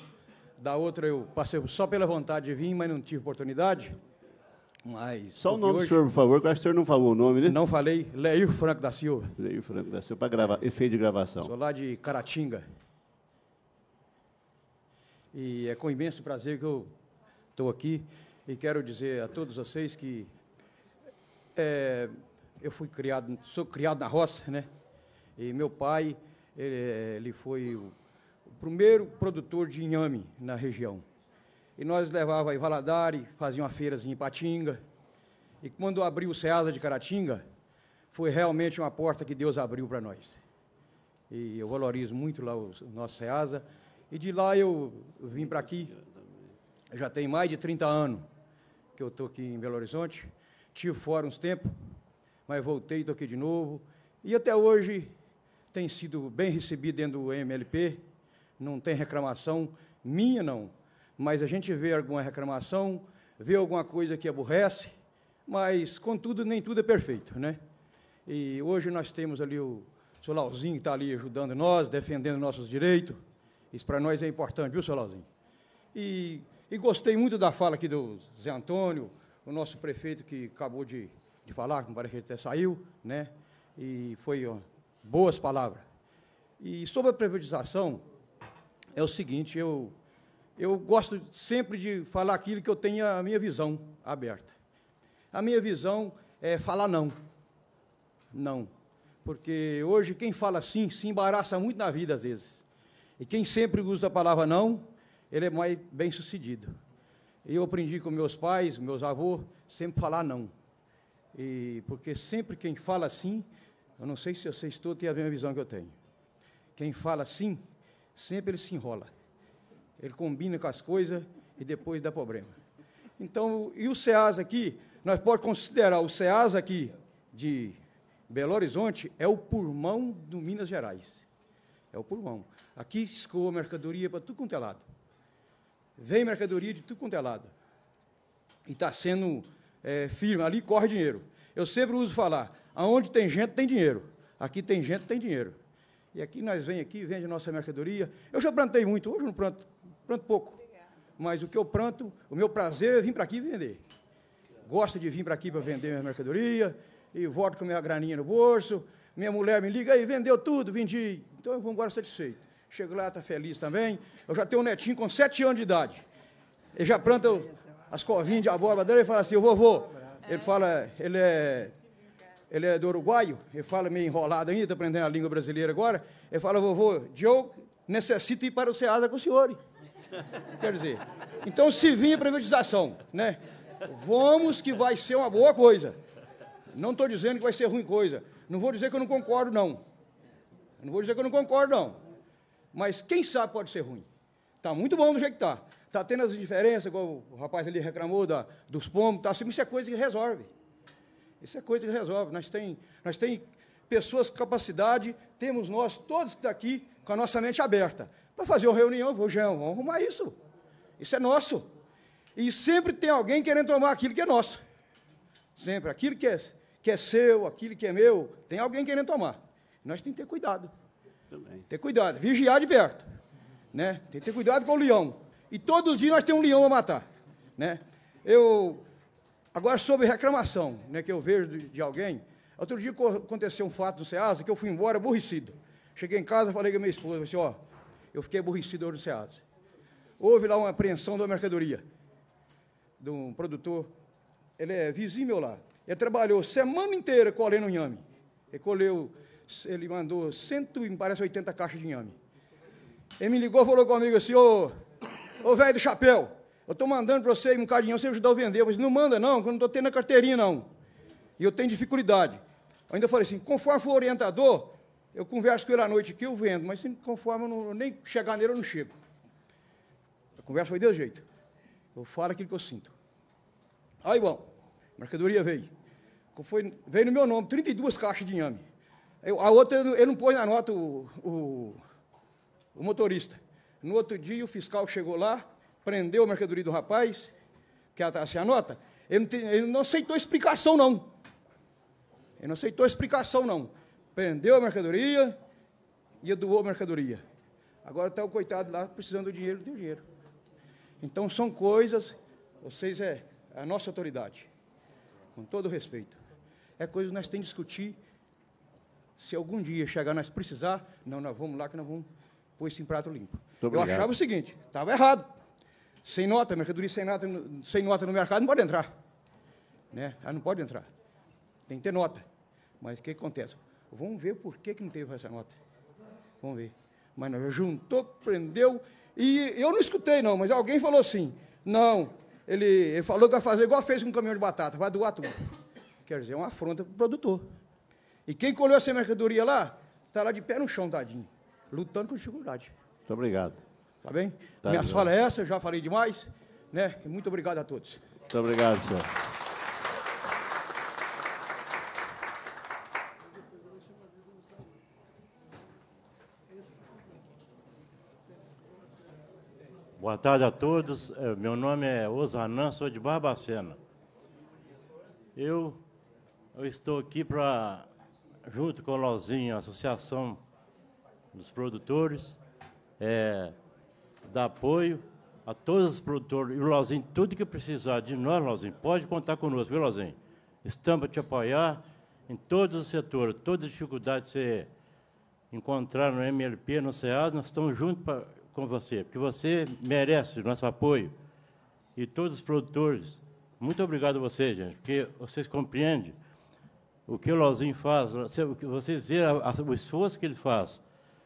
Da outra eu passei só pela vontade de vir, mas não tive oportunidade. Mas Só o nome hoje, do senhor, por favor, que eu acho que o senhor não falou o nome, né? Não falei, Leir Franco da Silva. Leir Franco da Silva, para gravar, efeito de gravação. Sou lá de Caratinga. E é com imenso prazer que eu estou aqui e quero dizer a todos vocês que é, eu fui criado, sou criado na roça, né? E meu pai, ele, ele foi o, o primeiro produtor de inhame na região. E nós levávamos em Valadares, fazia uma feira em Patinga. E quando abriu o Ceasa de Caratinga, foi realmente uma porta que Deus abriu para nós. E eu valorizo muito lá o, o nosso Ceasa e de lá eu vim para aqui, já tem mais de 30 anos que eu estou aqui em Belo Horizonte. Tive fora uns tempos, mas voltei, estou aqui de novo. E até hoje tem sido bem recebido dentro do MLP, não tem reclamação, minha não. Mas a gente vê alguma reclamação, vê alguma coisa que aborrece, mas, contudo, nem tudo é perfeito, né? E hoje nós temos ali o, o seu Lauzinho que está ali ajudando nós, defendendo nossos direitos. Isso para nós é importante, viu, Solauzinho? E, e, gostei muito da fala aqui do Zé Antônio, o nosso prefeito que acabou de, de falar, que parece que até saiu, né? E foi ó, boas palavras. E sobre a privatização, é o seguinte, eu, eu gosto sempre de falar aquilo que eu tenho a minha visão aberta. A minha visão é falar não. Não. Porque hoje quem fala sim se embaraça muito na vida às vezes. E quem sempre usa a palavra não, ele é mais bem sucedido. Eu aprendi com meus pais, meus avôs, sempre falar não. E porque sempre quem fala sim, eu não sei se vocês todos têm a mesma visão que eu tenho. Quem fala sim, sempre ele se enrola. Ele combina com as coisas e depois dá problema. Então, e o SEAS aqui, nós podemos considerar o SEAS aqui de Belo Horizonte é o pulmão do Minas Gerais é o pulmão. Aqui escoa mercadoria para tudo quanto é lado. Vem mercadoria de tudo quanto é lado. E está sendo é, firme, ali corre dinheiro. Eu sempre uso falar, aonde tem gente, tem dinheiro. Aqui tem gente, tem dinheiro. E aqui nós vem aqui, vende nossa mercadoria. Eu já plantei muito, hoje não planto, planto pouco. Obrigada. Mas o que eu planto, o meu prazer é vir para aqui vender. Gosto de vir para aqui para vender minha mercadoria e volto com minha graninha no bolso. Minha mulher me liga e vendeu tudo, vendi então eu vou embora satisfeito. Chego lá, está feliz também. Eu já tenho um netinho com sete anos de idade. Ele já planta as covinhas de abóbora dele e fala assim, vovô, ele fala, ele é, ele é do uruguaio, ele fala meio enrolado ainda, tá aprendendo a língua brasileira agora. Ele fala, vovô, Joe, necessito ir para o Ceasa com o senhor. Quer dizer, então se vinha privatização, né? Vamos que vai ser uma boa coisa. Não estou dizendo que vai ser ruim coisa. Não vou dizer que eu não concordo, não. Eu não vou dizer que eu não concordo, não. Mas quem sabe pode ser ruim. Está muito bom do jeito que está. Está tendo as diferenças, igual o rapaz ali reclamou da, dos pombos, tá, assim, isso é coisa que resolve. Isso é coisa que resolve. Nós temos nós tem pessoas com capacidade, temos nós, todos que estamos tá aqui, com a nossa mente aberta. Para fazer uma reunião, vou, Jean, vamos arrumar isso. Isso é nosso. E sempre tem alguém querendo tomar aquilo que é nosso. Sempre. Aquilo que é, que é seu, aquilo que é meu, tem alguém querendo tomar. Nós temos que ter cuidado. Também. Ter cuidado, vigiar de perto. Né? Tem que ter cuidado com o leão. E todos os dias nós temos um leão a matar. Né? Eu. Agora, sobre reclamação né, que eu vejo de, alguém. Outro dia aconteceu um fato no SEASA que eu fui embora aborrecido. Cheguei em casa, falei com a minha esposa, assim, ó, eu fiquei aborrecido hoje no SEASA. Houve lá uma apreensão de uma mercadoria, de um produtor, ele é vizinho meu lá. Ele trabalhou semana inteira colhendo inhame. Ele colheu ele mandou e parece 80 caixas de inhame. Ele me ligou, falou comigo assim, ô, ô velho do chapéu, eu estou mandando para você um cadinho, você ajudar a vender. Eu falei, não manda não, que eu não estou tendo a carteirinha não. E eu tenho dificuldade. Eu ainda falei assim, conforme for orientador, eu converso com ele à noite aqui, eu vendo, mas conforme eu, não, eu nem chegar nele, eu não chego. A conversa foi desse jeito. Eu falo aquilo que eu sinto. Aí, bom, mercadoria veio. Foi, veio no meu nome, 32 caixas de inhame. Eu, a outra, eu não pôs na nota o, o, o motorista. No outro dia, o fiscal chegou lá, prendeu a mercadoria do rapaz, que ela assim, a nota. Ele não, tem, ele não aceitou explicação, não. Ele não aceitou explicação, não. Prendeu a mercadoria e doou a mercadoria. Agora está o coitado lá precisando do dinheiro, tem o dinheiro. Então são coisas, vocês é a nossa autoridade, com todo respeito. É coisa que nós temos que discutir se algum dia chegar nós precisar, não, nós vamos lá que nós vamos pôr isso em prato limpo. Eu achava o seguinte, estava errado. Sem nota, mercadoria sem nota, sem nota no mercado não pode entrar. Né? Ela ah, não pode entrar. Tem que ter nota. Mas o que, que acontece? Vamos ver por que, que não teve essa nota. Vamos ver. Mas nós juntou, prendeu. E eu não escutei, não, mas alguém falou assim. Não, ele, ele falou que vai fazer igual fez com um caminhão de batata, vai doar tudo. Quer dizer, é uma afronta para o produtor. E quem colheu essa mercadoria lá, está lá de pé no chão, tadinho, lutando com dificuldade. Muito obrigado. Tá bem? Tá Minha fala é essa, já falei demais, né? Muito obrigado a todos. Muito obrigado, senhor. Boa tarde a todos. É, meu nome é Osanã, sou de Barbacena. Eu, eu estou aqui para junto com o Lauzinho, a Associação dos Produtores, é, dá apoio a todos os produtores. E o Lauzinho, tudo que precisar de nós, Lauzinho, pode contar conosco, viu, Lauzinho? Estamos para te apoiar em todos os setores, todas as dificuldades que você encontrar no MLP, no SEAS, nós estamos juntos pra, com você, porque você merece nosso apoio. E todos os produtores, muito obrigado a vocês, gente, porque vocês compreendem o que o Lozinho faz, vocês vêem o esforço que ele faz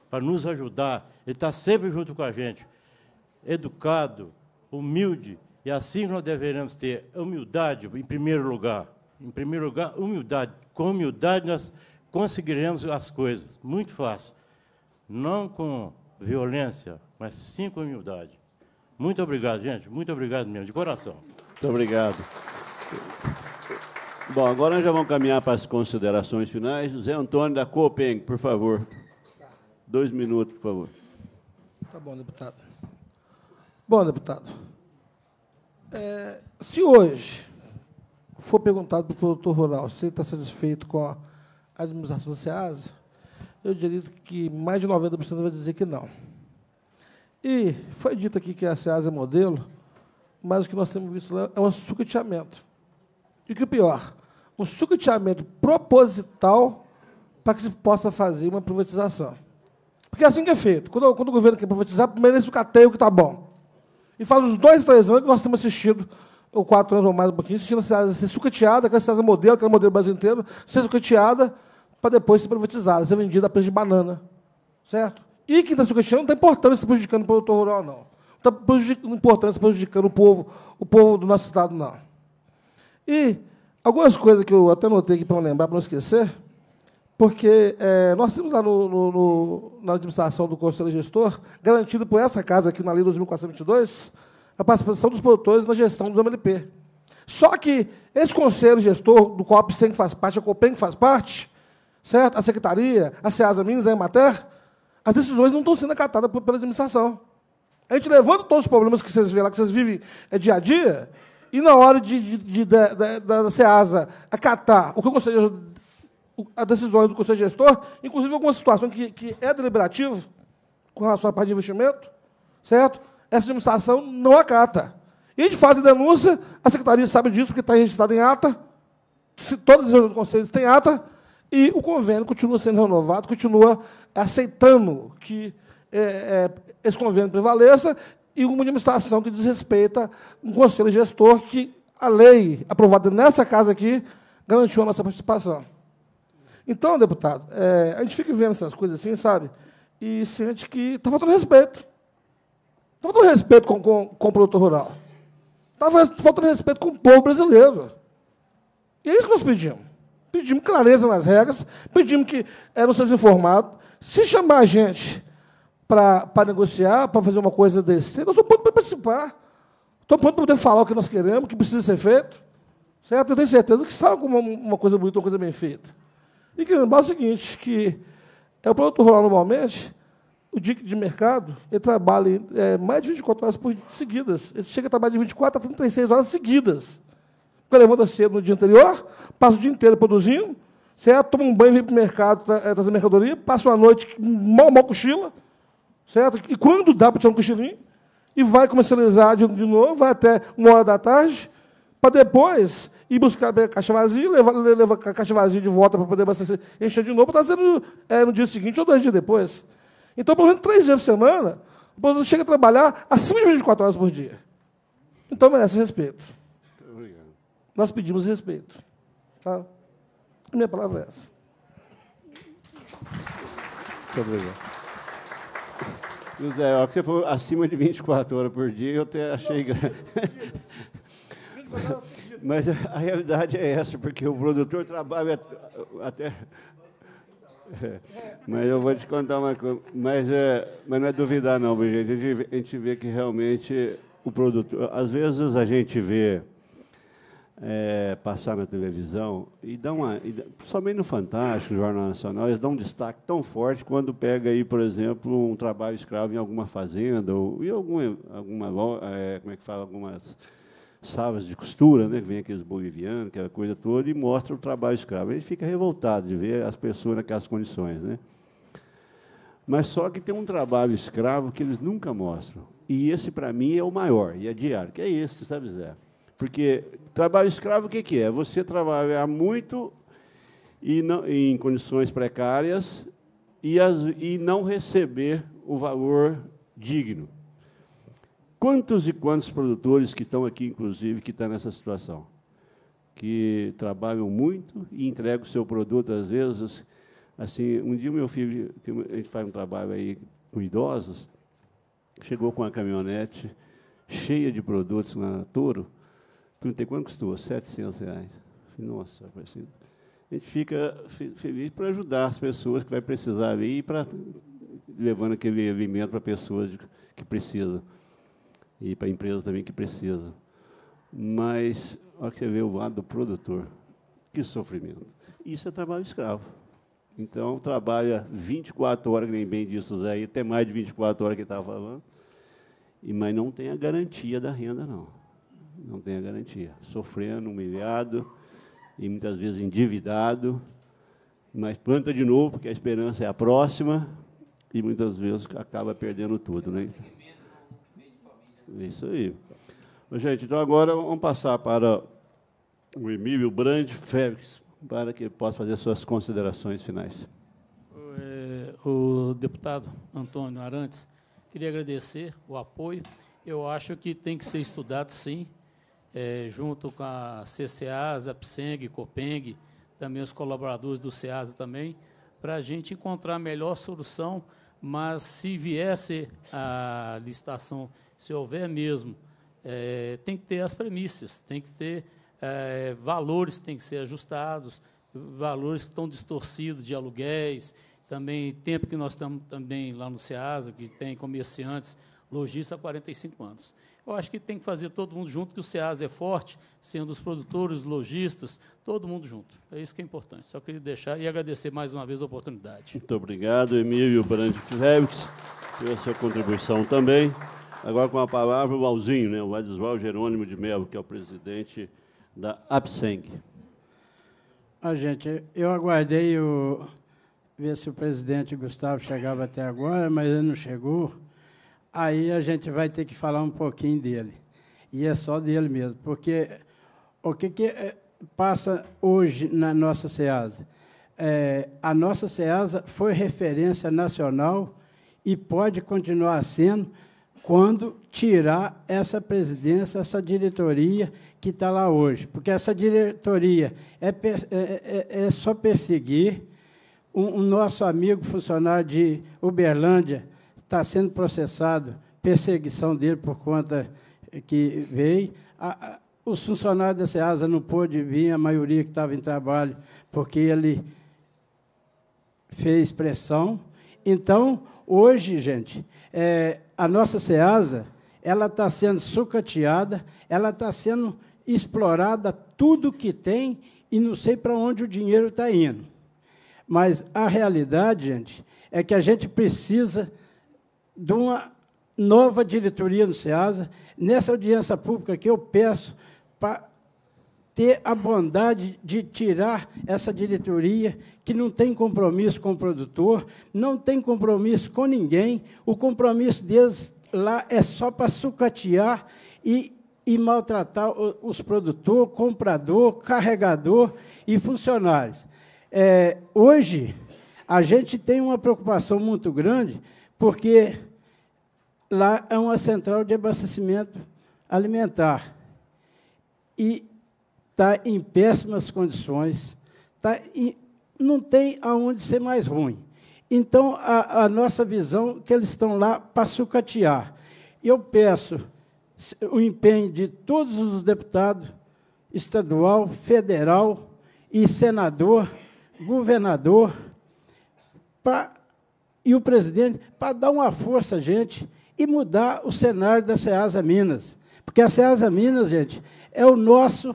para nos ajudar, ele está sempre junto com a gente, educado, humilde, e assim nós deveremos ter humildade em primeiro lugar. Em primeiro lugar, humildade. Com humildade nós conseguiremos as coisas, muito fácil. Não com violência, mas sim com humildade. Muito obrigado, gente. Muito obrigado mesmo, de coração. Muito obrigado. Bom, agora nós já vamos caminhar para as considerações finais. Zé Antônio da Coopeng, por favor. Dois minutos, por favor. Tá bom, deputado. Bom, deputado. É, se hoje for perguntado para o produtor rural se ele está satisfeito com a administração do SEASA, eu diria que mais de 90% vai dizer que não. E foi dito aqui que a SEASA é modelo, mas o que nós temos visto lá é um sucateamento. E o que pior, um sucateamento proposital para que se possa fazer uma privatização. Porque é assim que é feito. Quando, quando o governo quer privatizar, primeiro ele sucateia o que está bom. E faz uns dois, três anos que nós temos assistido, ou quatro anos ou mais um pouquinho, assistindo a cidade ser sucateada, aquela cidade modelo, aquele modelo Brasil inteiro, ser sucateada para depois ser privatizada, ser vendida a preço de banana. Certo? E quem está sucateando não está importando se tá prejudicando o produtor rural, não está importante tá prejudicando o povo, o povo do nosso estado, não. E Algumas coisas que eu até notei aqui para lembrar, para não esquecer, porque é, nós temos lá no, no, no, na administração do Conselho Gestor, garantido por essa casa aqui na Lei 2422, a participação dos produtores na gestão do MLP. Só que esse Conselho Gestor, do COP 100 que faz parte, a COPEN faz parte, certo? a Secretaria, a SEASA Minas, a Emater, as decisões não estão sendo acatadas pela administração. A gente levanta todos os problemas que vocês vêem lá, que vocês vivem é dia a dia, e na hora de, de, de da, da, da SEASA acatar o que o conselho a decisão do conselho gestor, inclusive alguma situação que, que é deliberativa com relação à parte de investimento, certo? Essa administração não acata. E de faz a denúncia, a secretaria sabe disso, porque está registrada em ata, se todas as reuniões do conselho têm ata, e o convênio continua sendo renovado, continua aceitando que é, é, esse convênio prevaleça e uma administração que desrespeita um conselho gestor que a lei aprovada nessa casa aqui garantiu a nossa participação. Então, deputado, é, a gente fica vendo essas coisas assim, sabe? E sente que está faltando respeito. Está faltando respeito com, com, com o produtor rural. Está faltando respeito com o povo brasileiro. E é isso que nós pedimos. Pedimos clareza nas regras, pedimos que eram eh, seus informados, Se chamar a gente para negociar, para fazer uma coisa desse. Nós somos prontos para participar. Estamos prontos para poder falar o que nós queremos, o que precisa ser feito. Certo? Eu tenho certeza que sabe uma, uma coisa bonita, uma coisa bem feita. E que lembrar é o seguinte, que é o produto rural normalmente, o dia de mercado, ele trabalha é, mais de 24 horas por seguidas. Ele chega a trabalhar de 24 a 36 horas seguidas. Porque levanta cedo no dia anterior, passa o dia inteiro produzindo, certo? toma um banho, vem para o mercado, é, traz a mercadoria, passa uma noite, mal, mal cochila, Certo? E quando dá para tirar um cochilinho, e vai comercializar de, de novo, vai até uma hora da tarde, para depois ir buscar a caixa vazia, levar, levar a caixa vazia de volta para poder encher de novo, para tá estar sendo é, no dia seguinte ou dois dias depois. Então, pelo menos três dias por semana, o produtor chega a trabalhar acima de 24 horas por dia. Então, merece respeito. Obrigado. Nós pedimos respeito. Tá? A minha palavra é essa. Muito obrigado. José, ó, que você falou acima de 24 horas por dia, eu até achei grande. Mas a realidade é essa, porque o produtor trabalha até. É. Mas eu vou te contar uma coisa. Mas, é, mas não é duvidar, não, gente, a gente vê que realmente o produtor. Às vezes a gente vê é, passar na televisão e dá uma. E somente no Fantástico, no Jornal Nacional, eles dão um destaque tão forte quando pega aí, por exemplo, um trabalho escravo em alguma fazenda ou em alguma, alguma é, como é que fala, algumas salas de costura, né, que vem aqueles bolivianos, aquela coisa toda, e mostra o trabalho escravo. Ele fica revoltado de ver as pessoas naquelas condições, né? Mas só que tem um trabalho escravo que eles nunca mostram. E esse, para mim, é o maior, e é diário, que é esse, sabe, Zé? Porque Trabalho escravo, o que, que é? Você trabalhar muito e não, em condições precárias e, as, e não receber o valor digno. Quantos e quantos produtores que estão aqui, inclusive, que estão tá nessa situação? Que trabalham muito e entregam o seu produto, às vezes, assim, um dia meu filho, a gente faz um trabalho aí com idosos, chegou com a caminhonete cheia de produtos na Toro, Perguntei quanto custou? 700 reais. Falei, nossa, A gente fica feliz para ajudar as pessoas que vai precisar ali e para levando aquele alimento para pessoas que precisam e para empresas também que precisam. Mas olha que você vê o lado do produtor, que sofrimento. Isso é trabalho escravo. Então trabalha 24 horas, que nem bem disso Zé, até mais de 24 horas que estava falando, e mas não tem a garantia da renda não não tem a garantia. Sofrendo, humilhado e muitas vezes endividado, mas planta de novo, porque a esperança é a próxima e muitas vezes acaba perdendo tudo, né? Isso aí. gente, então agora vamos passar para o Emílio Brand Félix, para que ele possa fazer suas considerações finais. É, o deputado Antônio Arantes, queria agradecer o apoio. Eu acho que tem que ser estudado, sim, é, junto com a CCASA, PSENG, COPENG, também os colaboradores do CEASA também, para a gente encontrar a melhor solução, mas se viesse a licitação, se houver mesmo, é, tem que ter as premissas, tem que ter é, valores que têm que ser ajustados, valores que estão distorcidos de aluguéis, também tempo que nós estamos também lá no SEASA, que tem comerciantes, lojistas há 45 anos. Eu acho que tem que fazer todo mundo junto, que o SEAS é forte, sendo os produtores, os lojistas, todo mundo junto. É isso que é importante. Só queria deixar e agradecer mais uma vez a oportunidade. Muito obrigado, Emílio Brandi Fevitz, pela sua contribuição também. Agora com a palavra o Alzinho, né? o Adesval Jerônimo de Melo, que é o presidente da APSENG. Ah, gente, eu aguardei o... ver se o presidente Gustavo chegava até agora, mas ele não chegou aí a gente vai ter que falar um pouquinho dele. E é só dele mesmo, porque o que, que eh, passa hoje na nossa SEASA? É, a nossa SEASA foi referência nacional e pode continuar sendo quando tirar essa presidência, essa diretoria que está lá hoje. Porque essa diretoria é, é é, é, é só perseguir o um, um nosso amigo funcionário de Uberlândia, está sendo processado, perseguição dele por conta que veio. A, a, os funcionários da SEASA não pôde vir, a maioria que estava em trabalho, porque ele fez pressão. Então, hoje, gente, é, a nossa SEASA ela está sendo sucateada, ela está sendo explorada tudo que tem e não sei para onde o dinheiro está indo. Mas a realidade, gente, é que a gente precisa de uma nova diretoria no SEASA. Nessa audiência pública que eu peço para ter a bondade de tirar essa diretoria que não tem compromisso com o produtor, não tem compromisso com ninguém, o compromisso deles lá é só para sucatear e, e maltratar os produtores, comprador, carregador e funcionários. É, hoje, a gente tem uma preocupação muito grande, porque lá é uma central de abastecimento alimentar. E está em péssimas condições, tá em, não tem aonde ser mais ruim. Então, a, a nossa visão é que eles estão lá para sucatear. Eu peço o empenho de todos os deputados, estadual, federal e senador, governador, pra, e o presidente, para dar uma força, gente, e mudar o cenário da Ceasa Minas. Porque a Ceasa Minas, gente, é o nosso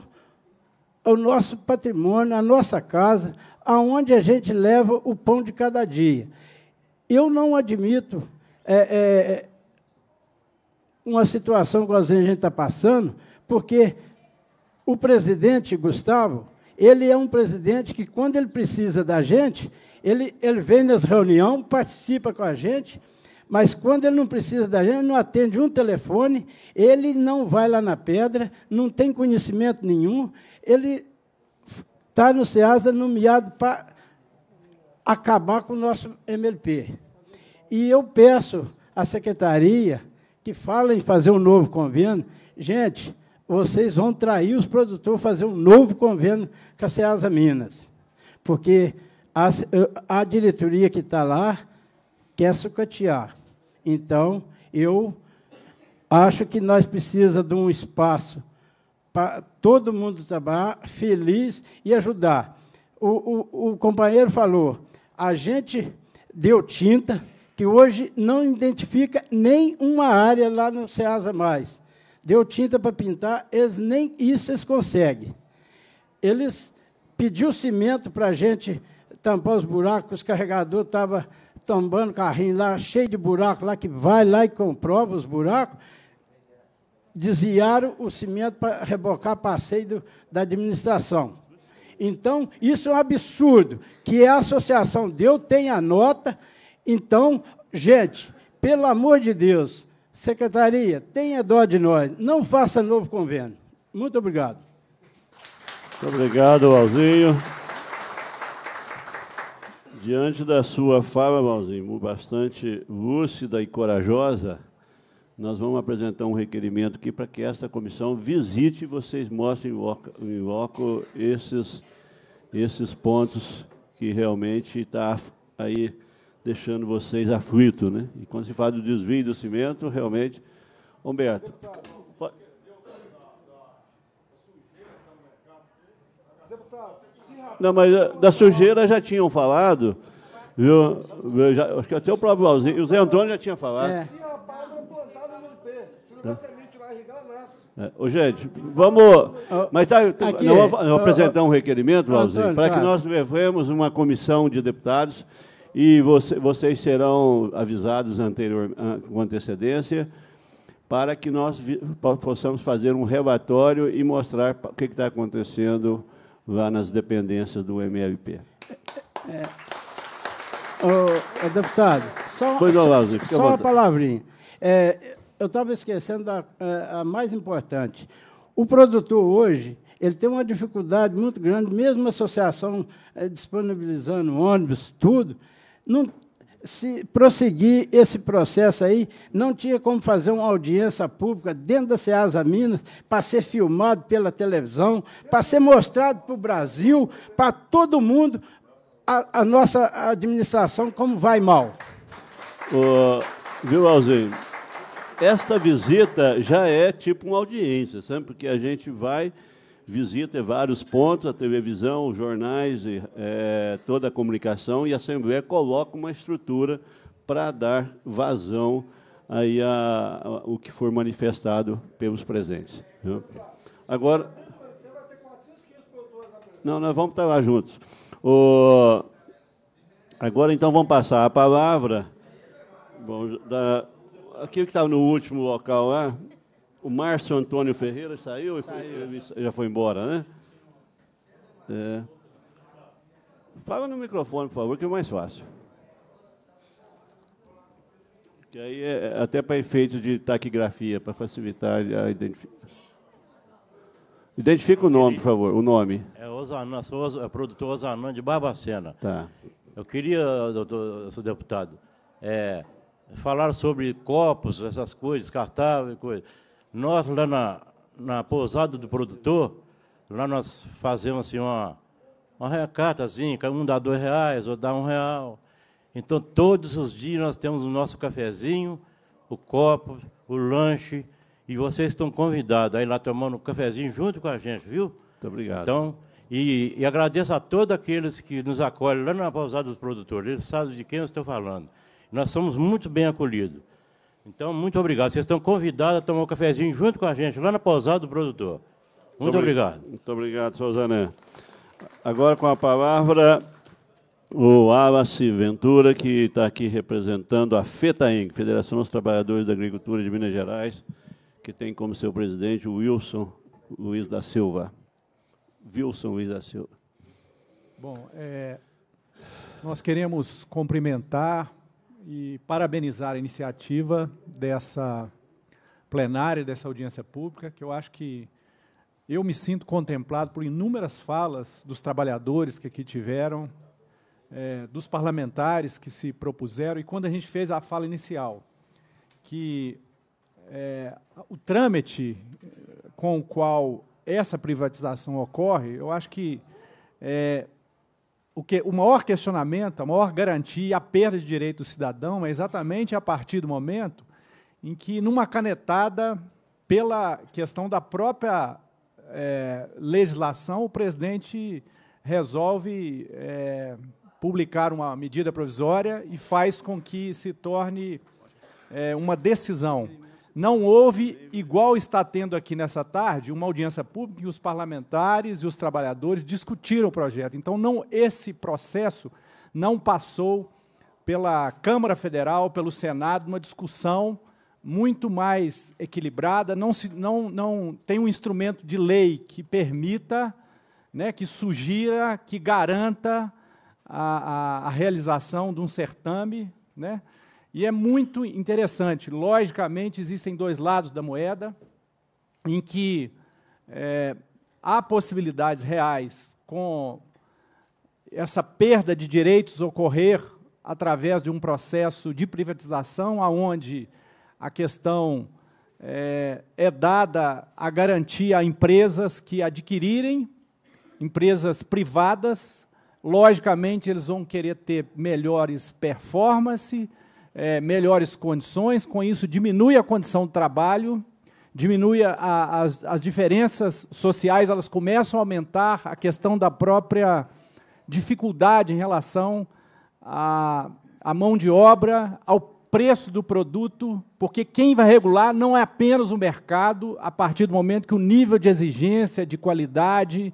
é o nosso patrimônio, a nossa casa, aonde a gente leva o pão de cada dia. Eu não admito é, é, uma situação que às vezes a gente está passando, porque o presidente Gustavo, ele é um presidente que, quando ele precisa da gente, ele, ele vem nas reuniões, participa com a gente, mas quando ele não precisa da gente, não atende um telefone, ele não vai lá na pedra, não tem conhecimento nenhum, ele está no SEASA nomeado para acabar com o nosso MLP. E eu peço à secretaria que fale em fazer um novo convênio. Gente, vocês vão trair os produtores fazer um novo convênio com a SEASA Minas. Porque a, a diretoria que está lá quer sucatear. Então, eu acho que nós precisamos de um espaço para todo mundo trabalhar feliz e ajudar. O, o, o, companheiro falou, a gente deu tinta que hoje não identifica nem uma área lá no Ceasa mais. Deu tinta para pintar, eles nem isso eles conseguem. Eles pediu cimento para a gente tampar os buracos, o carregador estava tombando carrinho lá, cheio de buraco lá, que vai lá e comprova os buracos, desviaram o cimento para rebocar passeio do, da administração. Então, isso é um absurdo, que a associação deu, tem a nota. Então, gente, pelo amor de Deus, secretaria, tenha dó de nós, não faça novo convênio. Muito obrigado. Muito obrigado, Alzinho. Diante da sua fala, Malzinho, bastante lúcida e corajosa, nós vamos apresentar um requerimento aqui para que esta comissão visite e vocês mostrem em loco esses, esses pontos que realmente está aí deixando vocês aflitos. Né? E quando se fala do desvio do cimento, realmente... Humberto... Não, mas eh, da sujeira já tinham falado. Viu? já, acho que até o próprio Alzinho. O Zé Antônio já tinha falado. É. Tá. se o é, gente, vamos. Mas tá, tá, Aqui, não vamos, nós vamos apresentar um requerimento, Valzinho, para que tá. nós levemos uma comissão de deputados e você, vocês serão avisados anterior, ah, com antecedência para que nós possamos fazer um relatório e mostrar o que está acontecendo vá nas dependências do MLP. É, é, oh, deputado, só, pois não, Lázaro, só, só uma palavrinha. É, eu estava esquecendo da, a, é, a mais importante. O produtor hoje ele tem uma dificuldade muito grande, mesmo a associação é, disponibilizando ônibus, tudo, não se prosseguir esse processo aí, não tinha como fazer uma audiência pública dentro da Ceasa Minas para ser filmado pela televisão, para ser mostrado para o Brasil, para todo mundo, a, a, nossa administração como vai mal. Oh, viu, Alzinho? Esta visita já é tipo uma audiência, sabe? Porque a gente vai visita vários pontos, a televisão, os jornais, é, toda a comunicação, e a Assembleia coloca uma estrutura para dar vazão aí a, a, o que for manifestado pelos presentes. Viu? Agora... Não, nós vamos estar lá juntos. O, agora, então, vamos passar a palavra... Bom, da, aquilo que estava tá no último local lá, é? O Márcio Antônio Ferreira saiu, saiu. E foi, já foi embora, né? É. Fala no microfone, por favor, que é mais fácil. Que aí é, é até para efeito de taquigrafia, para facilitar a identificação. Identifica o nome, por favor, o nome. É Osanã, sou o é produtor Osanã de Barbacena. Tá. Eu queria, doutor, senhor deputado, é, falar sobre copos, essas coisas, descartáveis, coisas. Nós, lá na, na pousada do produtor, lá nós fazemos assim, uma, uma cada um dá dois reais, ou dá um real. Então, todos os dias nós temos o nosso cafezinho, o copo, o lanche, e vocês estão convidados aí lá tomando um cafezinho junto com a gente, viu? Muito obrigado. Então, e, e agradeço a todos aqueles que nos acolhem lá na pousada dos produtores, eles sabem de quem eu estou falando. Nós somos muito bem acolhidos. Então, muito obrigado. Vocês estão convidados a tomar um cafezinho junto com a gente, lá na pousada do produtor. Muito, muito obrigado. Muito obrigado, Souzané. Agora, com a palavra, o Alassi Ventura, que está aqui representando a FETAENG, Federação dos Trabalhadores da Agricultura de Minas Gerais, que tem como seu presidente o Wilson Luiz da Silva. Wilson Luiz da Silva. Bom, é, nós queremos cumprimentar e parabenizar a iniciativa dessa plenária, dessa audiência pública, que eu acho que eu me sinto contemplado por inúmeras falas dos trabalhadores que aqui tiveram, é, dos parlamentares que se propuseram, e quando a gente fez a fala inicial, que é, o trâmite com o qual essa privatização ocorre, eu acho que é, o, que, o maior questionamento, a maior garantia, a perda de direito do cidadão é exatamente a partir do momento em que, numa canetada, pela questão da própria é, legislação, o presidente resolve é, publicar uma medida provisória e faz com que se torne é, uma decisão. Não houve, igual está tendo aqui nessa tarde, uma audiência pública em que os parlamentares e os trabalhadores discutiram o projeto. Então, não esse processo não passou pela Câmara Federal, pelo Senado, uma discussão muito mais equilibrada. Não, se, não, não tem um instrumento de lei que permita, né, que sugira, que garanta a, a, a realização de um certame, né? E é muito interessante. Logicamente, existem dois lados da moeda em que é, há possibilidades reais com essa perda de direitos ocorrer através de um processo de privatização, aonde a questão é, é dada a garantia a empresas que adquirirem, empresas privadas, logicamente eles vão querer ter melhores performances, é, melhores condições, com isso diminui a condição de trabalho, diminui a, as, as diferenças sociais, elas começam a aumentar, a questão da própria dificuldade em relação à, à mão de obra, ao preço do produto, porque quem vai regular não é apenas o mercado, a partir do momento que o nível de exigência, de qualidade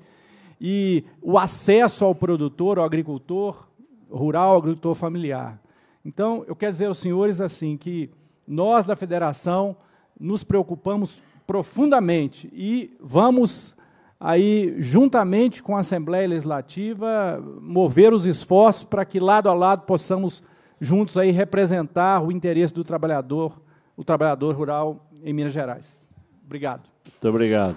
e o acesso ao produtor, ao agricultor rural, ao agricultor familiar. Então, eu quero dizer aos senhores assim que nós da federação nos preocupamos profundamente e vamos aí juntamente com a Assembleia Legislativa mover os esforços para que lado a lado possamos juntos aí representar o interesse do trabalhador, o trabalhador rural em Minas Gerais. Obrigado. Muito obrigado.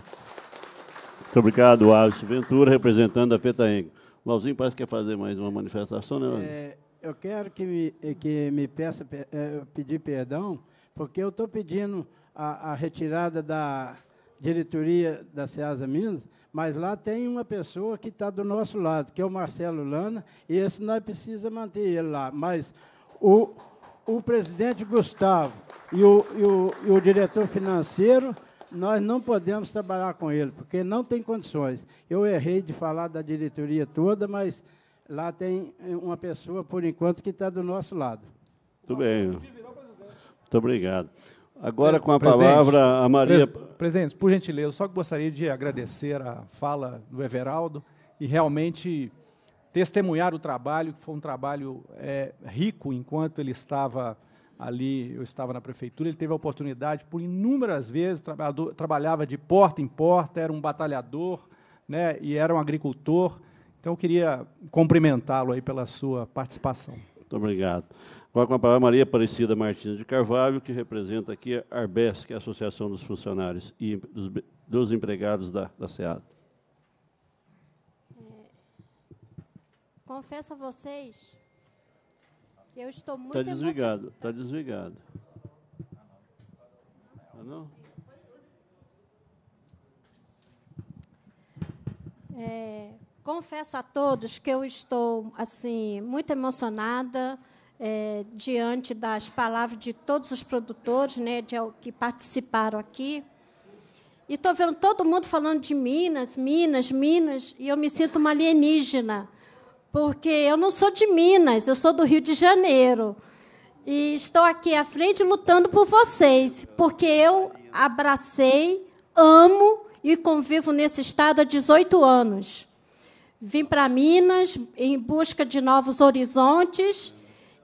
Muito obrigado, Alisson Ventura, representando a FETAENG. Lauzinho parece que quer fazer mais uma manifestação, né? É eu quero que me, eh, que me peça é, pedir perdão, porque eu estou pedindo a, a, retirada da diretoria da Ceasa Minas, mas lá tem uma pessoa que está do nosso lado, que é o Marcelo Lana, e esse nós precisamos manter ele lá. Mas o, o presidente Gustavo e o, e o, e o diretor financeiro nós não podemos trabalhar com ele, porque não tem condições. Eu errei de falar da diretoria toda, mas Lá tem eh, uma pessoa, por enquanto, que está do nosso lado. Muito bem. Muito obrigado. Agora com a Presidente, palavra a Maria. Presidente, por gentileza, só gostaria de agradecer a fala do Everaldo e realmente testemunhar o trabalho, que foi um trabalho é, rico enquanto ele estava ali, eu estava na prefeitura, ele teve a oportunidade por inúmeras vezes, trabalhava de porta em porta, era um batalhador né, e era um agricultor então, eu queria cumprimentá-lo aí pela sua participação. Muito obrigado. Agora com a palavra Maria Aparecida Martins de Carvalho, que representa aqui a Arbes, que é a Associação dos Funcionários e dos, dos Empregados da, da SEAD. É, confesso a vocês que eu estou muito Está desligado, está desligado. Ah, não? É, confesso a todos que eu estou assim muito emocionada é, diante das palavras de todos os produtores, né, de, que participaram aqui. E estou vendo todo mundo falando de Minas, Minas, Minas, e eu me sinto uma alienígena, porque eu não sou de Minas, eu sou do Rio de Janeiro. E estou aqui à frente lutando por vocês, porque eu abracei, amo e convivo nesse estado há 18 anos vim para Minas em busca de novos horizontes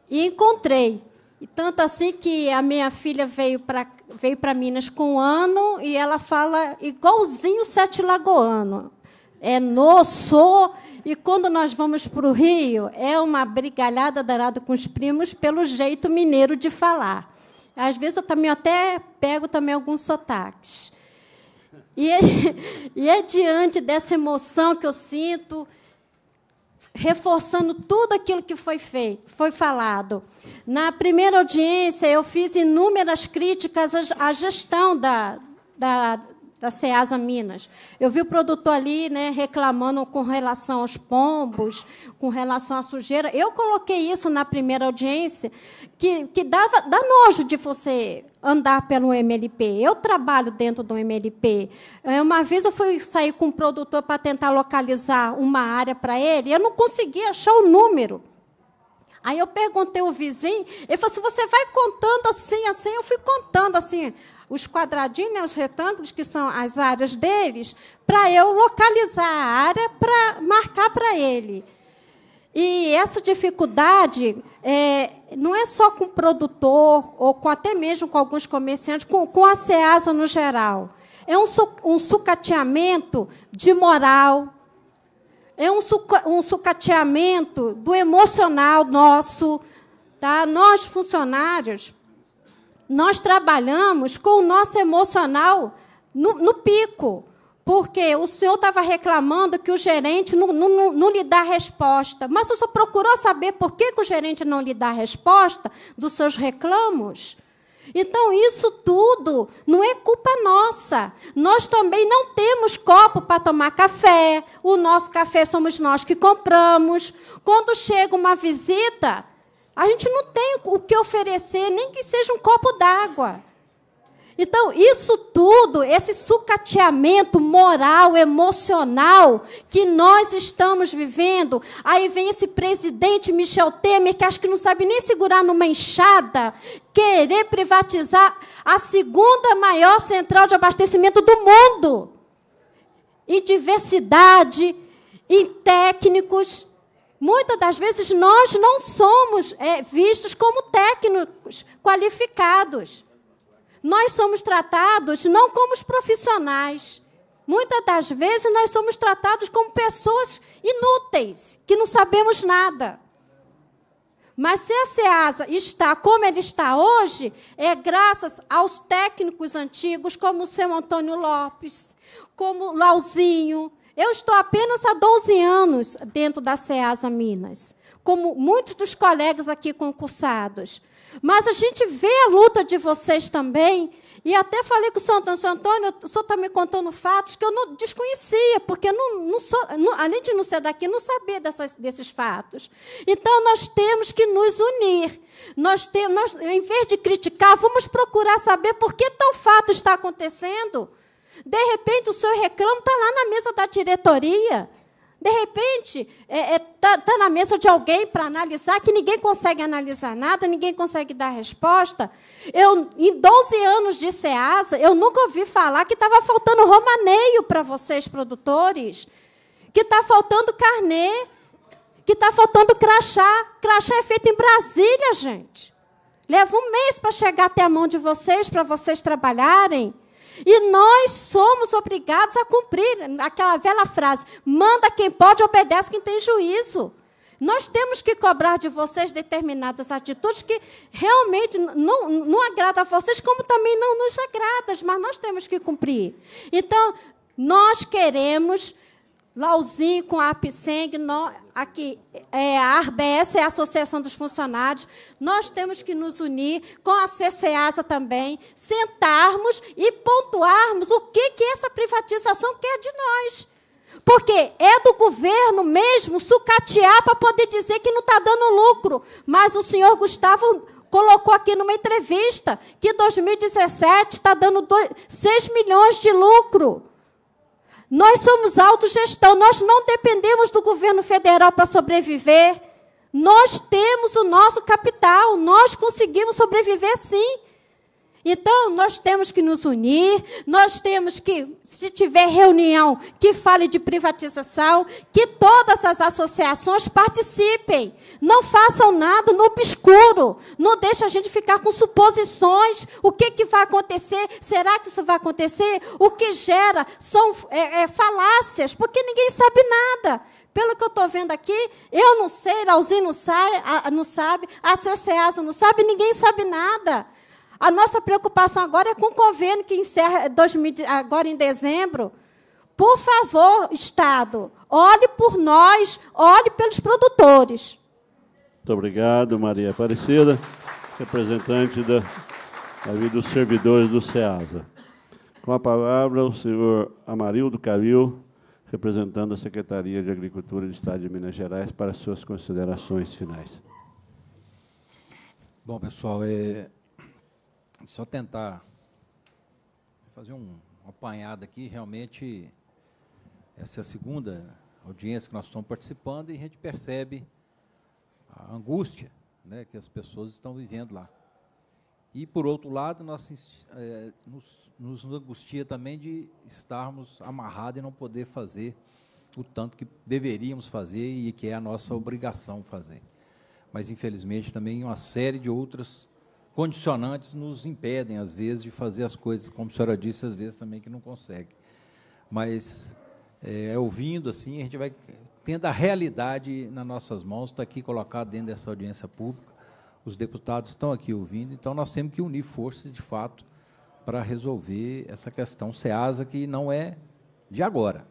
e encontrei. E tanto assim que a minha filha veio para veio para Minas com um ano e ela fala igualzinho sete lagoano. É nosso. E quando nós vamos para o Rio, é uma brigalhada danada com os primos pelo jeito mineiro de falar. Às vezes eu também até pego também alguns sotaques. E é, e é diante dessa emoção que eu sinto, reforçando tudo aquilo que foi feito, foi falado. Na primeira audiência, eu fiz inúmeras críticas à gestão da, da, da Ceasa Minas. Eu vi o produtor ali né, reclamando com relação aos pombos, com relação à sujeira. Eu coloquei isso na primeira audiência que, que dá, dá nojo de você andar pelo MLP. Eu trabalho dentro do MLP. É, uma vez eu fui sair com um produtor para tentar localizar uma área para ele, e eu não consegui achar o número. Aí eu perguntei ao vizinho, ele falou assim: você vai contando assim, assim. Eu fui contando assim, os quadradinhos, né, os retângulos, que são as áreas deles, para eu localizar a área para marcar para ele. E essa dificuldade é, não é só com o produtor, ou com até mesmo com alguns comerciantes, com, com a SEASA no geral. É um, um sucateamento de moral, é um, um sucateamento do emocional nosso. Tá? Nós, funcionários, nós trabalhamos com o nosso emocional no, no pico. Porque o senhor estava reclamando que o gerente não, não, não, lhe dá resposta. Mas o senhor procurou saber por que, que o gerente não lhe dá resposta dos seus reclamos? Então, isso tudo não é culpa nossa. Nós também não temos copo para tomar café. O nosso café somos nós que compramos. Quando chega uma visita, a gente não tem o que oferecer, nem que seja um copo d'água. Então, isso tudo, esse sucateamento moral, emocional que nós estamos vivendo, aí vem esse presidente Michel Temer, que acho que não sabe nem segurar numa enxada, querer privatizar a segunda maior central de abastecimento do mundo. Em diversidade, em técnicos. Muitas das vezes nós não somos é, vistos como técnicos qualificados nós somos tratados não como os profissionais. Muitas das vezes nós somos tratados como pessoas inúteis, que não sabemos nada. Mas se a SEASA está como ela está hoje, é graças aos técnicos antigos, como o seu Antônio Lopes, como Lauzinho. Eu estou apenas há 12 anos dentro da SEASA Minas, como muitos dos colegas aqui concursados. Mas a gente vê a luta de vocês também. E até falei com o Santo Antônio, Antônio, o senhor está me contando fatos que eu não desconhecia, porque não, não sou, não, além de não ser daqui, não sabia dessas, desses fatos. Então, nós temos que nos unir. Nós nós, em vez de criticar, vamos procurar saber por que tal fato está acontecendo. De repente, o seu reclamo está lá na mesa da diretoria. De repente, está é, é, tá, tá na mesa de alguém para analisar, que ninguém consegue analisar nada, ninguém consegue dar resposta. Eu, em 12 anos de SEASA, eu nunca ouvi falar que estava faltando romaneio para vocês, produtores, que está faltando carnê, que está faltando crachá. Crachá é feito em Brasília, gente. Leva um mês para chegar até a mão de vocês, para vocês trabalharem. E nós somos obrigados a cumprir aquela velha frase: manda quem pode, obedece quem tem juízo. Nós temos que cobrar de vocês determinadas atitudes que realmente não, não agradam a vocês, como também não nos agradam, mas nós temos que cumprir. Então, nós queremos Lauzinho com a APSENG, aqui, é, a RBS é a Associação dos Funcionários, nós temos que nos unir com a CCASA também, sentarmos e pontuarmos o que, que essa privatização quer de nós. Porque é do governo mesmo sucatear para poder dizer que não está dando lucro. Mas o senhor Gustavo colocou aqui numa entrevista que 2017 está dando 2, 6 milhões de lucro. Nós somos autogestão, nós não dependemos do governo federal para sobreviver. Nós temos o nosso capital, nós conseguimos sobreviver sim. Então, nós temos que nos unir, nós temos que, se tiver reunião que fale de privatização, que todas as associações participem. Não façam nada no obscuro. Não deixe a gente ficar com suposições. O que, que vai acontecer? Será que isso vai acontecer? O que gera são é, é, falácias, porque ninguém sabe nada. Pelo que eu estou vendo aqui, eu não sei, Lauzinho não sabe, a, não sabe, a CCASA não sabe, ninguém sabe nada. A nossa preocupação agora é com o convênio que encerra 2000, agora em dezembro. Por favor, Estado, olhe por nós, olhe pelos produtores. Muito obrigado, Maria Aparecida, representante da, da dos servidores do SEASA. Com a palavra, o senhor Amarildo Calil, representando a Secretaria de Agricultura do Estado de Minas Gerais, para suas considerações finais. Bom, pessoal, é, só tentar fazer um, um apanhado aqui. Realmente, essa é a segunda audiência que nós estamos participando e a gente percebe a angústia né, que as pessoas estão vivendo lá. E, por outro lado, nós, é, nos, nos angustia também de estarmos amarrados e não poder fazer o tanto que deveríamos fazer e que é a nossa obrigação fazer. Mas, infelizmente, também uma série de outras condicionantes nos impedem, às vezes, de fazer as coisas, como a senhora disse, às vezes também que não consegue. Mas, eh, é, ouvindo assim, a gente vai tendo a realidade nas nossas mãos, está aqui colocado dentro dessa audiência pública, os deputados estão aqui ouvindo, então nós temos que unir forças, de fato, para resolver essa questão SEASA, que não é de agora.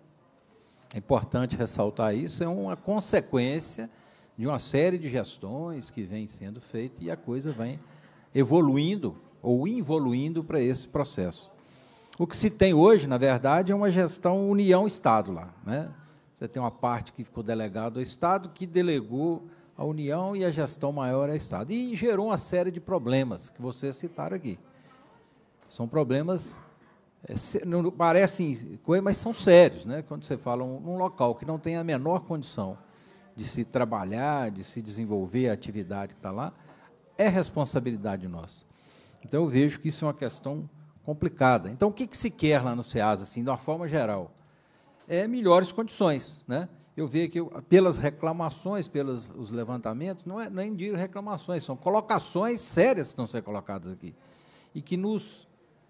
É importante ressaltar isso, é uma consequência de uma série de gestões que vem sendo feita e a coisa vem evoluindo ou involuindo para esse processo. O que se tem hoje, na verdade, é uma gestão União-Estado lá. Né? Você tem uma parte que ficou delegada ao Estado, que delegou a União e a gestão maior é Estado. E gerou uma série de problemas que vocês citaram aqui. São problemas, é, não parecem coisas, mas são sérios. Né? Quando você fala um, um local que não tem a menor condição de se trabalhar, de se desenvolver a atividade que está lá, é responsabilidade nossa. Então, eu vejo que isso é uma questão complicada. Então, o que, que se quer lá no SEAS, assim, de uma forma geral? É melhores condições, né? Eu vejo que, eu, pelas reclamações, pelos os levantamentos, não é nem de reclamações, são colocações sérias que estão sendo colocadas aqui. E que nos.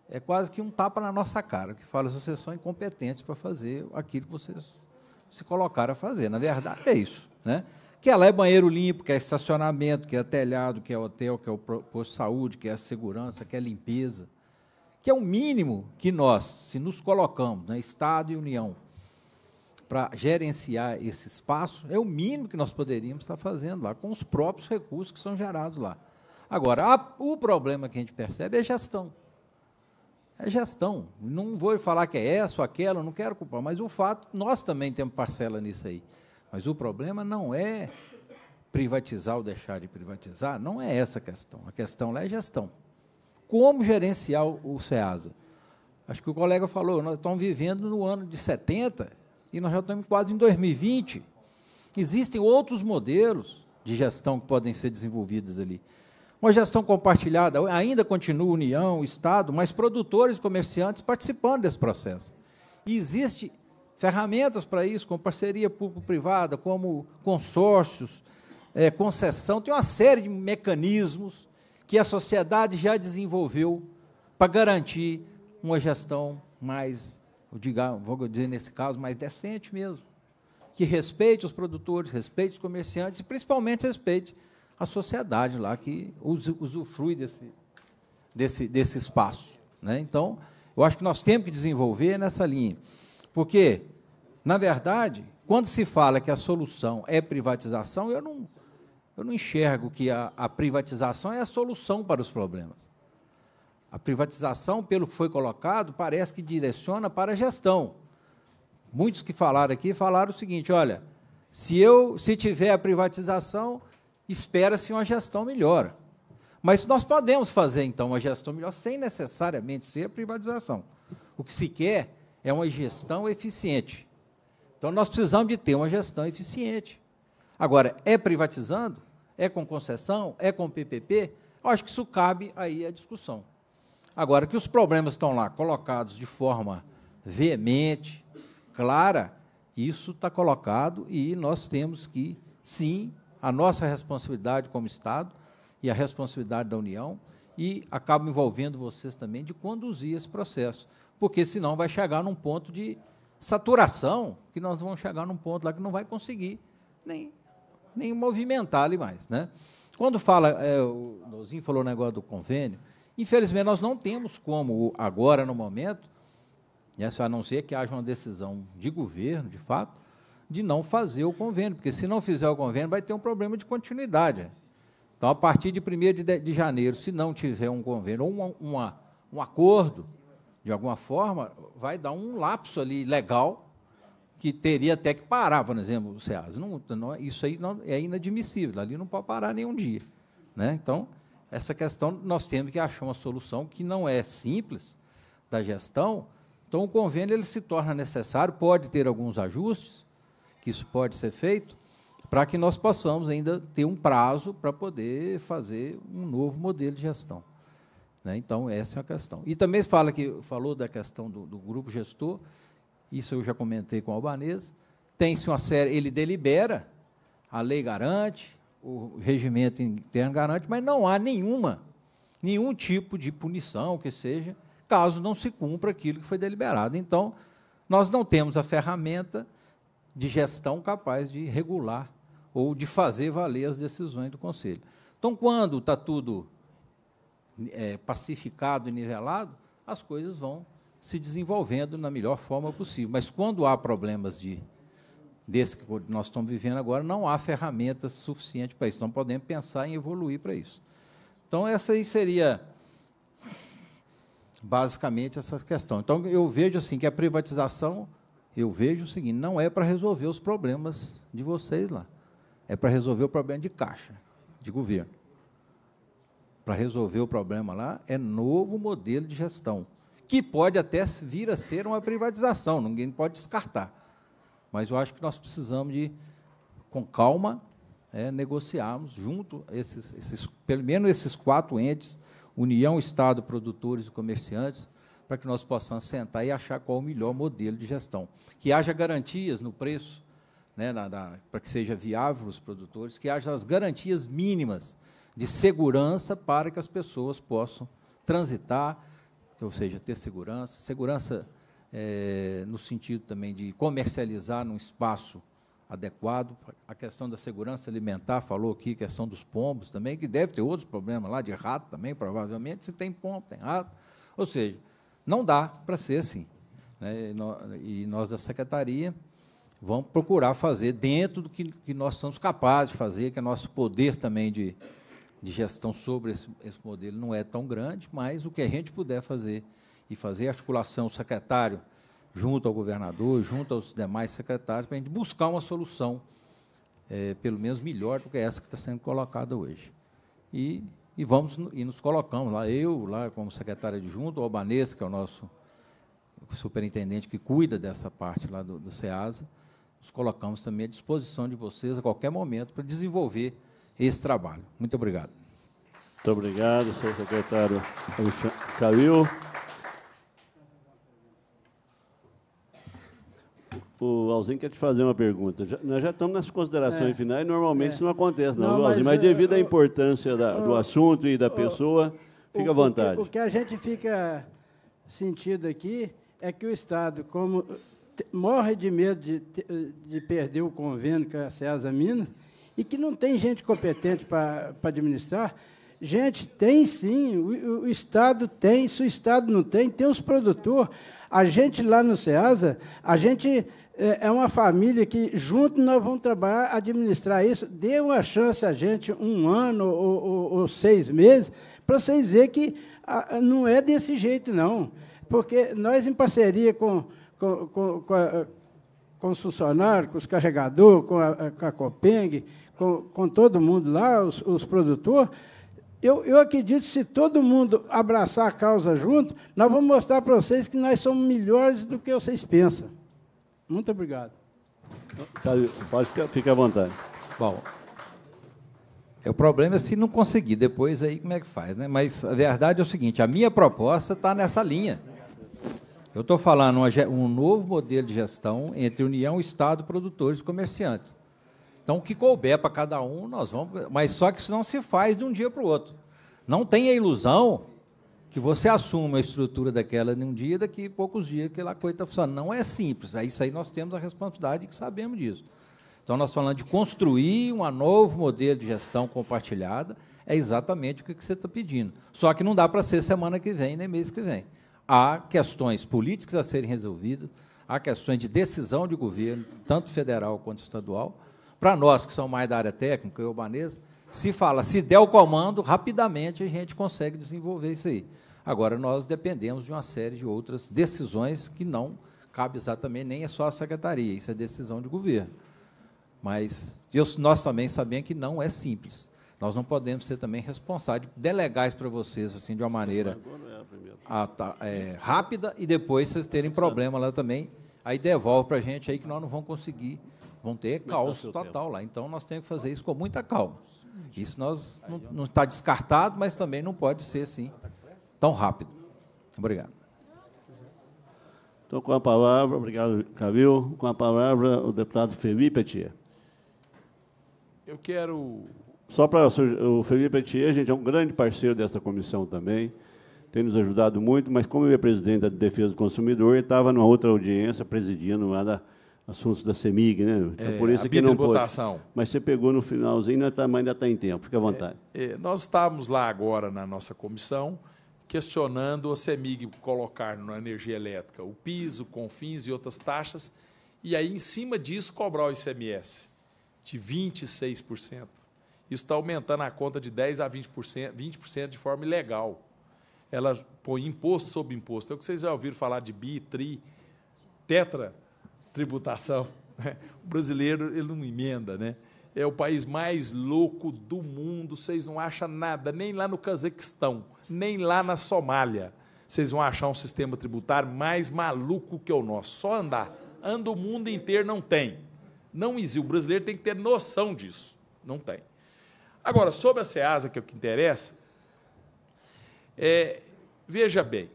É quase que um tapa na nossa cara, que fala, vocês são incompetentes para fazer aquilo que vocês se colocaram a fazer. Na verdade, é isso. Né? que ela lá é banheiro limpo, que é estacionamento, que é telhado, que é hotel, que é o posto de saúde, que é a segurança, que é a limpeza, que é o mínimo que nós, se nos colocamos, né, Estado e União, para gerenciar esse espaço, é o mínimo que nós poderíamos estar fazendo lá, com os próprios recursos que são gerados lá. Agora, a, o problema que a gente percebe é gestão. É gestão. Não vou falar que é essa ou aquela, não quero culpar, mas o fato, nós também temos parcela nisso aí. Mas o problema não é privatizar ou deixar de privatizar, não é essa a questão. A questão lá é gestão. Como gerenciar o SEASA? Acho que o colega falou, nós estamos vivendo no ano de 70 e nós já estamos quase em 2020. Existem outros modelos de gestão que podem ser desenvolvidos ali. Uma gestão compartilhada, ainda continua União, Estado, mas produtores, comerciantes participando desse processo. E existe ferramentas para isso, como parceria público-privada, como consórcios, é, concessão, tem uma série de mecanismos que a sociedade já desenvolveu para garantir uma gestão mais, ah, vou dizer nesse caso, mais decente mesmo, que respeite os produtores, respeite os comerciantes e, principalmente, respeite a sociedade lá que usufrui desse, desse, desse espaço. Né? Então, eu acho que nós temos que desenvolver nessa linha. Porque na verdade, quando se fala que a solução é privatização, eu não, eu não enxergo que a, a privatização é a solução para os problemas. A privatização, pelo que foi colocado, parece que direciona para a gestão. Muitos que falaram aqui falaram o seguinte: olha, se eu se tiver a privatização, espera-se uma gestão melhor. Mas nós podemos fazer então uma gestão melhor sem necessariamente ser a privatização. O que se quer é uma gestão eficiente. Então, nós precisamos de ter uma gestão eficiente. Agora, é privatizando? É com concessão? É com PPP? Eu acho que isso cabe aí à discussão. Agora, que os problemas estão lá colocados de forma veemente, clara, isso está colocado e nós temos que, sim, a nossa responsabilidade como Estado e a responsabilidade da União, e acabo envolvendo vocês também, de conduzir esse processo, porque senão vai chegar num ponto de saturação que nós vamos chegar num ponto lá que não vai conseguir nem, nem movimentar ali mais. Né? Quando fala, é, o Nozinho falou o negócio do convênio, infelizmente nós não temos como, agora no momento, a não ser que haja uma decisão de governo, de fato, de não fazer o convênio, porque se não fizer o convênio vai ter um problema de continuidade. Então, a partir de 1 de, de janeiro, se não tiver um convênio ou uma, uma um acordo, de alguma forma, vai dar um lapso ali legal que teria até que parar, por exemplo, o SEAS. Não, não, é, isso aí não, é inadmissível, ali não pode parar nenhum dia. Né? Então, essa questão nós temos que achar uma solução que não é simples da gestão. Então, o convênio ele se torna necessário, pode ter alguns ajustes, que isso pode ser feito, para que nós possamos ainda ter um prazo para poder fazer um novo modelo de gestão. Né? Então, essa é a questão. E também fala que falou da questão do, do grupo gestor, isso eu já comentei com o Albanês, tem-se uma série, ele delibera, a lei garante, o regimento interno garante, mas não há nenhuma, nenhum tipo de punição o que seja, caso não se cumpra aquilo que foi deliberado. Então, nós não temos a ferramenta de gestão capaz de regular ou de fazer valer as decisões do Conselho. Então, quando está tudo é, pacificado e nivelado, as coisas vão se desenvolvendo na melhor forma possível. Mas quando há problemas de desse que nós estamos vivendo agora, não há ferramentas suficientes para isso. Não podemos pensar em evoluir para isso. Então, essa aí seria basicamente essa questão. Então, eu vejo assim que a privatização, eu vejo o seguinte, não é para resolver os problemas de vocês lá. É para resolver o problema de caixa, de governo para resolver o problema lá é novo modelo de gestão, que pode até vir a ser uma privatização, ninguém pode descartar. Mas eu acho que nós precisamos de, com calma, é, negociarmos junto esses, esses, pelo menos esses quatro entes, União, Estado, produtores e comerciantes, para que nós possamos sentar e achar qual o melhor modelo de gestão. Que haja garantias no preço, né, para que seja viável para os produtores, que haja as garantias mínimas de segurança para que as pessoas possam transitar, ou seja, ter segurança, segurança é, no sentido também de comercializar num espaço adequado. A questão da segurança alimentar, falou aqui, questão dos pombos também, que deve ter outros problemas lá, de rato também, provavelmente. Se tem pombo, tem rato. Ou seja, não dá para ser assim. Né? E nós da secretaria vamos procurar fazer dentro do que, que nós somos capazes de fazer, que é nosso poder também de, de gestão sobre esse, esse, modelo não é tão grande, mas o que a gente puder fazer e fazer articulação, o secretário junto ao governador, junto aos demais secretários, para a gente buscar uma solução, é, pelo menos melhor do que essa que está sendo colocada hoje. E, e vamos e nos colocamos lá, eu lá como secretário adjunto, o Albanês, que é o nosso superintendente que cuida dessa parte lá do, do SEASA, nos colocamos também à disposição de vocês a qualquer momento para desenvolver esse trabalho. Muito obrigado. Muito obrigado, senhor secretário Calil. O Alzinho quer te fazer uma pergunta. Já, nós já estamos nas considerações é. finais, normalmente é. isso não acontece, não, não mas, Alzinho, mas, devido eu, à importância da, eu, do assunto e da eu, pessoa, fica à vontade. O que, o que a gente fica sentindo aqui é que o Estado, como morre de medo de, de perder o convênio com a César Minas, e que não tem gente competente para administrar. Gente, tem sim, o, o, Estado tem, se o Estado não tem, tem os produtores. A gente lá no SEASA, a gente é, é uma família que, junto, nós vamos trabalhar, administrar isso. Dê uma chance a gente, um ano ou, ou, ou seis meses, para vocês verem que a, não é desse jeito, não. Porque nós, em parceria com, com, com, com, a, com os funcionários, com os carregadores, com a, com a Copeng, com, com todo mundo lá, os, os produtores, eu, eu, acredito que se todo mundo abraçar a causa junto, nós vamos mostrar para vocês que nós somos melhores do que vocês pensam. Muito obrigado. Tá, pode ficar, à vontade. Bom, é, o problema é se não conseguir, depois aí como é que faz, né? Mas a verdade é o seguinte, a minha proposta está nessa linha. Eu estou falando um novo modelo de gestão entre União, Estado, produtores e comerciantes. Então, o que couber para cada um, nós vamos. Mas só que isso não se faz de um dia para o outro. Não tenha a ilusão que você assuma a estrutura daquela em um dia, daqui a poucos dias aquela coisa está funcionando. Não é simples. Isso aí nós temos a responsabilidade que sabemos disso. Então, nós falando de construir um novo modelo de gestão compartilhada, é exatamente o que você está pedindo. Só que não dá para ser semana que vem, nem mês que vem. Há questões políticas a serem resolvidas, há questões de decisão de governo, tanto federal quanto estadual, para nós que somos mais da área técnica e urbanesa, se fala, se der o comando, rapidamente a gente consegue desenvolver isso aí. Agora, nós dependemos de uma série de outras decisões que não cabe exatamente, nem é só a secretaria, isso é decisão de governo. Mas eu, nós também sabemos que não é simples. Nós não podemos ser também responsáveis, delegar isso para vocês assim, de uma maneira é a, é, rápida e depois vocês terem é. problema lá também. Aí devolve para a gente aí que nós não vamos conseguir vão ter caos total lá. Então, nós temos que fazer isso com muita calma. Isso nós não está descartado, mas também não pode ser assim tão rápido. Obrigado. Então, com a palavra, obrigado, Cavil Com a palavra, o deputado Felipe Petier. Eu quero. Só para o Felipe Petier, gente, é um grande parceiro dessa comissão também, tem nos ajudado muito, mas como ele é presidente da Defesa do Consumidor, ele estava numa outra audiência, presidindo lá da assuntos da CEMIG, né? É, então, por isso que não pode. Mas você pegou no finalzinho, ainda né? está ainda tá em tempo, fica à vontade. É, é, nós estávamos lá agora na nossa comissão questionando a CEMIG colocar na energia elétrica o piso, confins e outras taxas, e aí, em cima disso, cobrar o ICMS de 26%. Isso está aumentando a conta de 10% a 20%, 20% de forma ilegal. Ela põe imposto sobre imposto. É o que vocês já ouviram falar de bi, tri, tetra tributação. Né? O brasileiro ele não emenda, né? É o país mais louco do mundo. Vocês não acham nada, nem lá no Cazaquistão, nem lá na Somália. Vocês vão achar um sistema tributário mais maluco que o nosso. Só andar. Anda o mundo inteiro, não tem. Não existe. O brasileiro tem que ter noção disso. Não tem. Agora, sobre a SEASA, que é o que interessa, é, veja bem,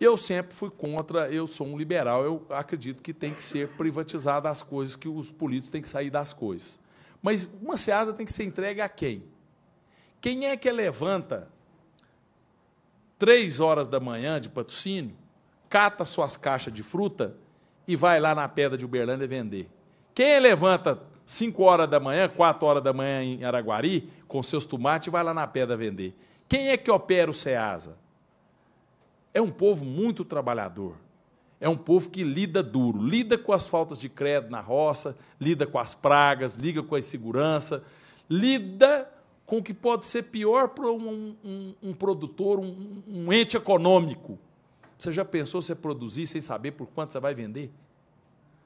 eu sempre fui contra, eu sou um liberal, eu acredito que tem que ser privatizada as coisas, que os políticos têm que sair das coisas. Mas uma seasa tem que ser entregue a quem? Quem é que levanta três horas da manhã de patrocínio, cata suas caixas de fruta e vai lá na pedra de Uberlândia vender? Quem levanta cinco horas da manhã, quatro horas da manhã em Araguari, com seus tomates, vai lá na pedra vender. Quem é que opera o SEASA? É um povo muito trabalhador. É um povo que lida duro, lida com as faltas de crédito na roça, lida com as pragas, liga com a insegurança, lida com o que pode ser pior para um, um, um produtor, um, um ente econômico. Você já pensou se produzir sem saber por quanto você vai vender?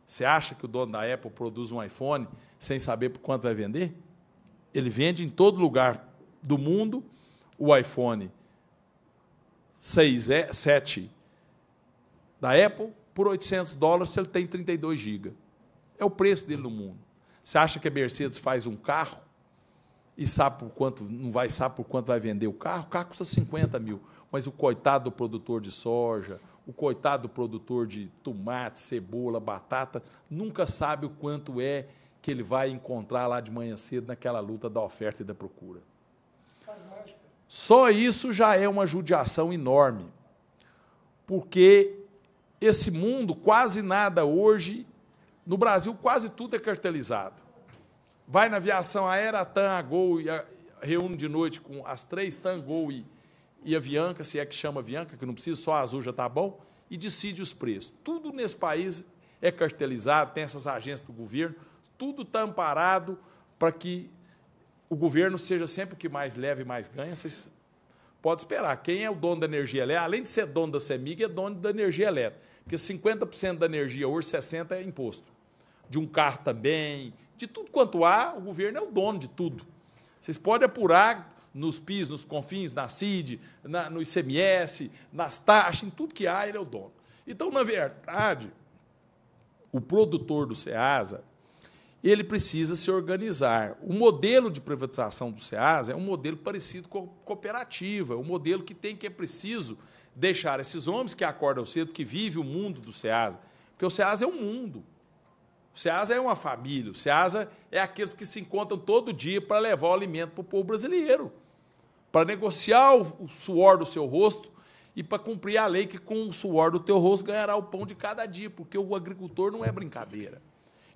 Você acha que o dono da Apple produz um iPhone sem saber por quanto vai vender? Ele vende em todo lugar do mundo o iPhone 6, 7 é, da Apple, por 800 dólares ele tem 32 GB. É o preço dele no mundo. Você acha que a Mercedes faz um carro e sabe por quanto, não vai sabe por quanto vai vender o carro? O carro custa 50 mil, mas o coitado do produtor de soja, o coitado do produtor de tomate, cebola, batata, nunca sabe o quanto é que ele vai encontrar lá de manhã cedo naquela luta da oferta e da procura. Só isso já é uma judiação enorme, porque esse mundo, quase nada hoje, no Brasil, quase tudo é cartelizado. Vai na aviação aérea, a TAM, a Gol, e a, reúne de noite com as três, TAM, Gol e, e Avianca, se é que chama Avianca, que não precisa, só a azul já está bom, e decide os preços. Tudo nesse país é cartelizado, tem essas agências do governo, tudo está amparado para que o governo seja sempre o que mais leva e mais ganha, vocês podem esperar. Quem é o dono da energia elétrica, além de ser dono da CEMIG, é dono da energia elétrica. Porque 50% da energia, hoje 60% é imposto. De um carro também, de tudo quanto há, o governo é o dono de tudo. Vocês podem apurar nos PIS, nos CONFINS, na CID, na, no ICMS, nas taxas, em tudo que há, ele é o dono. Então, na verdade, o produtor do SEASA, ele precisa se organizar. O modelo de privatização do SEAS é um modelo parecido com a cooperativa, é um modelo que tem que é preciso deixar esses homens que acordam cedo, que vivem o mundo do SEAS, porque o SEAS é um mundo. O SEASA é uma família, o SEASA é aqueles que se encontram todo dia para levar o alimento para o povo brasileiro, para negociar o suor do seu rosto e para cumprir a lei que com o suor do teu rosto ganhará o pão de cada dia, porque o agricultor não é brincadeira.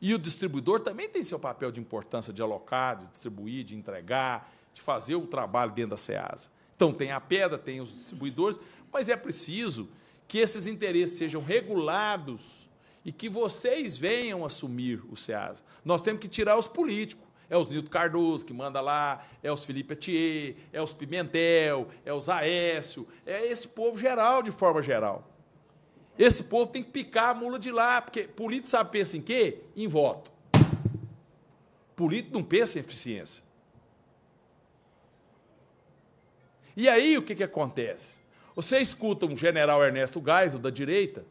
E o distribuidor também tem seu papel de importância de alocar, de distribuir, de entregar, de fazer o trabalho dentro da SEASA. Então, tem a pedra, tem os distribuidores, mas é preciso que esses interesses sejam regulados e que vocês venham assumir o SEASA. Nós temos que tirar os políticos. É os Nilton Cardoso que manda lá, é os Felipe Etier, é os Pimentel, é os Aécio, é esse povo geral, de forma geral. Esse povo tem que picar a mula de lá, porque político sabe pensa em quê? Em voto. Político não pensa em eficiência. E aí o que, que acontece? Você escuta um general Ernesto Geisel, da direita,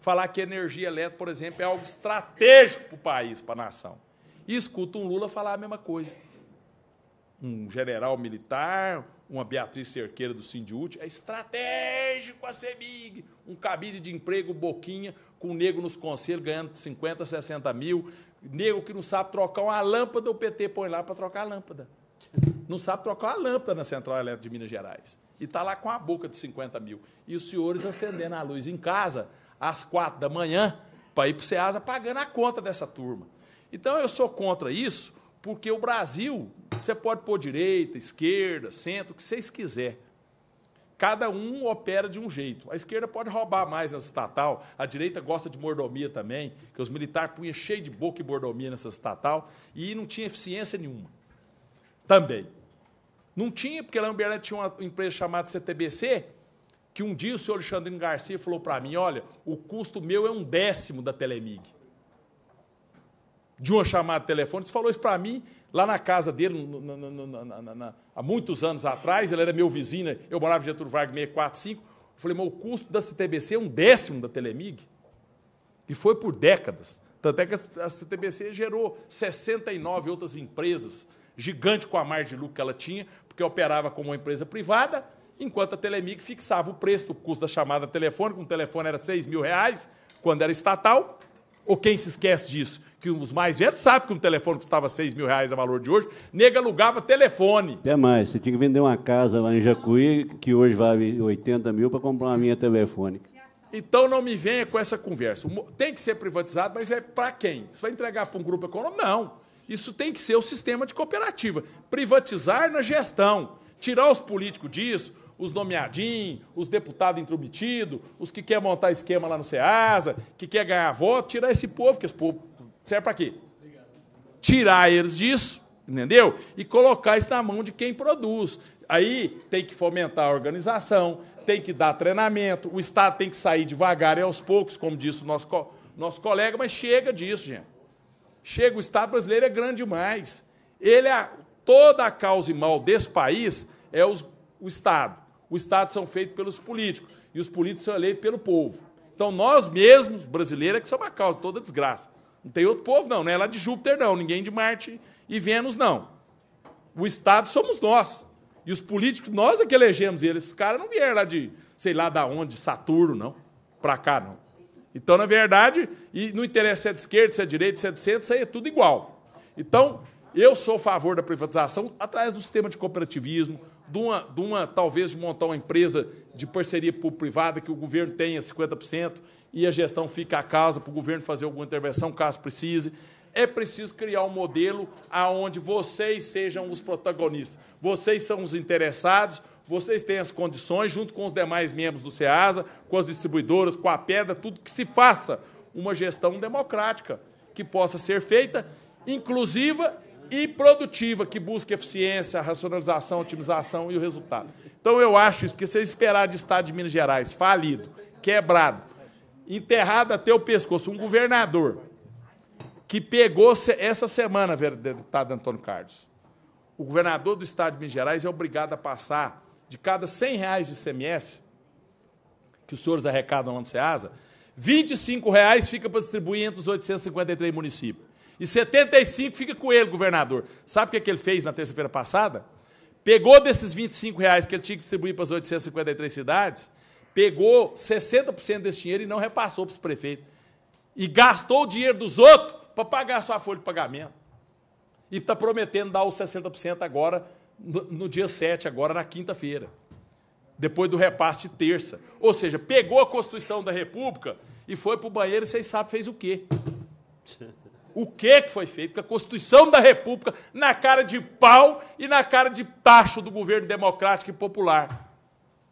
falar que energia elétrica, por exemplo, é algo estratégico para o país, para a nação. E escuta um Lula falar a mesma coisa. Um general militar, uma Beatriz Cerqueira do Sindiúte, é estratégico a CEMIG, um cabide de emprego boquinha, com nego nos conselhos ganhando 50, 60 mil, nego que não sabe trocar uma lâmpada, o PT põe lá para trocar a lâmpada. Não sabe trocar uma lâmpada na Central Elétrica de Minas Gerais. E está lá com a boca de 50 mil. E os senhores acendendo a luz em casa, às quatro da manhã, para ir para o SEASA pagando a conta dessa turma. Então, eu sou contra isso, porque o Brasil, você pode pôr direita, esquerda, centro, o que vocês quiser. Cada um opera de um jeito. A esquerda pode roubar mais nas estatal, a direita gosta de mordomia também, que os militares punham cheio de boca e mordomia nessa estatal e não tinha eficiência nenhuma. Também. Não tinha, porque lá em Uberlândia tinha uma empresa chamada CTBC, que um dia o senhor Alexandre Garcia falou para mim, olha, o custo meu é um décimo da Telemig de uma chamada de telefone Ele falou isso para mim lá na casa dele, na, na, na, há muitos anos atrás. Ele era meu vizinho, eu morava em Getúlio Vargas 645. Eu falei, mas o custo da CTBC é um décimo da Telemig. E foi por décadas. Tanto é que a CTBC gerou 69 outras empresas, gigante com a margem de lucro que ela tinha, porque operava como uma empresa privada, enquanto a Telemig fixava o preço, o custo da chamada telefônica. Um telefone era 6 mil reais, quando era estatal, ou quem se esquece disso? Que os mais velhos sabem que um telefone custava 6 mil reais a valor de hoje, nega alugava telefone. Até mais, você tinha que vender uma casa lá em Jacuí, que hoje vale 80 mil, para comprar uma minha telefônica. Então não me venha com essa conversa. Tem que ser privatizado, mas é para quem? Você vai entregar para um grupo econômico? Não. Isso tem que ser o sistema de cooperativa. Privatizar na gestão. Tirar os políticos disso, os nomeadinhos, os deputados intrometidos, os que quer montar esquema lá no Ceasa, que quer ganhar voto, tirar esse povo, que esse povo serve para quê? Tirar eles disso, entendeu? E colocar isso na mão de quem produz. Aí tem que fomentar a organização, tem que dar treinamento, o Estado tem que sair devagar e aos poucos, como disse o nosso, co nosso colega, mas chega disso, gente. Chega, o Estado brasileiro é grande demais. Ele é toda a causa e mal desse país é os, o Estado o Estado são feitos pelos políticos e os políticos são eleitos pelo povo. Então nós mesmos, brasileiros, é que somos a causa toda desgraça. Não tem outro povo, não, não né? é lá de Júpiter, não, ninguém de Marte e Vênus, não. O Estado somos nós. E os políticos, nós é que elegemos eles. Esses caras não vieram lá de, sei lá da onde, Saturno, não. Para cá, não. Então, na verdade, e não interessa se é de esquerda, se é de direita, se é de centro, isso aí é tudo igual. Então, eu sou a favor da privatização através do sistema de cooperativismo, de uma, de uma talvez de montar uma empresa de parceria público-privada que o governo tenha 50% e a gestão fica a casa para o governo fazer alguma intervenção caso precise. É preciso criar um modelo aonde vocês sejam os protagonistas. Vocês são os interessados, vocês têm as condições, junto com os demais membros do SEASA, com as distribuidoras, com a pedra, tudo que se faça uma gestão democrática que possa ser feita, inclusiva e produtiva, que busca eficiência, racionalização, otimização e o resultado. Então eu acho isso, porque se eu esperar de Estado de Minas Gerais falido, quebrado, enterrado até o pescoço, um governador que pegou essa semana, deputado Antônio Carlos, o governador do Estado de Minas Gerais é obrigado a passar de cada 100 reais de CMS que os senhores arrecadam lá no SEASA, 25 reais fica para distribuir entre os 853 municípios. E 75 fica com ele, governador. Sabe o que, é que ele fez na terça-feira passada? Pegou desses 25 reais que ele tinha que distribuir para as 853 cidades, pegou 60% desse dinheiro e não repassou para os prefeitos. E gastou o dinheiro dos outros para pagar a sua folha de pagamento. E está prometendo dar os 60% agora, no, no dia 7, agora na quinta-feira depois do repasse de terça. Ou seja, pegou a Constituição da República e foi para o banheiro e vocês sabem fez o quê. o que, foi feito, porque a Constituição da República, na cara de pau e na cara de tacho do governo democrático e popular.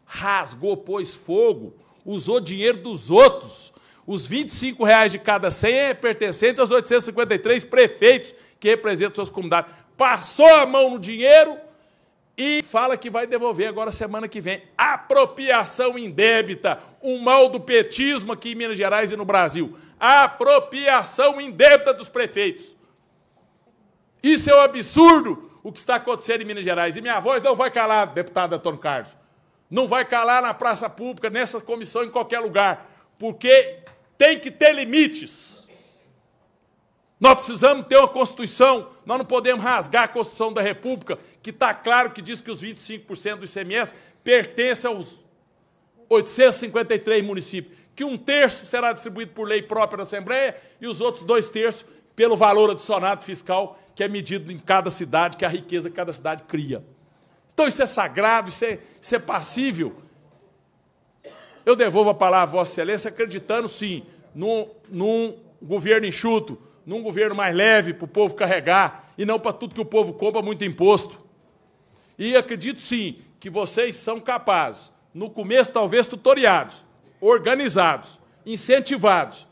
Rasgou, pôs fogo, usou dinheiro dos outros. Os 25 reais de cada 100 é pertencente aos 853 prefeitos que representam suas comunidades. Passou a mão no dinheiro e fala que vai devolver agora semana que vem. Apropriação indébita, um mal do petismo aqui em Minas Gerais e no Brasil a apropriação indevida dos prefeitos. Isso é um absurdo o que está acontecendo em Minas Gerais. E minha voz não vai calar, deputado Antônio Carlos. Não vai calar na praça pública, nessa comissão, em qualquer lugar. Porque tem que ter limites. Nós precisamos ter uma Constituição, nós não podemos rasgar a Constituição da República, que está claro que diz que os 25% do ICMS pertencem aos 853 municípios que um terço será distribuído por lei própria na Assembleia e os outros dois terços pelo valor adicionado fiscal que é medido em cada cidade, que é a riqueza que cada cidade cria. Então isso é sagrado, isso é, isso é passível. Eu devolvo a palavra à Vossa Excelência acreditando, sim, num, num governo enxuto, num governo mais leve para o povo carregar e não para tudo que o povo cobra muito imposto. E acredito, sim, que vocês são capazes, no começo talvez tutoriados, organizados, incentivados,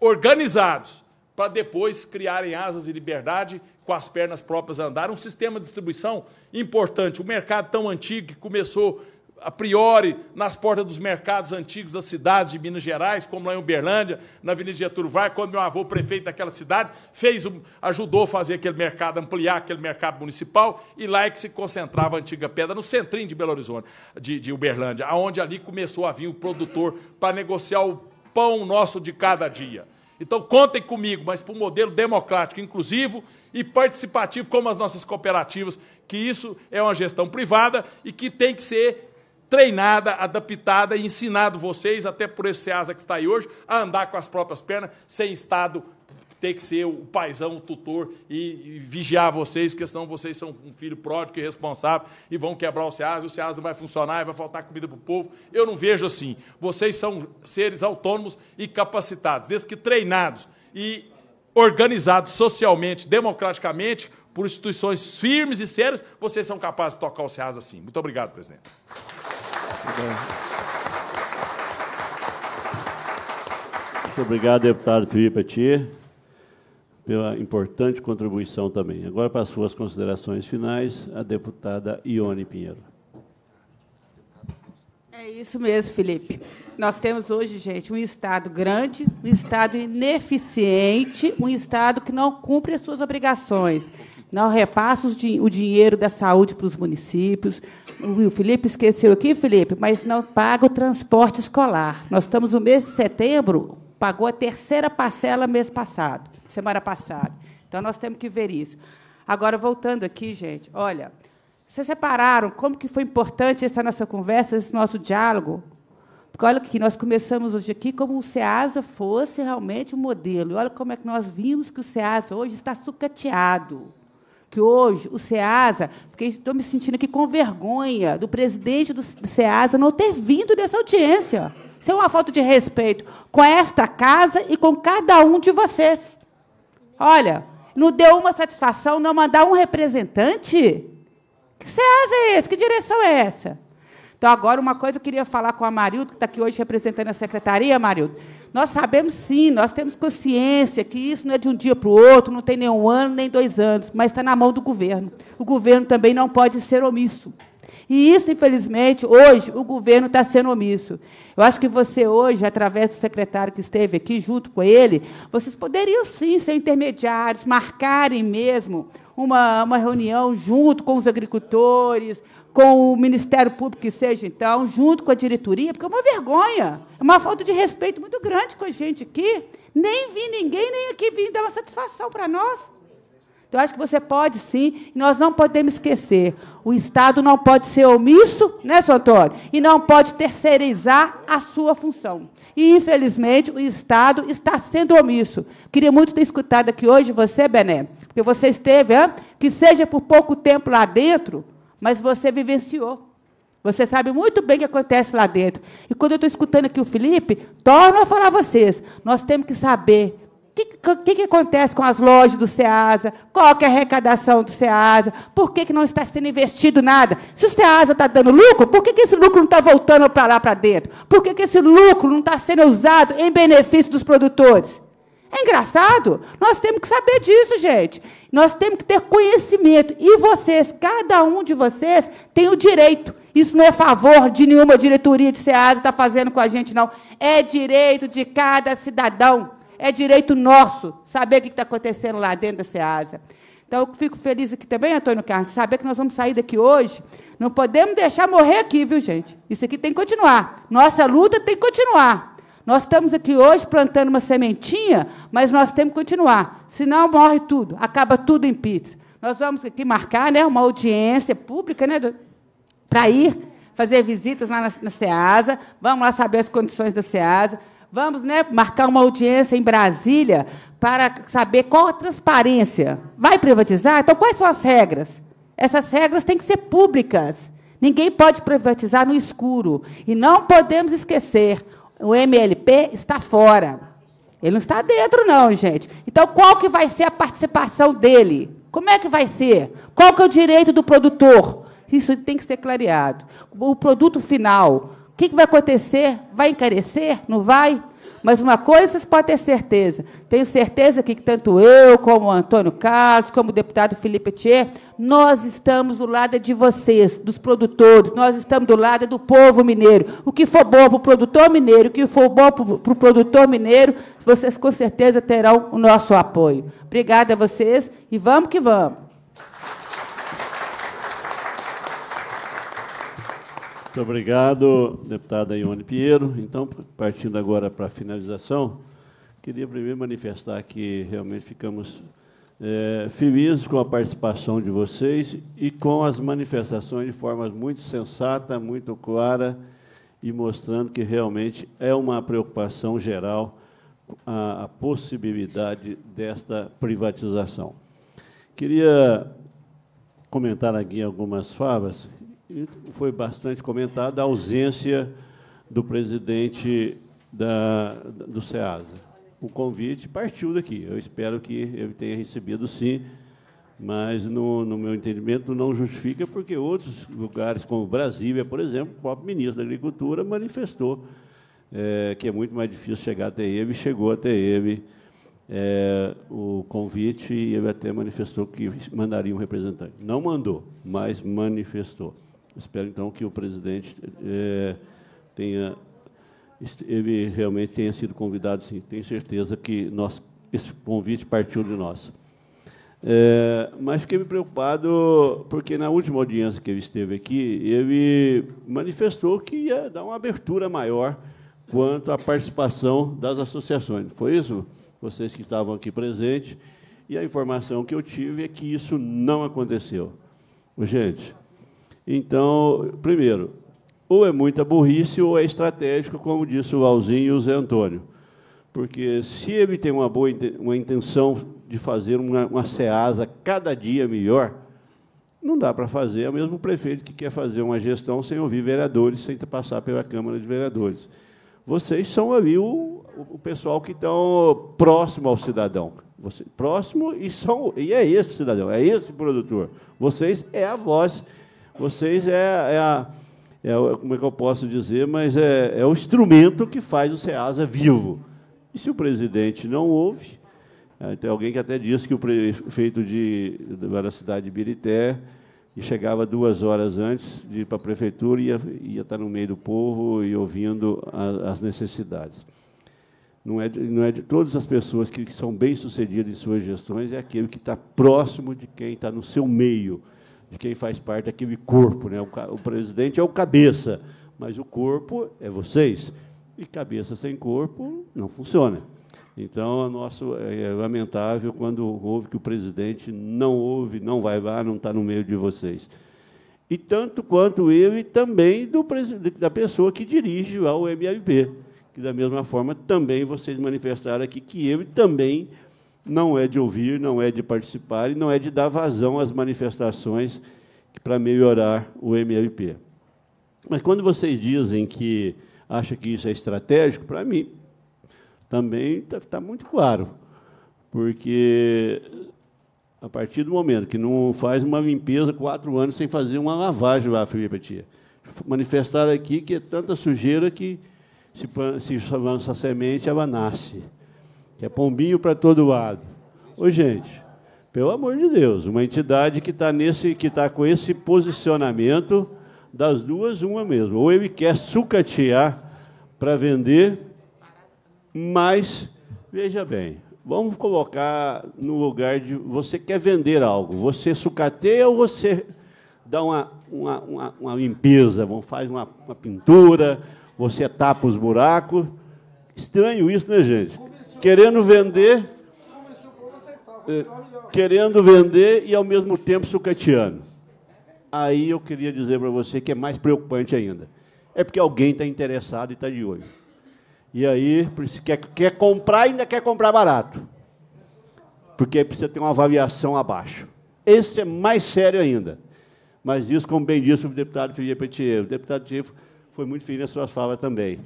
organizados, para depois criarem asas de liberdade com as pernas próprias andar. Um sistema de distribuição importante. O mercado tão antigo que começou a priori nas portas dos mercados antigos das cidades de Minas Gerais, como lá em Uberlândia, na Avenida Getúlio Vargas, quando meu avô, prefeito daquela cidade, fez, ajudou a fazer aquele mercado, ampliar aquele mercado municipal, e lá é que se concentrava a antiga pedra, no centrinho de Belo Horizonte, de, de Uberlândia, aonde ali começou a vir o produtor para negociar o pão nosso de cada dia. Então, contem comigo, mas para um modelo democrático, inclusivo e participativo, como as nossas cooperativas, que isso é uma gestão privada e que tem que ser treinada, adaptada e ensinado vocês, até por esse Ceasa que está aí hoje, a andar com as próprias pernas, sem Estado ter que ser o paizão, o tutor e, e vigiar vocês, porque senão vocês são um filho pródigo e responsável e vão quebrar o SEAS, o SEAS não vai funcionar e vai faltar comida para o povo. Eu não vejo assim. Vocês são seres autônomos e capacitados, desde que treinados e organizados socialmente, democraticamente, por instituições firmes e sérias, vocês são capazes de tocar o SEAS assim. Muito obrigado, presidente. Muito obrigado, deputado Felipe Petier, pela importante contribuição também. Agora, para as suas considerações finais, a deputada Ione Pinheiro. É isso mesmo, Felipe. Nós temos hoje, gente, um Estado grande, um Estado ineficiente, um Estado que não cumpre as suas obrigações. Não repassa o dinheiro da saúde para os municípios, o Felipe esqueceu aqui, Felipe, mas não paga o transporte escolar. Nós estamos no mês de setembro, pagou a terceira parcela mês passado, semana passada. Então nós temos que ver isso. Agora voltando aqui, gente, olha, vocês separaram como que foi importante essa nossa conversa, esse nosso diálogo? Porque olha que nós começamos hoje aqui como o SEASA fosse realmente um modelo. E olha como é que nós vimos que o SEASA hoje está sucateado que hoje o SEASA, estou me sentindo aqui com vergonha do presidente do SEASA não ter vindo nessa audiência. Isso é uma falta de respeito com esta casa e com cada um de vocês. Olha, não deu uma satisfação não mandar um representante? Que SEASA é esse? Que direção é essa? Então, agora, uma coisa eu queria falar com a Marildo, que está aqui hoje representando a secretaria, Marildo. Nós sabemos sim, nós temos consciência que isso não é de um dia para o outro, não tem nem um ano, nem dois anos, mas está na mão do governo. O governo também não pode ser omisso. E isso, infelizmente, hoje o governo está sendo omisso. Eu acho que você hoje, através do secretário que esteve aqui junto com ele, vocês poderiam sim ser intermediários, marcarem mesmo uma, uma reunião junto com os agricultores, com o Ministério Público que seja, então, junto com a diretoria, porque é uma vergonha, é uma falta de respeito muito grande com a gente aqui. Nem vi ninguém, nem aqui vim dar uma satisfação para nós. Então, acho que você pode sim, e nós não podemos esquecer. O Estado não pode ser omisso, né, seu Antônio? E não pode terceirizar a sua função. E, infelizmente, o Estado está sendo omisso. Queria muito ter escutado aqui hoje você, Bené, porque você esteve, hein? que seja por pouco tempo lá dentro, mas você vivenciou. Você sabe muito bem o que acontece lá dentro. E quando eu estou escutando aqui o Felipe, torno a falar a vocês: nós temos que saber o que, que, que, acontece com as lojas do SEASA, qual é a arrecadação do SEASA, por que, que não está sendo investido nada. Se o SEASA está dando lucro, por que, que esse lucro não está voltando para lá, para dentro? Por que, que esse lucro não está sendo usado em benefício dos produtores? É engraçado? Nós temos que saber disso, gente. Nós temos que ter conhecimento. E vocês, cada um de vocês, tem o direito. Isso não é favor de nenhuma diretoria de SEASA está fazendo com a gente, não. É direito de cada cidadão. É direito nosso saber o que está acontecendo lá dentro da SEASA. Então, eu fico feliz aqui também, Antônio Carlos, saber que nós vamos sair daqui hoje. Não podemos deixar morrer aqui, viu, gente? Isso aqui tem que continuar. Nossa luta tem que continuar. Nós estamos aqui hoje plantando uma sementinha, mas nós temos que continuar, senão morre tudo, acaba tudo em pizza. Nós vamos aqui marcar né, uma audiência pública né, para ir fazer visitas lá na, na SEASA, vamos lá saber as condições da SEASA, vamos né, marcar uma audiência em Brasília para saber qual a transparência. Vai privatizar? Então, quais são as regras? Essas regras têm que ser públicas. Ninguém pode privatizar no escuro. E não podemos esquecer: o MLP está fora. Ele não está dentro, não, gente. Então, qual que vai ser a participação dele? Como é que vai ser? Qual que é o direito do produtor? Isso tem que ser clareado. O produto final, o que, que vai acontecer? Vai encarecer? Não vai? Mas uma coisa vocês podem ter certeza. Tenho certeza que tanto eu, como o Antônio Carlos, como o deputado Felipe Thier, nós estamos do lado de vocês, dos produtores, nós estamos do lado do povo mineiro. O que for bom para o produtor mineiro, o que for bom para o produtor mineiro, vocês com certeza terão o nosso apoio. Obrigada a vocês e vamos que vamos. Muito obrigado, deputada Ione Pinheiro. Então, partindo agora para a finalização, queria primeiro manifestar que realmente ficamos é, felizes com a participação de vocês e com as manifestações de forma muito sensata, muito clara e mostrando que realmente é uma preocupação geral a, a possibilidade desta privatização. Queria comentar aqui algumas favas foi bastante comentada a ausência do presidente da, do SEASA. O convite partiu daqui. Eu espero que ele tenha recebido, sim, mas, no, no, meu entendimento, não justifica, porque outros lugares, como Brasília, por exemplo, o próprio ministro da Agricultura manifestou é, que é muito mais difícil chegar até ele, chegou até ele é, o convite e ele até manifestou que mandaria um representante. Não mandou, mas manifestou. Espero, então, que o presidente é, tenha, ele realmente tenha sido convidado, sim. Tenho certeza que nós, esse convite partiu de nós. É, mas fiquei me preocupado porque na última audiência que ele esteve aqui, ele manifestou que ia dar uma abertura maior quanto à participação das associações. Foi isso? Vocês que estavam aqui presentes. E a informação que eu tive é que isso não aconteceu. Gente, então, primeiro, ou é muita burrice ou é estratégico, como disse o Alzinho e o Zé Antônio. Porque se ele tem uma boa uma intenção de fazer uma, uma seasa cada dia melhor, não dá para fazer, é o mesmo prefeito que quer fazer uma gestão sem ouvir vereadores, sem passar pela Câmara de Vereadores. Vocês são ali o, o pessoal que estão próximo ao cidadão. Você, próximo e, são, e é esse cidadão, é esse produtor. Vocês é a voz vocês é, é a. É, como é que eu posso dizer? Mas é, é o instrumento que faz o SEASA vivo. E se o presidente não ouve, é, tem alguém que até disse que o prefeito de, da cidade de Birité e chegava duas horas antes de ir para a prefeitura e ia, ia estar no meio do povo e ouvindo a, as necessidades. Não é, de, não é de todas as pessoas que, que são bem-sucedidas em suas gestões, é aquele que está próximo de quem está no seu meio de quem faz parte daquele corpo. Né? O, o presidente é o cabeça, mas o corpo é vocês. E cabeça sem corpo não funciona. Então, nosso, é, é lamentável quando houve que o presidente não ouve, não vai lá, não está no meio de vocês. E tanto quanto eu e também do, da pessoa que dirige lá o MLB, que da mesma forma também vocês manifestaram aqui que eu também não é de ouvir, não é de participar e não é de dar vazão às manifestações para melhorar o MLP. Mas quando vocês dizem que acham que isso é estratégico, para mim também está tá muito claro, porque a partir do momento que não faz uma limpeza quatro anos sem fazer uma lavagem lá, Felipe Tia. Manifestaram aqui que é tanta sujeira que se, se lança a semente, ela nasce que é pombinho para todo lado. Ô, gente, pelo amor de Deus, uma entidade que está nesse, que está com esse posicionamento das duas, uma mesmo. Ou ele quer sucatear para vender, mas veja bem, vamos colocar no lugar de você quer vender algo, você sucateia ou você dá uma, uma, uma, uma limpeza, faz uma, uma pintura, você tapa os buracos. Estranho isso, né, gente? querendo vender, eh, querendo vender e ao mesmo tempo sucateando. Aí eu queria dizer para você que é mais preocupante ainda. É porque alguém está interessado e está de olho. E aí quer, quer comprar e ainda quer comprar barato. Porque precisa ter uma avaliação abaixo. Este é mais sério ainda. Mas isso, como bem disse o deputado Felipe Petievo. O deputado Felipe foi muito firme nas suas falas também.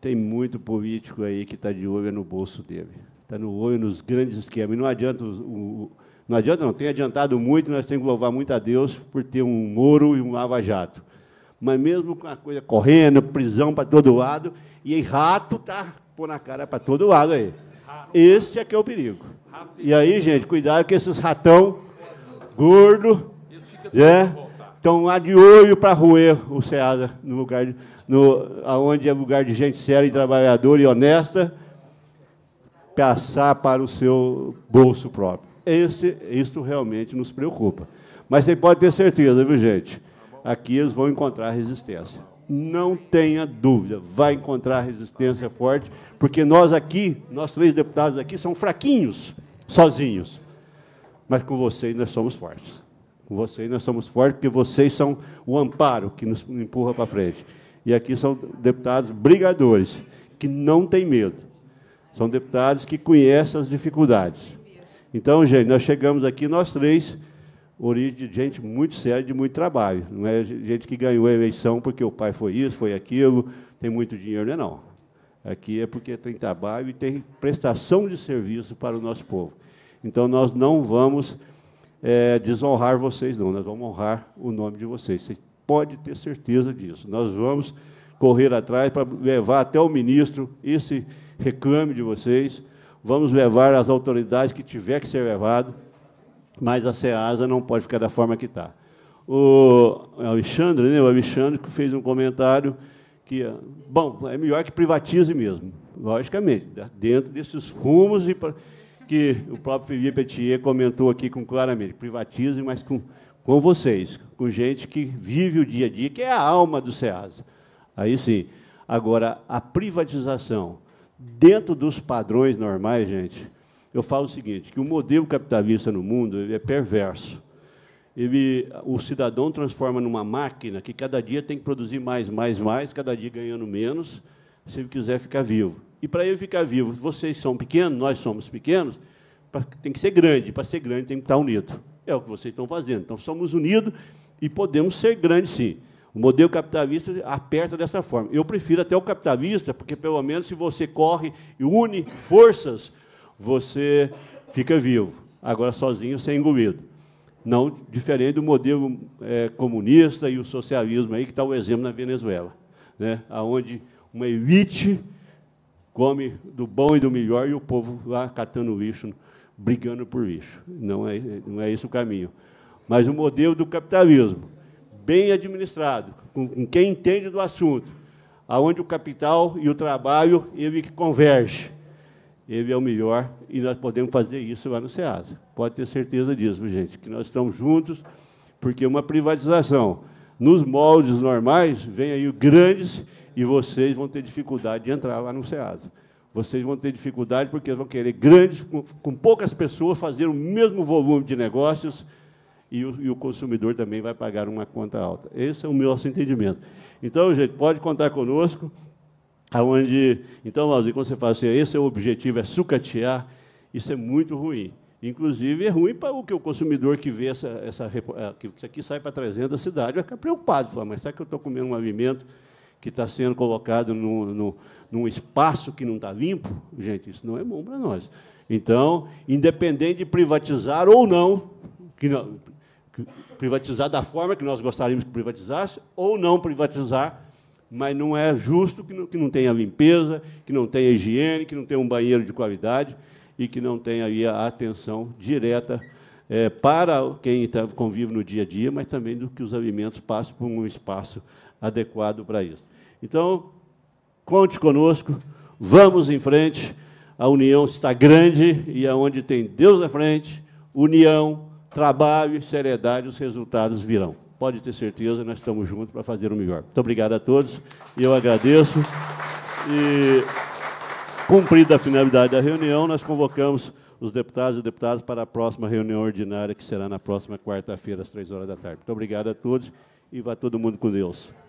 Tem muito político aí que está de olho no bolso dele. Está no olho nos grandes esquemas. E não adianta o, não adianta, não. Tem adiantado muito, nós temos que louvar muito a Deus por ter um Moro e um Lava Jato. Mas mesmo com a coisa correndo, prisão para todo lado, e aí rato tá pôr na cara para todo lado aí. Este é que é o perigo. E aí, gente, cuidado que esses ratão gordo, né? Estão lá de olho para roer o Ceasa no lugar de no, aonde é lugar de gente séria e trabalhadora e honesta, passar para o seu bolso próprio. Este, isto realmente nos preocupa. Mas você pode ter certeza, viu, gente? Aqui eles vão encontrar resistência. Não tenha dúvida, vai encontrar resistência forte, porque nós aqui, nós três deputados aqui, são fraquinhos, sozinhos. Mas com vocês nós somos fortes. Com vocês nós somos fortes, porque vocês são o amparo que nos empurra para frente. E aqui são deputados brigadores, que não têm medo. São deputados que conhecem as dificuldades. Então, gente, nós chegamos aqui, nós três, origem de gente muito séria, de muito trabalho. Não é gente que ganhou a eleição porque o pai foi isso, foi aquilo, tem muito dinheiro, não é não. Aqui é porque tem trabalho e tem prestação de serviço para o nosso povo. Então, nós não vamos é, desonrar vocês, não. Nós vamos honrar o nome de vocês. Vocês Pode ter certeza disso. Nós vamos correr atrás para levar até o ministro esse reclame de vocês. Vamos levar as autoridades que tiver que ser levado, mas a SEASA não pode ficar da forma que está. O Alexandre, né, o Alexandre fez um comentário que, bom, é melhor que privatize mesmo, logicamente, dentro desses rumos e que o próprio Felipe Etier comentou aqui com claramente, privatize, mas com com vocês, com gente que vive o dia a dia, que é a alma do SEASA. Aí sim. Agora, a privatização, dentro dos padrões normais, gente, eu falo o seguinte, que o modelo capitalista no mundo ele é perverso. Ele, o cidadão transforma numa máquina que cada dia tem que produzir mais, mais, mais, cada dia ganhando menos, se ele quiser ficar vivo. E para ele ficar vivo, vocês são pequenos, nós somos pequenos, tem que ser grande, para ser grande tem que estar unido. É o que vocês estão fazendo. Então, somos unidos e podemos ser grandes, sim. O modelo capitalista aperta dessa forma. Eu prefiro até o capitalista, porque pelo menos se você corre e une forças, você fica vivo. Agora sozinho, sem engolido. Não diferente do modelo é, comunista e o socialismo aí que está o exemplo na Venezuela, né? Aonde uma elite come do bom e do melhor e o povo lá catando lixo brigando por lixo. Não é, não é esse o caminho. Mas o modelo do capitalismo, bem administrado, com, quem entende do assunto, aonde o capital e o trabalho ele converge, ele é o melhor e nós podemos fazer isso lá no SEASA. Pode ter certeza disso, gente, que nós estamos juntos, porque uma privatização nos moldes normais, vem aí grandes e vocês vão ter dificuldade de entrar lá no SEASA vocês vão ter dificuldade porque vão querer grandes, com, com poucas pessoas, fazer o mesmo volume de negócios e o, e o, consumidor também vai pagar uma conta alta. Esse é o nosso entendimento. Então, gente, pode contar conosco. Aonde, então, Valdir, quando você fala assim, esse é o objetivo, é sucatear, isso é muito ruim. Inclusive, é ruim para o que o consumidor que vê essa, essa é, que isso aqui sai para 300 da cidade, vai ficar preocupado, falar, mas será que eu estou comendo um alimento que está sendo colocado no, no, num espaço que não está limpo, gente, isso não é bom para nós. Então, independente de privatizar ou não, que não, privatizar da forma que nós gostaríamos que privatizasse, ou não privatizar, mas não é justo que não, que não tenha limpeza, que não tenha higiene, que não tenha um banheiro de qualidade e que não tenha aí a atenção direta é, para quem tá, convive no dia a dia, mas também do que os alimentos passam por um espaço adequado para isso. Então, Conte conosco, vamos em frente. A união está grande e aonde tem Deus à frente, união, trabalho e seriedade, os resultados virão. Pode ter certeza, nós estamos juntos para fazer o melhor. Muito obrigado a todos e eu agradeço. E, cumprida a finalidade da reunião, nós convocamos os deputados e deputadas para a próxima reunião ordinária, que será na próxima quarta-feira, às três horas da tarde. Muito obrigado a todos e vá todo mundo com Deus.